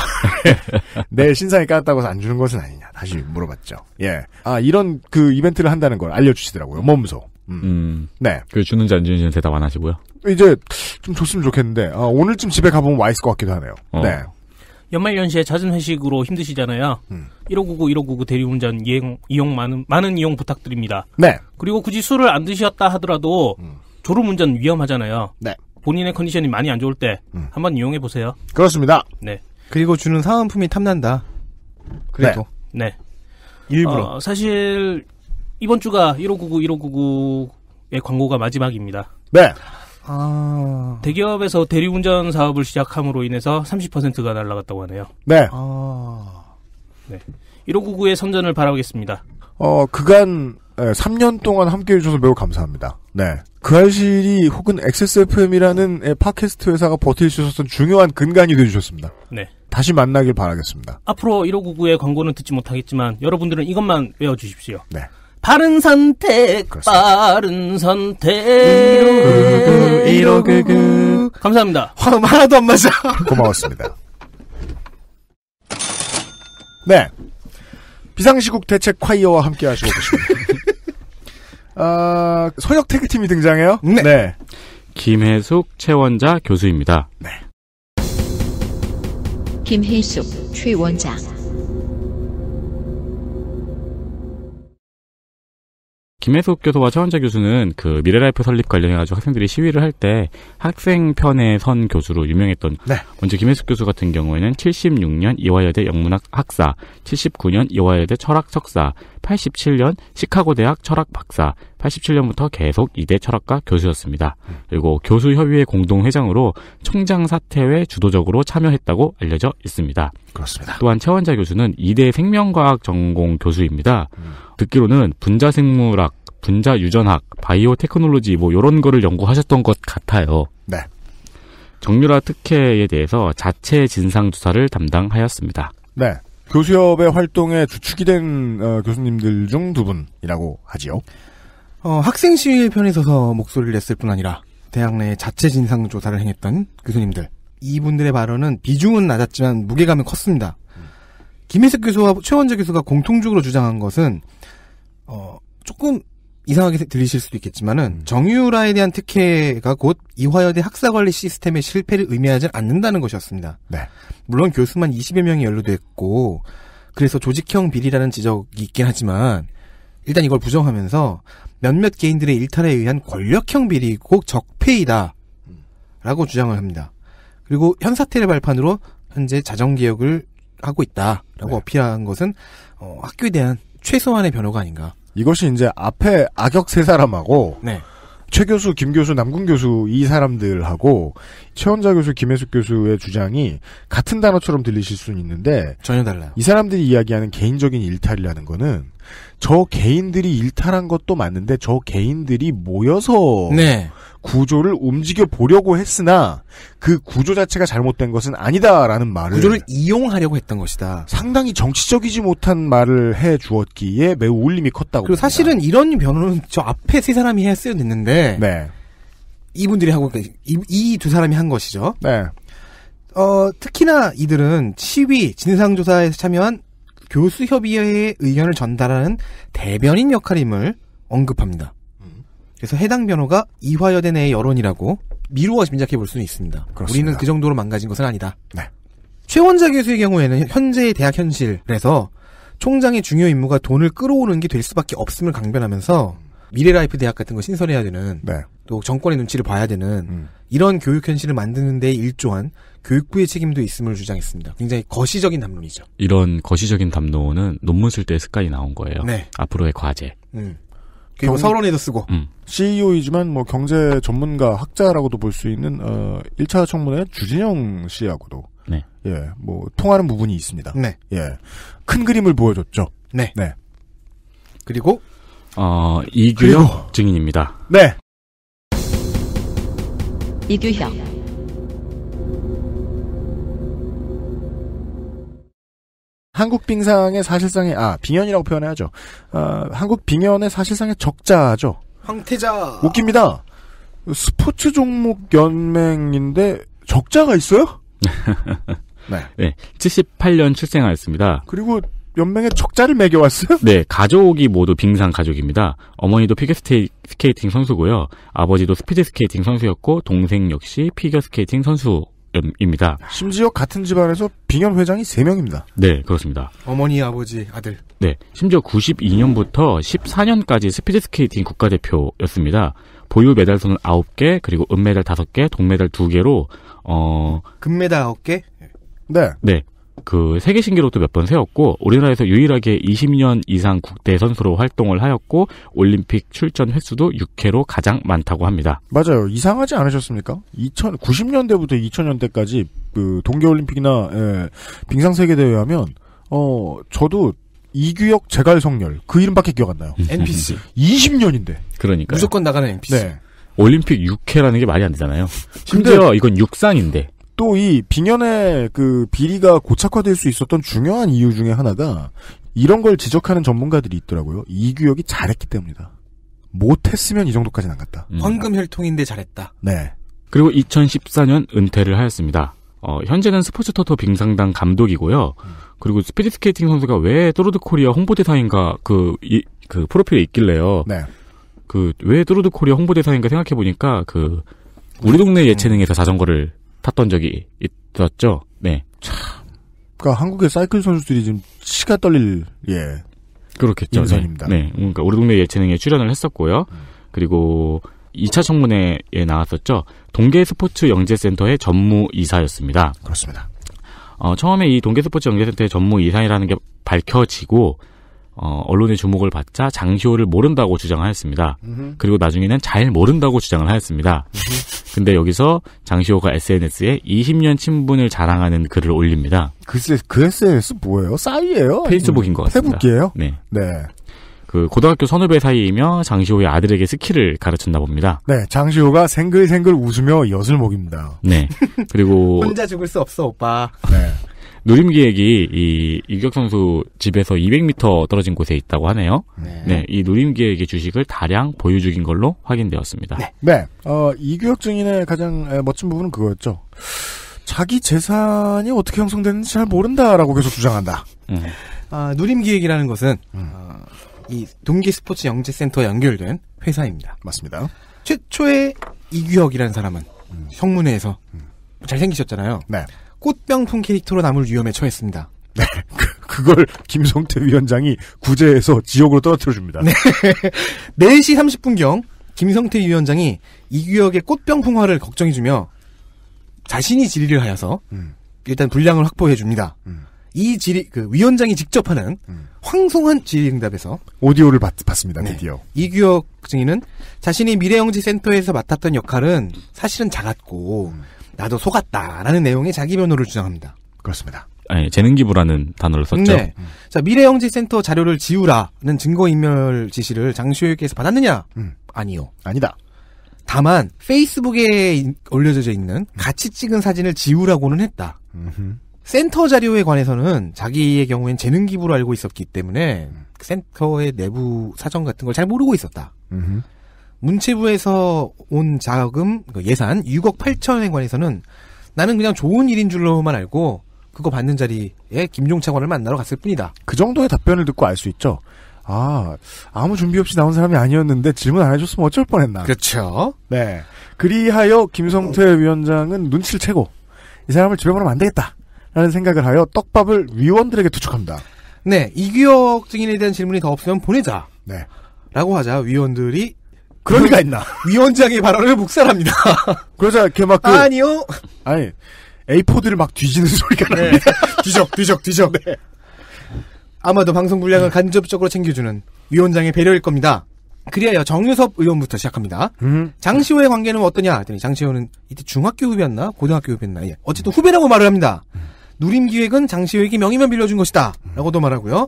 Speaker 2: 네, 신상이 까였다고 해서 안 주는 것은 아니냐. 다시
Speaker 3: 물어봤죠.
Speaker 2: 예. 아, 이런 그 이벤트를 한다는 걸 알려주시더라고요. 몸소.
Speaker 3: 음. 음. 네. 그 주는지 안 주는지는 대답 안 하시고요.
Speaker 2: 이제 좀 줬으면 좋겠는데, 아, 오늘쯤 집에 가보면 와 있을 것 같기도 하네요. 어. 네.
Speaker 6: 연말 연시에 잦은 회식으로 힘드시잖아요. 음. 1599, 1599 대리운전 이용, 이용 많은, 많은 이용 부탁드립니다. 네. 그리고 굳이 술을 안 드셨다 하더라도, 음. 졸음운전 위험하잖아요. 네. 본인의 컨디션이 많이 안 좋을 때 음. 한번 이용해 보세요.
Speaker 4: 그렇습니다. 네. 그리고 주는 사은품이 탐난다. 그래도.
Speaker 6: 네. 네. 일부러. 어, 사실 이번 주가 1599, 1599의 광고가 마지막입니다.
Speaker 5: 네. 아...
Speaker 6: 대기업에서 대리운전 사업을 시작함으로 인해서 30%가 날라갔다고 하네요.
Speaker 5: 네. 아... 네.
Speaker 6: 1599의 선전을 바라겠습니다.
Speaker 2: 보 어, 그간 3년 예, 동안 함께 해주셔서 매우 감사합니다. 네. 그 알실이 혹은 XSFM이라는 팟캐스트 회사가 버틸 수 있었던 중요한 근간이 되주셨습니다. 어 네. 다시 만나길 바라겠습니다.
Speaker 6: 앞으로 1599의 광고는 듣지 못하겠지만 여러분들은 이것만 외워주십시오. 네. 바른 선택, 그렇습니다. 빠른 선택. 1599, 1599. 감사합니다. 화음
Speaker 4: 하나도 안 맞아. 고마웠습니다. 네.
Speaker 2: 비상시국 대책 콰이어와 함께 하시고 계십니다. 어, 아, 서역 태그팀이 등장해요. 네. 네.
Speaker 3: 김혜숙 최원자 교수입니다. 네.
Speaker 1: 김혜숙 최원자
Speaker 3: 김혜숙 교수와 최원자 교수는 그 미래라이프 설립 관련해가지고 학생들이 시위를 할 때 학생 편에 선 교수로 유명했던 네. 먼저 김혜숙 교수 같은 경우에는 76년 이화여대 영문학 학사, 79년 이화여대 철학 석사, 87년 시카고 대학 철학 박사, 87년부터 계속 이대 철학과 교수였습니다. 그리고 교수협의회 공동회장으로 총장 사태에 주도적으로 참여했다고 알려져 있습니다. 그렇습니다. 또한 최원자 교수는 이대 생명과학 전공 교수입니다. 음. 듣기로는 분자생물학, 분자유전학, 바이오테크놀로지 뭐 이런 거를 연구하셨던 것 같아요. 네. 정유라 특혜에 대해서 자체 진상 조사를 담당하였습니다.
Speaker 2: 네. 교수협의 활동에
Speaker 4: 주축이 된 어, 교수님들 중 두 분이라고 하지요. 어, 학생 시위 의 편에 서서 목소리를 냈을 뿐 아니라 대학 내 자체 진상 조사를 행했던 교수님들 이분들의 발언은 비중은 낮았지만 무게감은 컸습니다. 김혜석 교수와 최원재 교수가 공통적으로 주장한 것은 어, 조금 이상하게 들리실 수도 있겠지만은 음. 정유라에 대한 특혜가 곧 이화여대 학사관리 시스템의 실패를 의미하지 않는다는 것이었습니다. 네. 물론 교수만 20여 명이 연루됐고 그래서 조직형 비리라는 지적이 있긴 하지만 일단 이걸 부정하면서 몇몇 개인들의 일탈에 의한 권력형 비리고 적폐이다 라고 주장을 합니다. 그리고 현 사태를 발판으로 현재 자정개혁을 하고 있다라고 네. 어필한 것은 어, 학교에 대한 최소한의 변호가 아닌가 이것이 이제 앞에 악역 세 사람하고 네.
Speaker 2: 최 교수, 김 교수, 남궁 교수 이 사람들하고 최원자 교수, 김혜숙 교수의 주장이 같은 단어처럼 들리실 수는 있는데 전혀 달라요. 이 사람들이 이야기하는 개인적인 일탈이라는 거는 저 개인들이 일탈한 것도 맞는데 저 개인들이 모여서 네. 구조를 움직여 보려고 했으나 그 구조 자체가 잘못된 것은 아니다라는 말을 구조를 이용하려고 했던 것이다. 상당히 정치적이지 못한
Speaker 4: 말을 해 주었기에 매우 울림이 컸다고. 그리고 봅니다. 사실은 이런 변호는 저 앞에 세 사람이 했어야 됐는데 네. 이분들이 하고 그 이두 사람이 한 것이죠. 네. 어, 특히나 이들은 시위 진상조사에 참여한 교수협의회의 의견을 전달하는 대변인 역할임을 언급합니다. 그래서 해당 변호가 이화여대 내의 여론이라고 미루어 짐작해 볼 수는 있습니다. 그렇습니다. 우리는 그 정도로 망가진 것은 아니다. 네. 최원자 교수의 경우에는 현재의 대학 현실에서 총장의 중요 임무가 돈을 끌어오는 게 될 수밖에 없음을 강변하면서 미래라이프 대학 같은 거 신설해야 되는 네. 또 정권의 눈치를 봐야 되는 음. 이런 교육 현실을 만드는 데 일조한 교육부의 책임도 있음을 주장했습니다. 굉장히 거시적인 담론이죠.
Speaker 3: 이런 거시적인 담론은 논문 쓸 때 습관이 나온 거예요. 네. 앞으로의 과제.
Speaker 5: 음.
Speaker 2: 그리고 사원에도 쓰고 음. CEO이지만 뭐 경제 전문가 학자라고도 볼 수 있는 어 1차 청문회 주진영 씨하고도 네. 예, 뭐 통하는 부분이 있습니다. 네. 예. 큰 그림을
Speaker 3: 보여줬죠. 네. 네. 그리고 어 이규혁 증인입니다.
Speaker 4: 네.
Speaker 1: 이규혁
Speaker 2: 한국 빙상의 사실상의 아 빙연이라고 표현해야죠. 아, 한국 빙연의 사실상의 적자죠.
Speaker 4: 황태자
Speaker 2: 웃깁니다. 스포츠 종목 연맹인데 적자가 있어요?
Speaker 3: 네. 네. 78년 출생하였습니다. 그리고 연맹의 적자를 매겨왔어요? 네, 가족이 모두 빙상 가족입니다. 어머니도 피겨스케이팅 선수고요. 아버지도 스피드스케이팅 선수였고 동생 역시 피겨스케이팅 선수 입니다.
Speaker 2: 심지어 같은 집안에서 빙현 회장이 3명입니다.
Speaker 3: 네, 그렇습니다.
Speaker 2: 어머니, 아버지,
Speaker 4: 아들.
Speaker 3: 네, 심지어 92년부터 14년까지 스피드스케이팅 국가대표였습니다. 보유 메달수는 9개, 그리고 은메달 5개, 동메달 2개로, 어. 금메달 9개? 네. 네. 그 세계 신기록도 몇 번 세웠고 우리나라에서 유일하게 20년 이상 국대 선수로 활동을 하였고 올림픽 출전 횟수도 6회로 가장 많다고 합니다.
Speaker 2: 맞아요. 이상하지 않으셨습니까? 2090년대부터 2000년대까지 그 동계 올림픽이나 예, 빙상 세계 대회 하면 어 저도 이규혁 재갈성렬그 이름밖에 기억 안 나요. NPC 20년인데.
Speaker 3: 그러니까 무조건 나가는 NPC. 네. 올림픽 6회라는 게 말이 안 되잖아요. 심지어 이건 육상인데.
Speaker 2: 또이 빙연의 그 비리가 고착화될 수 있었던 중요한 이유 중에 하나가 이런 걸 지적하는 전문가들이 있더라고요. 이 규혁이 잘했기 때문이다. 못했으면 이
Speaker 4: 정도까지는 안 갔다. 음. 황금 혈통인데 잘했다. 네.
Speaker 3: 그리고 2014년 은퇴를 하였습니다. 어, 현재는 스포츠 터터 빙상당 감독이고요. 음. 그리고 스피드 스케이팅 선수가 왜 또르드 코리아 홍보대사인가 그, 이, 그 프로필에 있길래요. 네. 그, 왜 또르드 코리아 홍보대사인가 생각해보니까 그, 우리 동네 예체능에서 자전거를 탔던 적이 있었죠. 네. 참.
Speaker 2: 그러니까 한국의 사이클 선수들이 지금 치가 떨릴 예. 그렇겠죠. 네. 인선입니다.
Speaker 3: 네. 네. 그러니까 우리 동네 예체능에 출연을 했었고요. 음. 그리고 2차 청문회에 나왔었죠. 동계 스포츠 영재센터의 전무 이사였습니다. 그렇습니다. 어, 처음에 이 동계 스포츠 영재센터의 전무 이사라는 게 밝혀지고 어, 언론의 주목을 받자 장시호를 모른다고 주장하였습니다. 으흠. 그리고 나중에는 잘 모른다고 주장을 하였습니다. 으흠. 근데 여기서 장시호가 SNS에 20년 친분을 자랑하는 글을 올립니다. 글쎄, 그 SNS 그
Speaker 2: 뭐예요? 싸이예요? 페이스북인 것 같습니다. 페북이에요?
Speaker 3: 네. 네. 그 고등학교 선후배 사이이며 장시호의 아들에게 스킬을 가르쳤나 봅니다.
Speaker 2: 네, 장시호가 생글생글 웃으며 엿을 먹입니다.
Speaker 3: 네. 그리고 혼자
Speaker 4: 죽을 수 없어 오빠. 네.
Speaker 3: 누림기획이 이 유격 선수 집에서 200m 떨어진 곳에 있다고 하네요. 네. 네이 누림기획의 주식을 다량 보유 중인 걸로 확인되었습니다. 네.
Speaker 2: 네. 어, 이규혁 증인의 가장 멋진 부분은 그거였죠.
Speaker 4: 자기 재산이 어떻게 형성되는지 잘 모른다라고 계속 주장한다. 음. 아, 누림기획이라는 것은 음. 어, 이동계 스포츠 영재센터에 연결된 회사입니다. 맞습니다. 최초의 이규혁이라는 사람은 음. 성문회에서 음. 잘생기셨잖아요. 네. 꽃병풍 캐릭터로 남을 위험에 처했습니다. 네. 그, 그걸 김성태 위원장이 구제해서 지옥으로 떨어뜨려 줍니다. 네. 4시 30분경 김성태 위원장이 이규혁의 꽃병풍화를 걱정해주며 자신이 질의를 하여서 음. 일단 분량을 확보해 줍니다. 음. 이 질의 그 위원장이 직접 하는 음. 황송한 질의응답에서 오디오를 받, 습니다 네. 드디어 이규혁 증인은 자신이 미래영지센터에서 맡았던 역할은 사실은 작았고 음. 나도 속았다라는 내용의 자기 변호를 주장합니다. 그렇습니다.
Speaker 3: 아니, 재능기부라는 단어를 썼죠.
Speaker 4: 네. 자, 미래영지센터 자료를 지우라는 증거인멸 지시를 장시호에게서 받았느냐? 음. 아니요. 아니다. 다만, 페이스북에 올려져 있는 같이 찍은 사진을 지우라고는 했다. 음흠. 센터 자료에 관해서는 자기의 경우엔 재능기부로 알고 있었기 때문에 음. 센터의 내부 사정 같은 걸 잘 모르고 있었다. 음흠. 문체부에서 온 자금 그러니까 예산 6억 8천에 관해서는 나는 그냥 좋은 일인 줄로만 알고 그거 받는 자리에 김종 차관을 만나러 갔을 뿐이다. 그 정도의 답변을 듣고 알 수 있죠. 아, 아무 준비 없이 나온 사람이 아니었는데 질문 안 해줬으면 어쩔
Speaker 2: 뻔했나. 그렇죠. 네. 그리하여 김성태 위원장은 눈치를 채고 이 사람을 집에 보내면 안 되겠다. 라는 생각을 하여 떡밥을 위원들에게 투척합니다.
Speaker 4: 네. 이규혁 증인에 대한 질문이 더 없으면 보내자. 네. 라고 하자 위원들이 그런 그러니까 리가 그러니까 있나? 위원장의 발언을 묵살합니다. 그러자 이렇게 막 그, 아니요. 아니 A4들을 막 뒤지는 소리가 네. 뒤적 뒤적 뒤적. 네. 아마도 방송 분량을 간접적으로 챙겨주는 위원장의 배려일 겁니다. 그리하여 정유섭 의원부터 시작합니다. 음. 장시호의 관계는 어떠냐? 했더니 장시호는 이때 중학교 후배였나? 고등학교 후배였나? 예. 어쨌든 후배라고 말을 합니다. 누림기획은 장시호에게 명의만 빌려준 것이다. 라고도 말하고요.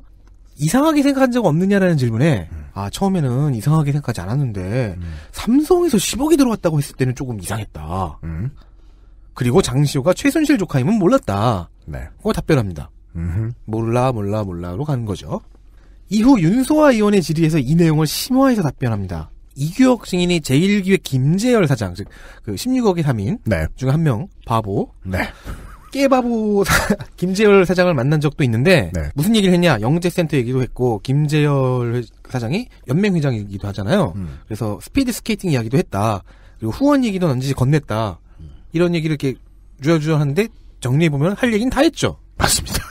Speaker 4: 이상하게 생각한 적 없느냐라는 질문에 아 처음에는 이상하게 생각하지 않았는데 음. 삼성에서 10억이 들어왔다고 했을 때는 조금 이상했다. 음. 그리고 장시호가 최순실 조카임은 몰랐다. 네. 그거 답변합니다. 음흠. 몰라 몰라 몰라로 가는 거죠. 이후 윤소아 의원의 질의에서 이 내용을 심화해서 답변합니다. 이규혁 증인이 제1기획 김재열 사장, 즉, 그 16억의 3인 네. 중에 한 명, 바보. 네. 깨바보 김재열 사장을 만난 적도 있는데 네. 무슨 얘기를 했냐 영재센터 얘기도 했고 김재열 사장이 연맹 회장이기도 하잖아요. 음. 그래서 스피드 스케이팅 이야기도 했다. 그리고 후원 얘기도 넌지 건넸다. 음. 이런 얘기를 이렇게 주여주여하는데 정리해 보면 할 얘기는 다 했죠. 맞습니다.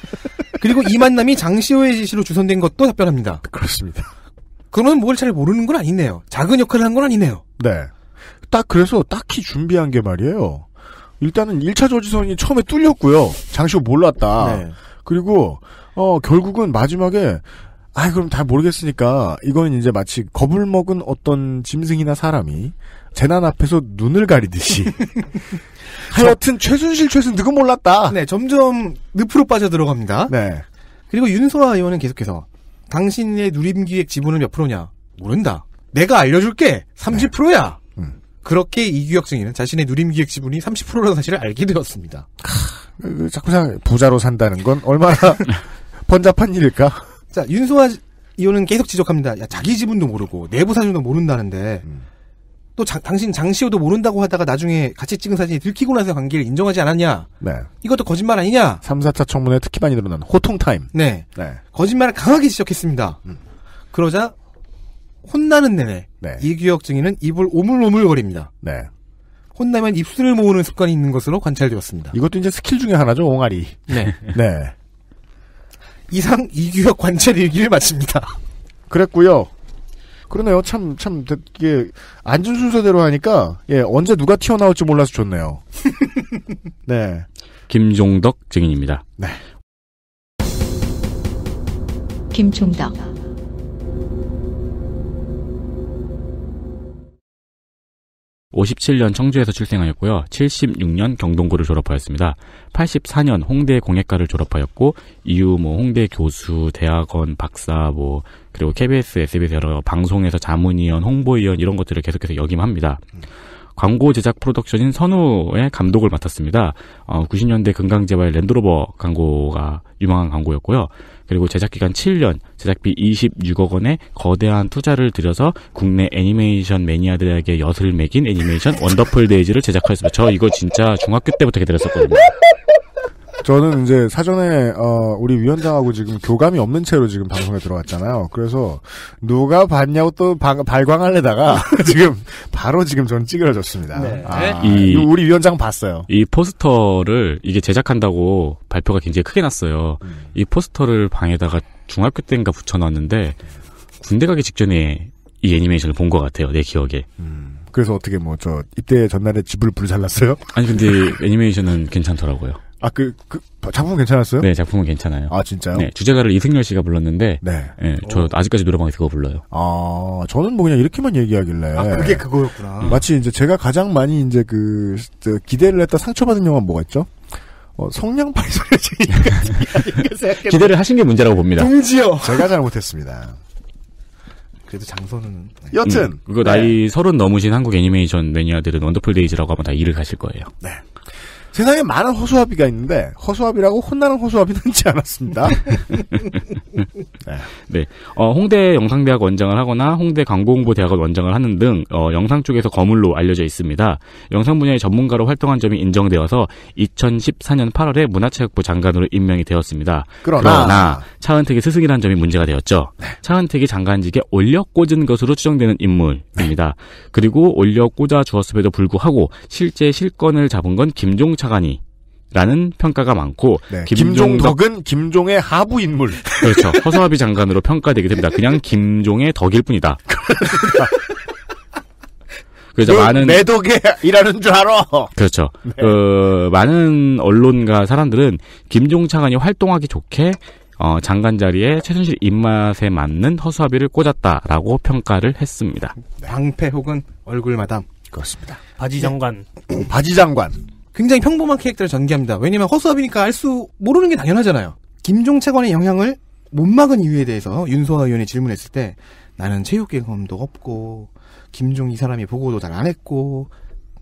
Speaker 4: 그리고 이 만남이 장시호의 지시로 주선된 것도 답변합니다. 그렇습니다. 그는 뭘 잘 모르는 건 아니네요. 작은 역할을 한 건 아니네요. 네. 딱 그래서 딱히 준비한 게 말이에요. 일단은 1차
Speaker 2: 저지선이 처음에 뚫렸고요. 장시호 몰랐다. 네. 그리고 어 결국은 마지막에 아 그럼 다 모르겠으니까 이건 이제 마치 겁을 먹은 어떤 짐승이나 사람이 재난 앞에서 눈을 가리듯이 하여튼 최순실
Speaker 4: 최순 누군 몰랐다. 네, 점점 늪으로 빠져 들어갑니다. 네. 그리고 윤소아 의원은 계속해서 당신의 누림기획 지분을몇 프로냐? 모른다. 내가 알려줄게. 30%야. 그렇게 이규혁 승인은 자신의 누림기획 지분이 30%라는 사실을 알게 되었습니다. 그 자꾸 상 부자로 산다는 건 얼마나 번잡한 일일까? 자 윤소아 이호는 계속 지적합니다. 야, 자기 지분도 모르고 내부 사진도 모른다는데 음. 또 장, 당신 장시호도 모른다고 하다가 나중에 같이 찍은 사진이 들키고 나서 관계를 인정하지 않았냐? 네. 이것도 거짓말 아니냐? 3, 4차 청문회 특히 많이 드러난 호통타임. 네. 네. 거짓말을 강하게 지적했습니다. 음. 그러자 혼나는 내내 네. 이규혁 증인은 입을 오물오물거립니다. 네. 혼나면 입술을 모으는 습관이 있는 것으로 관찰되었습니다. 이것도 이제 스킬 중에 하나죠, 옹알이. 네. 네. 이상 이규혁
Speaker 2: 관찰 일기를 마칩니다. 그랬고요. 그러네요. 참, 참, 이게, 앉은 순서대로 하니까, 예, 언제 누가 튀어나올지 몰라서 좋네요.
Speaker 3: 네. 김종덕 증인입니다. 네.
Speaker 1: 김종덕.
Speaker 3: 57년 청주에서 출생하였고요. 76년 경동고를 졸업하였습니다. 84년 홍대 공예과를 졸업하였고 이후 뭐 홍대 교수, 대학원 박사 뭐 그리고 KBS, SBS 여러 방송에서 자문위원, 홍보위원 이런 것들을 계속해서 역임합니다. 광고 제작 프로덕션인 선우의 감독을 맡았습니다. 어, 90년대 금강제발 랜드로버 광고가 유망한 광고였고요. 그리고 제작기간 7년, 제작비 26억 원의 거대한 투자를 들여서 국내 애니메이션 매니아들에게 엿을 매긴 애니메이션 원더풀 데이즈를 제작하였습니다. 저 이거 진짜 중학교 때부터
Speaker 5: 기렇게들었거든요
Speaker 2: 저는 이제 사전에 어, 우리 위원장하고 지금 교감이 없는 채로 지금 방송에 들어왔잖아요. 그래서 누가 봤냐고 또 바, 발광하려다가 지금 바로 지금 전 찌그러졌습니다. 네. 아, 네. 이, 우리 위원장 봤어요.
Speaker 3: 이 포스터를 이게 제작한다고 발표가 굉장히 크게 났어요. 음. 이 포스터를 방에다가 중학교 때인가 붙여놨는데 군대 가기 직전에 이 애니메이션을 본 것 같아요. 내 기억에. 음.
Speaker 2: 그래서 어떻게 뭐 저 이때 전날에 집을 불살랐어요?
Speaker 3: 아니 근데 애니메이션은 괜찮더라고요.
Speaker 2: 아, 그, 그, 작품은 괜찮았어요? 네,
Speaker 3: 작품은 괜찮아요. 아, 진짜요? 네, 주제가를 이승열 씨가 불렀는데, 네. 네저 예, 어. 아직까지 노래방에서 그거 불러요.
Speaker 2: 아, 저는 뭐 그냥 이렇게만 얘기하길래. 아, 그게 그거였구나. 음. 마치 이제 제가 가장 많이 이제 그, 저, 기대를 했다 상처받은 영화 뭐가 있죠? 어, 성냥 팔설의 기대를 하신 게 문제라고 봅니다. 동지요! 제가 잘못했습니다.
Speaker 4: 그래도 장소는
Speaker 2: 네. 여튼 음, 그거 네. 나이
Speaker 3: 서른 넘으신 한국 애니메이션 매니아들은 원더풀 데이즈라고 하면 다 일을 가실 거예요. 네.
Speaker 2: 세상에 많은 허수아비가 있는데 허수아비라고 혼나는 허수아비는 있지 않았습니다.
Speaker 3: 네. 네. 어, 홍대 영상대학 원장을 하거나 홍대 광고홍보대학원 원장을 하는 등 어, 영상 쪽에서 거물로 알려져 있습니다. 영상 분야의 전문가로 활동한 점이 인정되어서 2014년 8월에 문화체육부 장관으로 임명이 되었습니다. 그러나, 그러나 차은택이 스승이라는 점이 문제가 되었죠. 네. 차은택이 장관직에 올려 꽂은 것으로 추정되는 인물입니다. 네. 그리고 올려 꽂아 주었음에도 불구하고 실제 실권을 잡은 건 김종철 쫓관이 라는 평가가 많고 네, 김종덕, 은 김종의 하부 인물 그렇죠 허수아비 장관으로 평가되게 됩니다 그냥 김종의 덕일 뿐이다 그래서 그 많은 내
Speaker 2: 덕에 일하는 줄 알아
Speaker 3: 그렇죠 네. 어, 많은 언론과 사람들은 김종 차관이 활동하기 좋게 어, 장관 자리에 최순실 입맛에 맞는 허수아비를 꽂았다라고 평가를 했습니다
Speaker 4: 네. 방패 혹은 얼굴 마담 그렇습니다 바지 네. 장관 바지 장관 굉장히 평범한 캐릭터를 전개합니다. 왜냐면 허수아비니까 알 수 모르는 게 당연하잖아요. 김종채관의 영향을 못 막은 이유에 대해서 윤소아 의원이 질문했을 때 나는 체육 경험도 없고 김종 이 사람이 보고도 잘 안 했고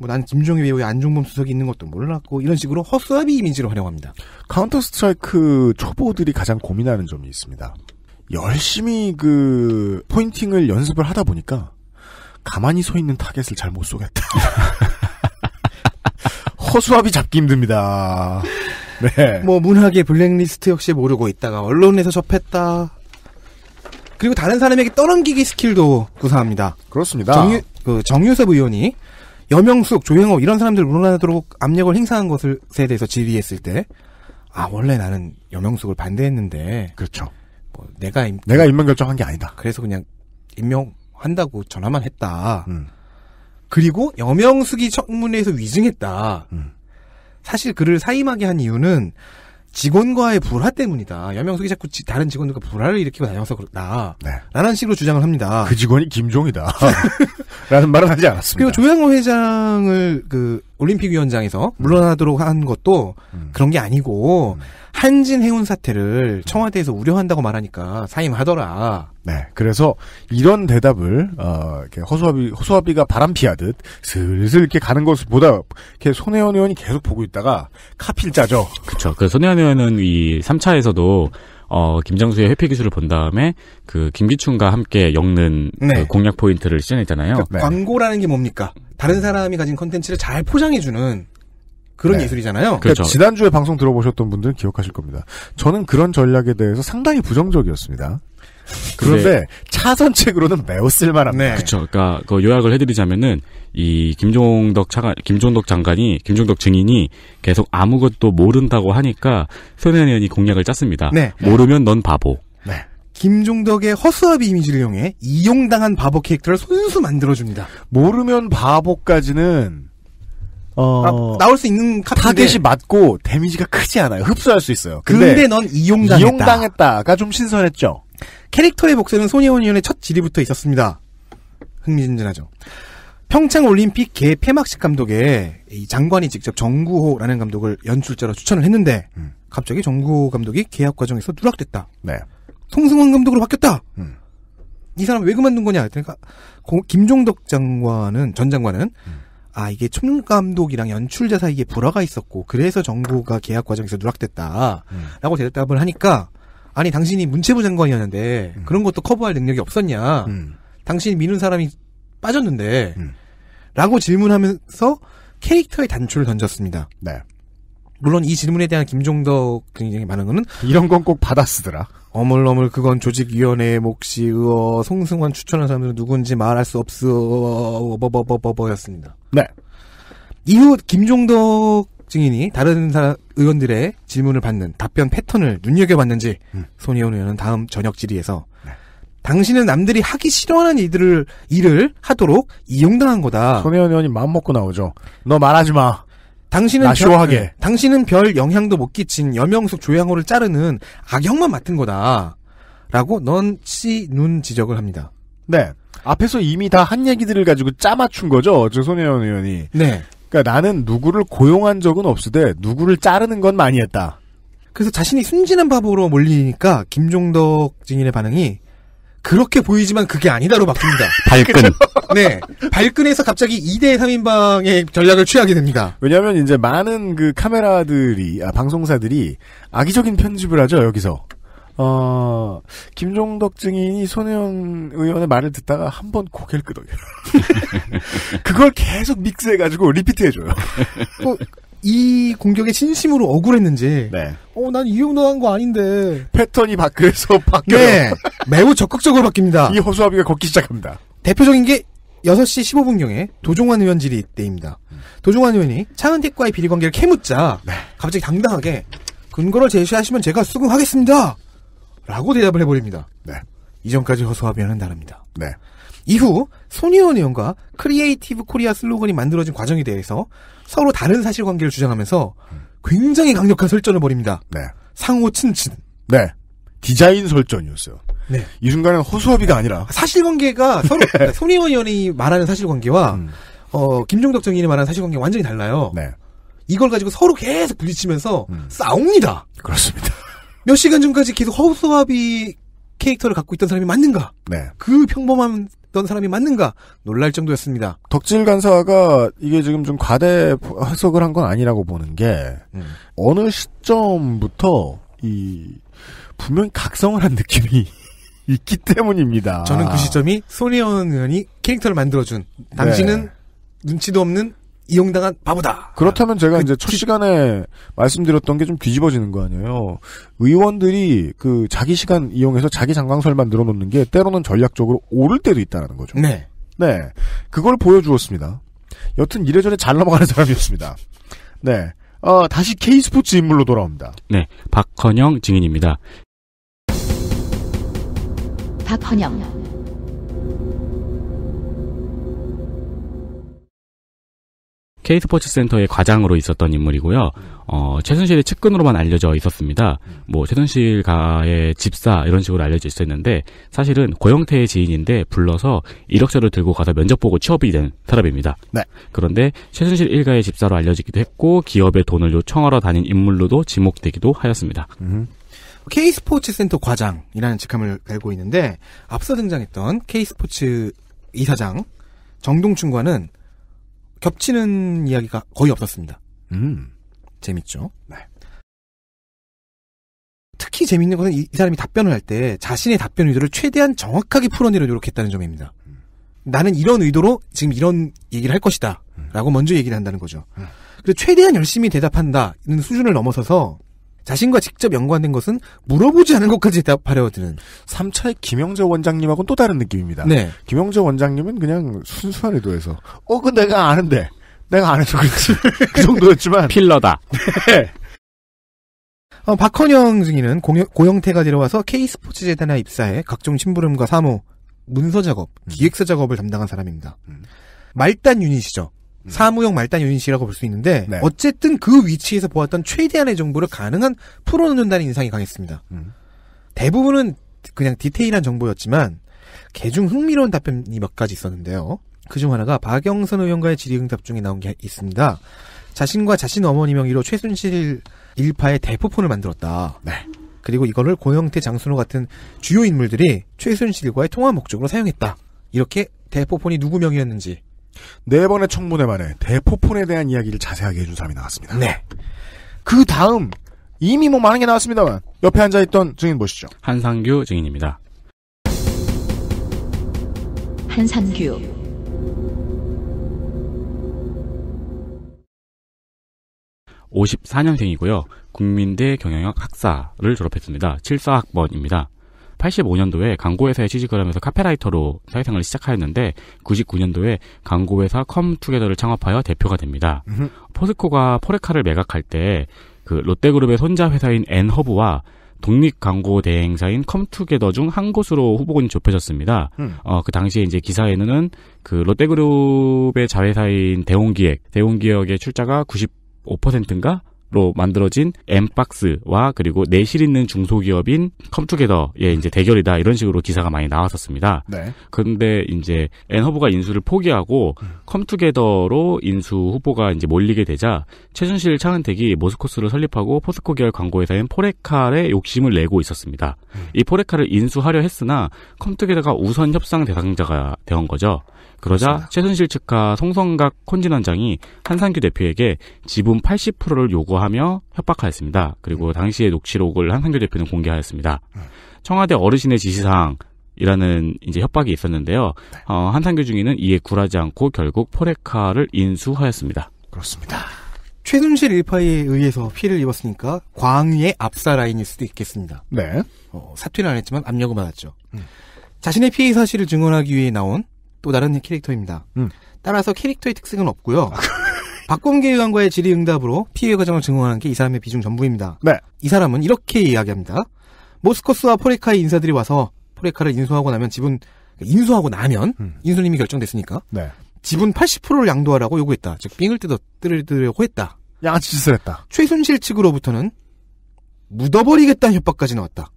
Speaker 4: 뭐 난 김종의 배우의 안중범 수석이 있는 것도 몰랐고 이런 식으로 허수아비 이미지를 활용합니다. 카운터 스트라이크 초보들이 가장 고민하는 점이 있습니다.
Speaker 2: 열심히 그 포인팅을 연습을 하다 보니까 가만히 서 있는 타겟을 잘 못 쏘겠다. 허수아비 잡기
Speaker 4: 힘듭니다. 네. 뭐 문학의 블랙리스트 역시 모르고 있다가 언론에서 접했다. 그리고 다른 사람에게 떠넘기기 스킬도 구사합니다. 그렇습니다. 정유, 그 정유섭 의원이 여명숙, 조영호 이런 사람들 물러나도록 압력을 행사한 것에 대해서 질의했을 때, 아 원래 나는 여명숙을 반대했는데, 그렇죠. 뭐 내가 임, 내가 임명 결정한 게 아니다. 그래서 그냥 임명한다고 전화만 했다. 음. 그리고 여명숙이 청문회에서 위증했다. 음. 사실 그를 사임하게 한 이유는 직원과의 불화 때문이다. 여명숙이 자꾸 지, 다른 직원들과 불화를 일으키고 다녀서 그렇다. 네. 라는 식으로 주장을 합니다. 그 직원이 김종이다. 라는
Speaker 6: 말은 하지 않았습니다.
Speaker 4: 그리고 조양호 회장을 그 올림픽위원장에서 음. 물러나도록 한 것도 음. 그런 게 아니고 음. 한진 해운 사태를 청와대에서 우려한다고 말하니까 사임하더라. 네. 그래서 이런 대답을 어, 이렇게 허수아비
Speaker 2: 허수아비가 바람 피하듯 슬슬 이렇게 가는 것을 보다 이렇게 손혜원 의원이 계속 보고 있다가 카필 짜죠.
Speaker 3: 그렇죠. 그 손혜원 의원은 이 3차에서도 어, 김장수의 회피 기술을 본 다음에 그 김기춘과 함께 엮는 네. 그 공략 포인트를 시전했잖아요. 그러니까 네.
Speaker 4: 광고라는 게 뭡니까? 다른 사람이 가진 컨텐츠를 잘 포장해주는 그런 네. 예술이잖아요. 그렇죠. 그러니까
Speaker 2: 지난주에 방송 들어보셨던 분들은 기억하실 겁니다. 저는 그런 전략에 대해서 상당히 부정적이었습니다. 그런데
Speaker 3: 차선책으로는 매우 쓸만합니다. 네. 그렇죠. 그러니까 그 요약을 해드리자면은 이 김종덕 차관, 김종덕 장관이 김종덕 증인이 계속 아무것도 모른다고 하니까 손혜원 의원이 공약을 짰습니다. 네. 모르면 넌 바보. 네.
Speaker 4: 김종덕의 허수아비 이미지를 이용해 이용당한 바보 캐릭터를 손수 만들어줍니다. 모르면 바보까지는 어, 아, 나올 수 있는 카드인데 타겟이 맞고 데미지가 크지 않아요. 흡수할 수 있어요. 근데, 근데 넌 이용당했다. 이용당했다가 좀 신선했죠. 캐릭터의 복제는 소니온 의원의 첫 질의부터 있었습니다. 흥미진진하죠. 평창 올림픽 개 폐막식 감독에 장관이 직접 정구호라는 감독을 연출자로 추천을 했는데 음. 갑자기 정구호 감독이 계약 과정에서 누락됐다. 네. 송승헌 감독으로 바뀌었다. 음. 이 사람 왜 그만둔 거냐? 그러니까 김종덕 장관은 전 장관은 음. 아 이게 총감독이랑 연출자 사이에 불화가 있었고 그래서 정부가 계약 과정에서 누락됐다라고 음. 대답을 하니까 아니 당신이 문체부 장관이었는데 음. 그런 것도 커버할 능력이 없었냐 음. 당신이 미는 사람이 빠졌는데 음. 라고 질문하면서 캐릭터의 단추를 던졌습니다. 네. 물론 이 질문에 대한 김종덕 굉장히 많은 거는 이런 건 꼭 받아 쓰더라. 어물어물 그건 조직위원회의 몫이 의어 송승환 추천한 사람들은 누군지 말할 수 없어 버버버버버였습니다. 뭐, 뭐, 뭐, 네. 이후 김종덕 증인이 다른 사람, 의원들의 질문을 받는 답변 패턴을 눈여겨봤는지 음. 손혜원 의원은 다음 저녁 질의에서 네. 당신은 남들이 하기 싫어하는 이들을 일을 하도록 이용당한 거다. 손혜원 의원이 마음 먹고 나오죠. 너 말하지 마. 당신은 나쇼하게. 별, 네. 당신은 별 영향도 못 끼친 여명숙 조양호를 자르는 악역만 맡은 거다. 라고 넌치눈 지적을 합니다. 네. 앞에서 이미 다 한 얘기들을 가지고
Speaker 2: 짜맞춘 거죠. 조손혜원 의원이. 네. 그러니까 나는 누구를 고용한 적은 없으되 누구를
Speaker 4: 자르는 건 많이 했다. 그래서 자신이 순진한 바보로 몰리니까 김종덕 증인의 반응이 그렇게 보이지만 그게 아니다로 바뀝니다. 발끈. 네. 발끈에서 갑자기 2대 3인방의 전략을 취하게 됩니다. 왜냐면 하 이제 많은 그
Speaker 2: 카메라들이, 아, 방송사들이 악의적인 편집을 하죠, 여기서. 어, 김종덕 증인이 손혜원 의원의 말을 듣다가 한 번 고개를 끄덕여요.
Speaker 4: 그걸 계속 믹스해가지고 리피트해줘요. 뭐, 이 공격에 진심으로 억울했는지, 네. 어, 난이용도한 거 아닌데. 패턴이 바뀌어서 바뀌어요. 네, 매우 적극적으로 바뀝니다. 이 허수아비가 걷기 시작합니다. 대표적인 게 6시 15분경에 도종환 의원 질의 때입니다. 도종환 의원이 차은택과의 비리 관계를 캐묻자, 네. 갑자기 당당하게 근거를 제시하시면 제가 수긍하겠습니다! 라고 대답을 해버립니다. 네. 이전까지 허수아비와는 다릅니다. 네. 이후 손혜원 의원과 크리에이티브 코리아 슬로건이 만들어진 과정에 대해서 서로 다른 사실관계를 주장하면서 굉장히 강력한 설전을 벌입니다. 네. 상호 친친. 네. 디자인 설전이었어요. 네. 이 순간은 허수아비가 아니라 사실관계가 서로 그러니까 네. 손혜원 의원이 말하는 사실관계와 음. 어, 김종덕 정인이 말하는 사실관계 완전히 달라요. 네. 이걸 가지고 서로 계속 부딪히면서 음. 싸웁니다. 그렇습니다. 몇 시간 전까지 계속 허수아비 캐릭터를 갖고 있던 사람이 맞는가? 네. 그 평범한 했던 사람이 맞는가 놀랄 정도였습니다.
Speaker 2: 덕질 간사가 이게 지금 좀 과대 해석을 한 건 아니라고 보는 게 음. 어느 시점부터 이 분명히 각성을 한 느낌이 있기 때문입니다.
Speaker 4: 저는 그 시점이 소니언 의원이 캐릭터를 만들어준 네. 당신은 네. 눈치도 없는 이용당한 바보다.
Speaker 2: 그렇다면 제가 그, 이제 첫 시간에 말씀드렸던 게 좀 뒤집어지는 거 아니에요. 의원들이 그 자기 시간 이용해서 자기 장강설 만늘어 놓는 게 때로는 전략적으로 오를 때도 있다라는 거죠. 네. 네. 그걸 보여주었습니다. 여튼 이래저래 잘 넘어가는 사람이었습니다. 네. 어, 다시 K스포츠 인물로 돌아옵니다.
Speaker 3: 네. 박헌영 증인입니다.
Speaker 1: 박헌영.
Speaker 3: K스포츠 센터의 과장으로 있었던 인물이고요. 어, 최순실의 측근으로만 알려져 있었습니다. 뭐 최순실가의 집사 이런 식으로 알려져 있었는데 사실은 고영태의 지인인데 불러서 이력서를 들고 가서 면접 보고 취업이 된 사람입니다. 네. 그런데 최순실 일가의 집사로 알려지기도 했고 기업의 돈을 요청하러 다닌 인물로도 지목되기도 하였습니다. 음.
Speaker 4: K스포츠 센터 과장이라는 직함을 달고 있는데 앞서 등장했던 K스포츠 이사장 정동춘과는 겹치는 이야기가 거의 없었습니다. 음. 재밌죠? 네. 특히 재밌는 것은 이, 이 사람이 답변을 할 때 자신의 답변 의도를 최대한 정확하게 풀어내려 노력했다는 점입니다. 음. 나는 이런 의도로 지금 이런 얘기를 할 것이다. 음. 라고 먼저 얘기를 한다는 거죠. 음. 그래서 최대한 열심히 대답한다는 수준을 넘어서서 자신과 직접 연관된 것은 물어보지 않은 것까지 대답하려 드는 3차의 김영재 원장님하고는 또 다른 느낌입니다. 네. 김영재 원장님은 그냥 순수한 의도에서 어, 그 내가 아는데 내가 안 해서
Speaker 2: 그렇지 그 정도였지만 필러다. 네.
Speaker 4: 어, 박헌영 증인은 고영태가 데려와서 K스포츠 재단에 입사해 각종 심부름과 사무, 문서 작업, 음. 기획서 작업을 담당한 사람입니다. 음. 말단 유닛이죠. 음. 사무용 말단 유닛이라고 볼 수 있는데 네. 어쨌든 그 위치에서 보았던 최대한의 정보를 가능한 풀어놓는다는 인상이 강했습니다. 음. 대부분은 그냥 디테일한 정보였지만 개중 흥미로운 답변이 몇 가지 있었는데요. 그 중 하나가 박영선 의원과의 질의응답 중에 나온 게 있습니다. 자신과 자신 어머니 명의로 최순실 일파의 대포폰을 만들었다. 네. 그리고 이거를 고영태 장순호 같은 주요 인물들이 최순실과의 통화 목적으로 사용했다. 이렇게 대포폰이 누구 명의였는지 네 번의 청문회 만에 대포폰에 대한 이야기를 자세하게 해준 사람이 나왔습니다. 네.
Speaker 2: 그 다음 이미 뭐 많은 게 나왔습니다만 옆에 앉아 있던 증인 보시죠.
Speaker 3: 한상규 증인입니다.
Speaker 5: 한상규
Speaker 3: 오십사년생이고요 국민대 경영학 학사를 졸업했습니다. 7사학번입니다 85년도에 광고회사에 취직을 하면서 카페라이터로 사회생활을 시작하였는데 99년도에 광고회사 컴투게더를 창업하여 대표가 됩니다. 으흠. 포스코가 포레카를 매각할 때 그 롯데그룹의 손자 회사인 엔허브와 독립 광고 대행사인 컴투게더 중 한 곳으로 후보군이 좁혀졌습니다. 음. 어, 그 당시에 이제 기사에는 그 롯데그룹의 자회사인 대웅기획대웅기획의 출자가 95%인가? 로 만들어진 엠박스와 그리고 내실 있는 중소기업인 컴투게더의 이제 대결이다 이런 식으로 기사가 많이 나왔었습니다. 네. 근데 이제 엔허브가 인수를 포기하고 음. 컴투게더로 인수 후보가 이제 몰리게 되자 최순실 차은택이 모스코스를 설립하고 포스코 계열 광고회사인 포레칼의 욕심을 내고 있었습니다. 음. 이 포레칼을 인수하려 했으나 컴투게더가 우선 협상 대상자가 된 거죠. 그러자 최순실 측과 송성각 콘진원장이 한상규 대표에게 지분 80%를 요구하며 협박하였습니다. 그리고 음. 당시의 녹취록을 한상규 대표는 공개하였습니다. 음. 청와대 어르신의 지시사항 이라는 이제 협박이 있었는데요. 네. 어, 한상규 중위는 이에 굴하지 않고 결국 포레카를 인수하였습니다. 그렇습니다.
Speaker 4: 최순실 일파에 의해서 피해를 입었으니까 광의의앞사 라인일 수도 있겠습니다. 네. 어, 사퇴를안 했지만 압력을 받았죠. 음. 자신의 피해 사실을 증언하기 위해 나온 또 다른 캐릭터입니다. 음. 따라서 캐릭터의 특색은 없고요. 박범계 의원과의 질의응답으로 피해 과정을 증언한게이 사람의 비중 전부입니다. 네. 이 사람은 이렇게 이야기합니다. 모스코스와 포레카의 인사들이 와서 포레카를 인수하고 나면 지분 인수하고 나면 음. 인수님이 결정됐으니까 네. 지분 80%를 양도하라고 요구했다. 즉 삥을 뜯어 뜯으려고 했다. 양아치 짓을 했다. 최순실 측으로부터는 묻어버리겠다는 협박까지 나왔다.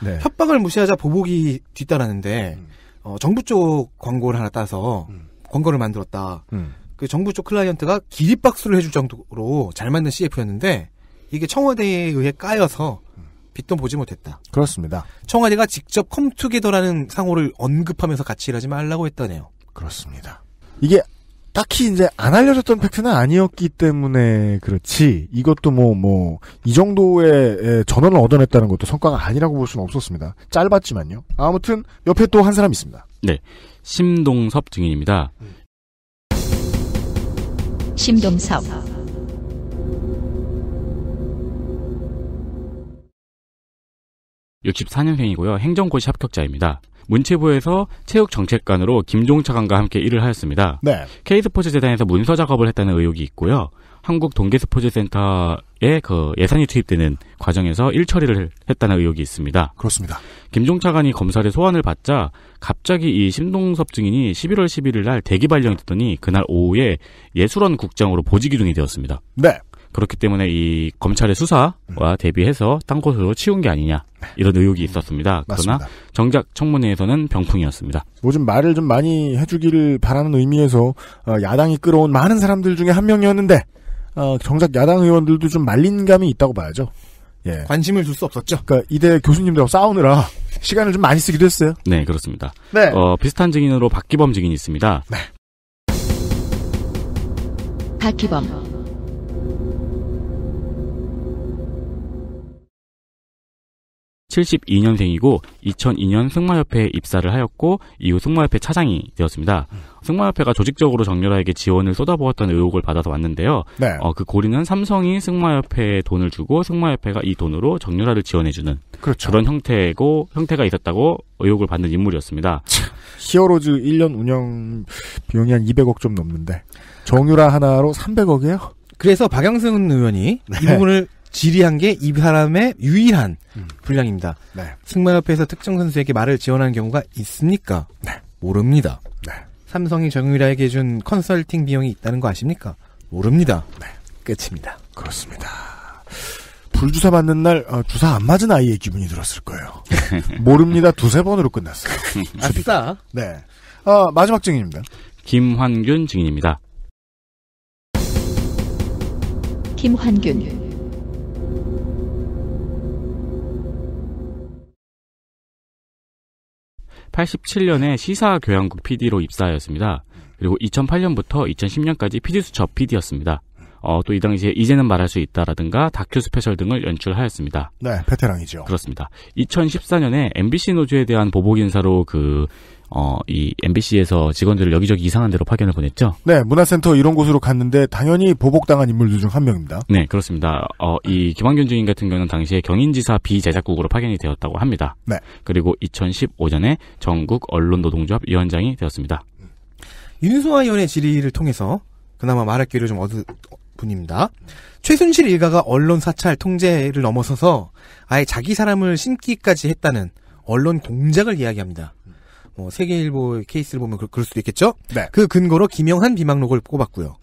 Speaker 4: 네. 협박을 무시하자 보복이 뒤따르는데 음. 어, 정부 쪽 광고를 하나 따서 음. 광고를 만들었다. 음. 그 정부 쪽 클라이언트가 기립박수를 해줄 정도로 잘 맞는 CF였는데 이게 청와대에 의해 까여서 음. 빚도 보지 못했다. 그렇습니다. 청와대가 직접 컴투게더라는 상호를 언급하면서 같이 일하지 말라고 했다네요. 그렇습니다. 이게
Speaker 2: 딱히 이제 안 알려졌던 팩트는 아니었기 때문에 그렇지 이것도 뭐 뭐 이 정도의 전원을 얻어냈다는 것도 성과가 아니라고 볼 수는 없었습니다. 짧았지만요. 아무튼 옆에 또 한 사람 있습니다.
Speaker 3: 네, 심동섭 증인입니다. 음.
Speaker 1: 심동섭
Speaker 3: 육십년생이고요 행정고시 합격자입니다. 문체부에서 체육정책관으로 김종 차관과 함께 일을 하였습니다. 네. K스포츠 재단에서 문서 작업을 했다는 의혹이 있고요. 한국 동계스포츠센터에 그 예산이 투입되는 과정에서 일처리를 했다는 의혹이 있습니다. 그렇습니다. 김종 차관이 검사를 소환을 받자 갑자기 이 심동섭 증인이 11월 11일 날 대기 발령됐더니 이 그날 오후에 예술원 국장으로 보직이동이 되었습니다. 네. 그렇기 때문에 이 검찰의 수사와 음. 대비해서 딴 곳으로 치운 게 아니냐 이런 의혹이 있었습니다. 그러나 맞습니다. 정작 청문회에서는 병풍이었습니다.
Speaker 2: 뭐 좀 말을 좀 많이 해주기를 바라는 의미에서 어, 야당이 끌어온 많은 사람들 중에 한 명이었는데 어, 정작 야당 의원들도 좀 말린 감이 있다고 봐야죠. 예. 관심을 줄 수 없었죠. 그러니까 이대 교수님들하고 싸우느라 시간을 좀 많이 쓰기도 했어요.
Speaker 3: 네, 그렇습니다. 네. 어, 비슷한 증인으로 박기범 증인이 있습니다. 네.
Speaker 1: 박기범
Speaker 3: 72년생이고 2002년 승마협회에 입사를 하였고 이후 승마협회 차장이 되었습니다. 음. 승마협회가 조직적으로 정유라에게 지원을 쏟아부었던 의혹을 받아서 왔는데요. 네. 어, 그 고리는 삼성이 승마협회에 돈을 주고 승마협회가 이 돈으로 정유라를 지원해주는 그렇죠. 그런 형태고 형태가 있었다고 의혹을 받는 인물이었습니다. 차, 히어로즈 1년 운영
Speaker 2: 비용이 한 200억 좀
Speaker 4: 넘는데 정유라 하나로 300억이에요? 그래서 박영승 의원이
Speaker 3: 네. 이 부분을
Speaker 4: 지리한 게 이 사람의 유일한 음. 분량입니다. 네. 승마협회에서 특정 선수에게 말을 지원한 경우가 있습니까? 네. 모릅니다. 네. 삼성이 정유라에게 준 컨설팅 비용이 있다는 거 아십니까? 모릅니다. 네. 끝입니다. 그렇습니다. 불주사 맞는 날 어, 주사 안 맞은 아이의 기분이 들었을 거예요. 모릅니다. 두세
Speaker 3: 번으로 끝났어요. 아싸. 네. 어,
Speaker 2: 마지막 증인입니다.
Speaker 3: 김환균
Speaker 5: 증인입니다. 김환균
Speaker 3: 87년에 시사교양국 PD로 입사하였습니다. 그리고 2008년부터 2010년까지 PD수첩 PD였습니다. 어, 또이 당시에 이제는 말할 수 있다라든가 다큐 스페셜 등을 연출하였습니다.
Speaker 2: 네, 베테랑이죠.
Speaker 3: 그렇습니다. 2014년에 MBC 노조에 대한 보복 인사로 그 어, 이 MBC에서 직원들을 여기저기 이상한 데로 파견을 보냈죠.
Speaker 2: 네, 문화센터 이런 곳으로 갔는데 당연히 보복당한 인물들 중 한 명입니다.
Speaker 3: 네, 그렇습니다. 어, 이 김환균 증인 같은 경우는 당시에 경인지사 비제작국으로 파견이 되었다고 합니다. 네. 그리고 2015년에 전국 언론노동조합 위원장이 되었습니다. 윤소아
Speaker 4: 의원의 질의를 통해서 그나마 말할 기회를 좀 얻은 분입니다. 최순실 일가가 언론 사찰 통제를 넘어서서 아예 자기 사람을 심기까지 했다는 언론 공작을 이야기합니다. 뭐 세계일보 케이스를 보면 그, 럴 수도 있겠죠. 네. 그 근거로 김영한 비망록을 꼽았고요.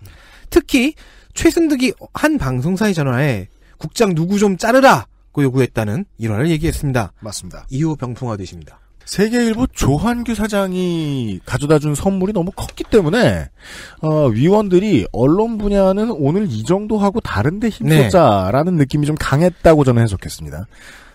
Speaker 4: 특히 최순득이 한 방송사의 전화에 국장 누구 좀 자르라고 요구했다는 일화를 얘기했습니다. 맞습니다. 이후 병풍화되십니다. 세계일보 조한규 사장이 가져다준 선물이 너무 컸기 때문에
Speaker 2: 어, 위원들이 언론 분야는 오늘 이 정도 하고 다른데 네. 힘썼자라는 네. 느낌이 좀 강했다고 저는 해석했습니다.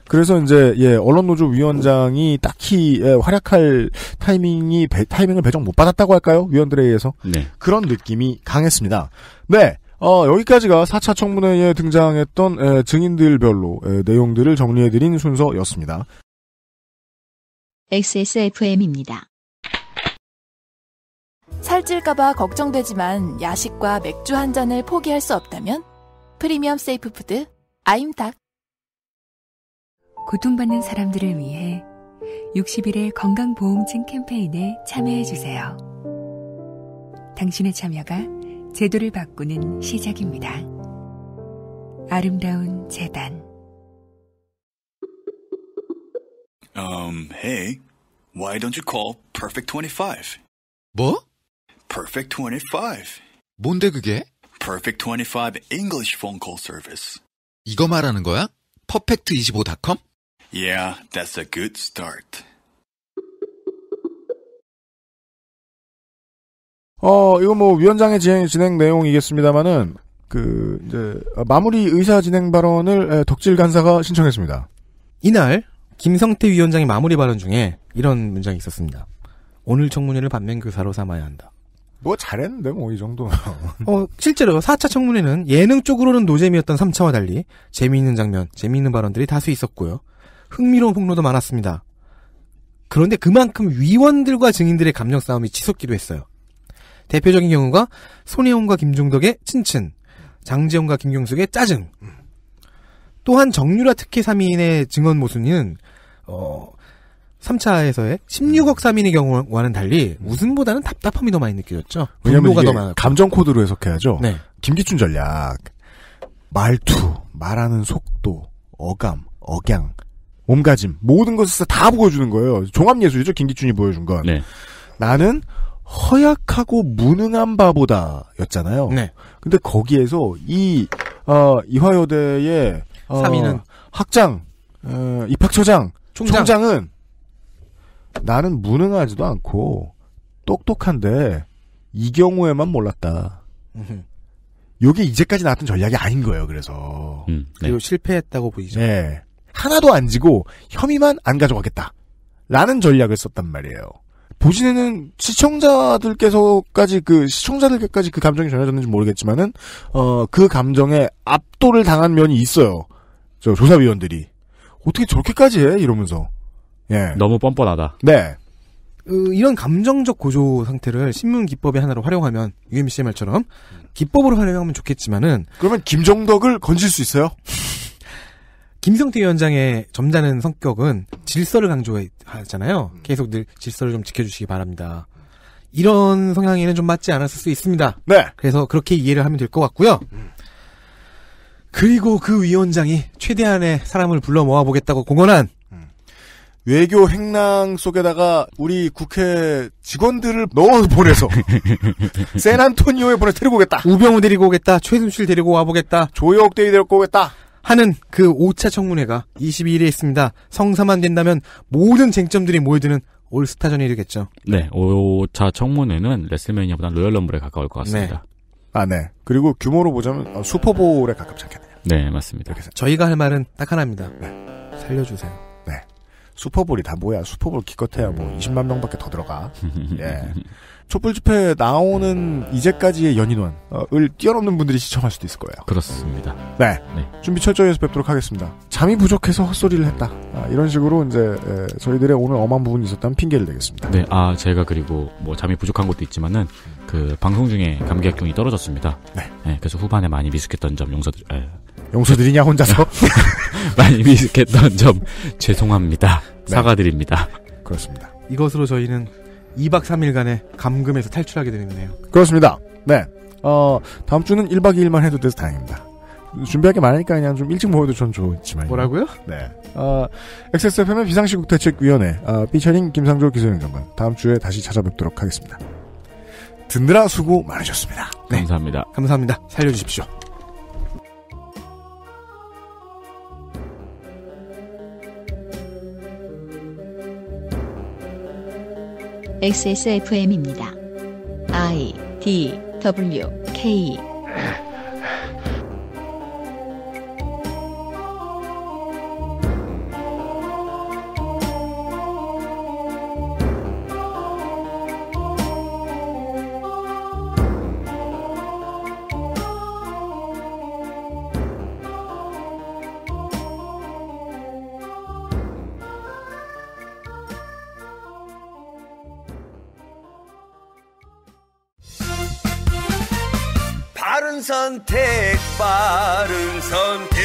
Speaker 2: 그래서 이제 예 언론 노조 위원장이 딱히 예, 활약할 타이밍이 배, 타이밍을 배정 못 받았다고 할까요 위원들에 의해서 네. 그런 느낌이 강했습니다. 네. 어, 여기까지가 4차 청문회에 등장했던 예, 증인들별로 예, 내용들을 정리해드린 순서였습니다.
Speaker 1: XSFM입니다. 살찔까봐 걱정되지만 야식과 맥주 한 잔을 포기할 수 없다면 프리미엄 세이프푸드 아임닭 고통받는 사람들을 위해 60일의 건강보험증 캠페인에 참여해주세요. 당신의 참여가 제도를 바꾸는 시작입니다. 아름다운 재단. Um, hey, why don't you call Perfect 25? 뭐? Perfect 25.
Speaker 2: 뭔데 그게?
Speaker 1: Perfect 25 English Phone Call Service. 이거
Speaker 2: 말하는 거야? perfect25.com?
Speaker 1: Yeah, that's a good start.
Speaker 2: 어, 이거 뭐 위원장의 진행, 진행 내용이겠습니다만은 그 이제 아, 마무리 의사 진행
Speaker 4: 발언을 덕질 간사가 신청했습니다. 이날 김성태 위원장의 마무리 발언 중에 이런 문장이 있었습니다. 오늘 청문회를 반면교사로 그 삼아야 한다.
Speaker 2: 뭐 잘했는데 뭐 이 정도.
Speaker 4: 어 실제로 4차 청문회는 예능 쪽으로는 노잼이었던 3차와 달리 재미있는 장면, 재미있는 발언들이 다수 있었고요. 흥미로운 폭로도 많았습니다. 그런데 그만큼 위원들과 증인들의 감정 싸움이 치솟기도 했어요. 대표적인 경우가 손혜원과 김종덕의 친친, 장재원과 김경숙의 짜증. 또한 정유라 특혜 3인의 증언 모순인는어 3차에서의 16억 3인의 경우와는 달리 웃음보다는 답답함이 더 많이 느껴졌죠. 왜냐면 이게 감정 코드로 해석해야죠. 네. 김기춘 전략 말투, 말하는
Speaker 2: 속도, 어감, 억양 몸가짐 모든 것을다 보여주는 거예요. 종합예술이죠. 김기춘이 보여준 건. 네. 나는 허약하고 무능한 바보다였잖아요. 네. 근데 거기에서 이 어, 이화여대의 어, 3위는 학장, 어, 입학처장, 총장. 은 나는 무능하지도 않고 똑똑한데 이 경우에만 몰랐다. 요게 이제까지 나왔던 전략이 아닌 거예요. 그래서 음, 네. 그리고 실패했다고 보이죠. 네. 하나도 안 지고 혐의만 안 가져가겠다. 라는 전략을 썼단 말이에요. 보시는 시청자들께서까지 그 시청자들께까지 그 감정이 전해졌는지 모르겠지만은 어그 감정에 압도를 당한 면이 있어요.
Speaker 4: 저 조사위원들이 어떻게 저렇게까지 해 이러면서
Speaker 3: 예 너무 뻔뻔하다.
Speaker 4: 네. 으, 그, 이런 감정적 고조 상태를 신문 기법의 하나로 활용하면 u 혜미씨 말처럼 기법으로 활용하면 좋겠지만은 그러면 김정덕을 건질 수 있어요? 김성태 위원장의 점잖은 성격은 질서를 강조하잖아요. 음. 계속 늘 질서를 좀 지켜주시기 바랍니다. 이런 성향에는 좀 맞지 않았을 수 있습니다. 네. 그래서 그렇게 이해를 하면 될 것 같고요. 음. 그리고 그 위원장이 최대한의 사람을 불러 모아보겠다고 공언한 음. 외교 행랑
Speaker 2: 속에다가 우리 국회 직원들을 넣어 보내서 샌안토니오에
Speaker 4: 보내 데리고 오겠다. 우병우 데리고 오겠다. 최순실 데리고 와보겠다. 조혁대위 데리고 오겠다. 하는 그 5차 청문회가 22일에 있습니다. 성사만 된다면 모든 쟁점들이 모여드는 올스타전이 되겠죠.
Speaker 3: 네, 5차 청문회는 레슬매니아보다 로열럼블에 가까울 것 같습니다. 네. 아, 네.
Speaker 2: 그리고 규모로 보자면 어, 아, 슈퍼볼에 가깝지 않겠네요.
Speaker 3: 네, 맞습니다.
Speaker 2: 저희가 할 말은 딱 하나입니다. 네. 살려주세요. 네. 슈퍼볼이 다 뭐야? 슈퍼볼 기껏해야 뭐 20만 음. 명밖에 더 들어가. 예. 촛불 집회 나오는 이제까지의 연인원을 어, 뛰어넘는 분들이 시청할 수도 있을 거예요. 그렇습니다. 네. 네. 준비 철저히 해서 뵙도록 하겠습니다. 잠이 부족해서 헛소리를 했다. 아, 이런 식으로 이제 에, 저희들의 오늘 엄한 부분이 있었다면 핑계를 내겠습니다.
Speaker 3: 네. 아, 제가 그리고 뭐 잠이 부족한 것도 있지만은 그 방송 중에 감기약용이 떨어졌습니다. 네. 네. 그래서 후반에 많이 미숙했던 점 용서들, 에,
Speaker 2: 용서드리냐 혼자서
Speaker 3: 많이 미숙했던 점 죄송합니다. 네. 사과드립니다. 그렇습니다.
Speaker 4: 이것으로 저희는 2박 3일간의 감금에서 탈출하게 되겠네요.
Speaker 3: 그렇습니다.
Speaker 2: 네. 어, 다음 주는 1박 2일만 해도 돼서 다행입니다. 준비할 게 많으니까 그냥 좀 일찍 모여도 전 좋지만. 뭐라고요? 네. 어, XSFM의 비상시국 대책위원회, 어, 피처링 김상조 기소영 장관. 다음 주에 다시 찾아뵙도록 하겠습니다. 듣느라 수고 많으셨습니다.
Speaker 3: 네. 감사합니다. 감사합니다. 살려주십시오.
Speaker 1: XSFM입니다. I D W K 선택 빠른 선택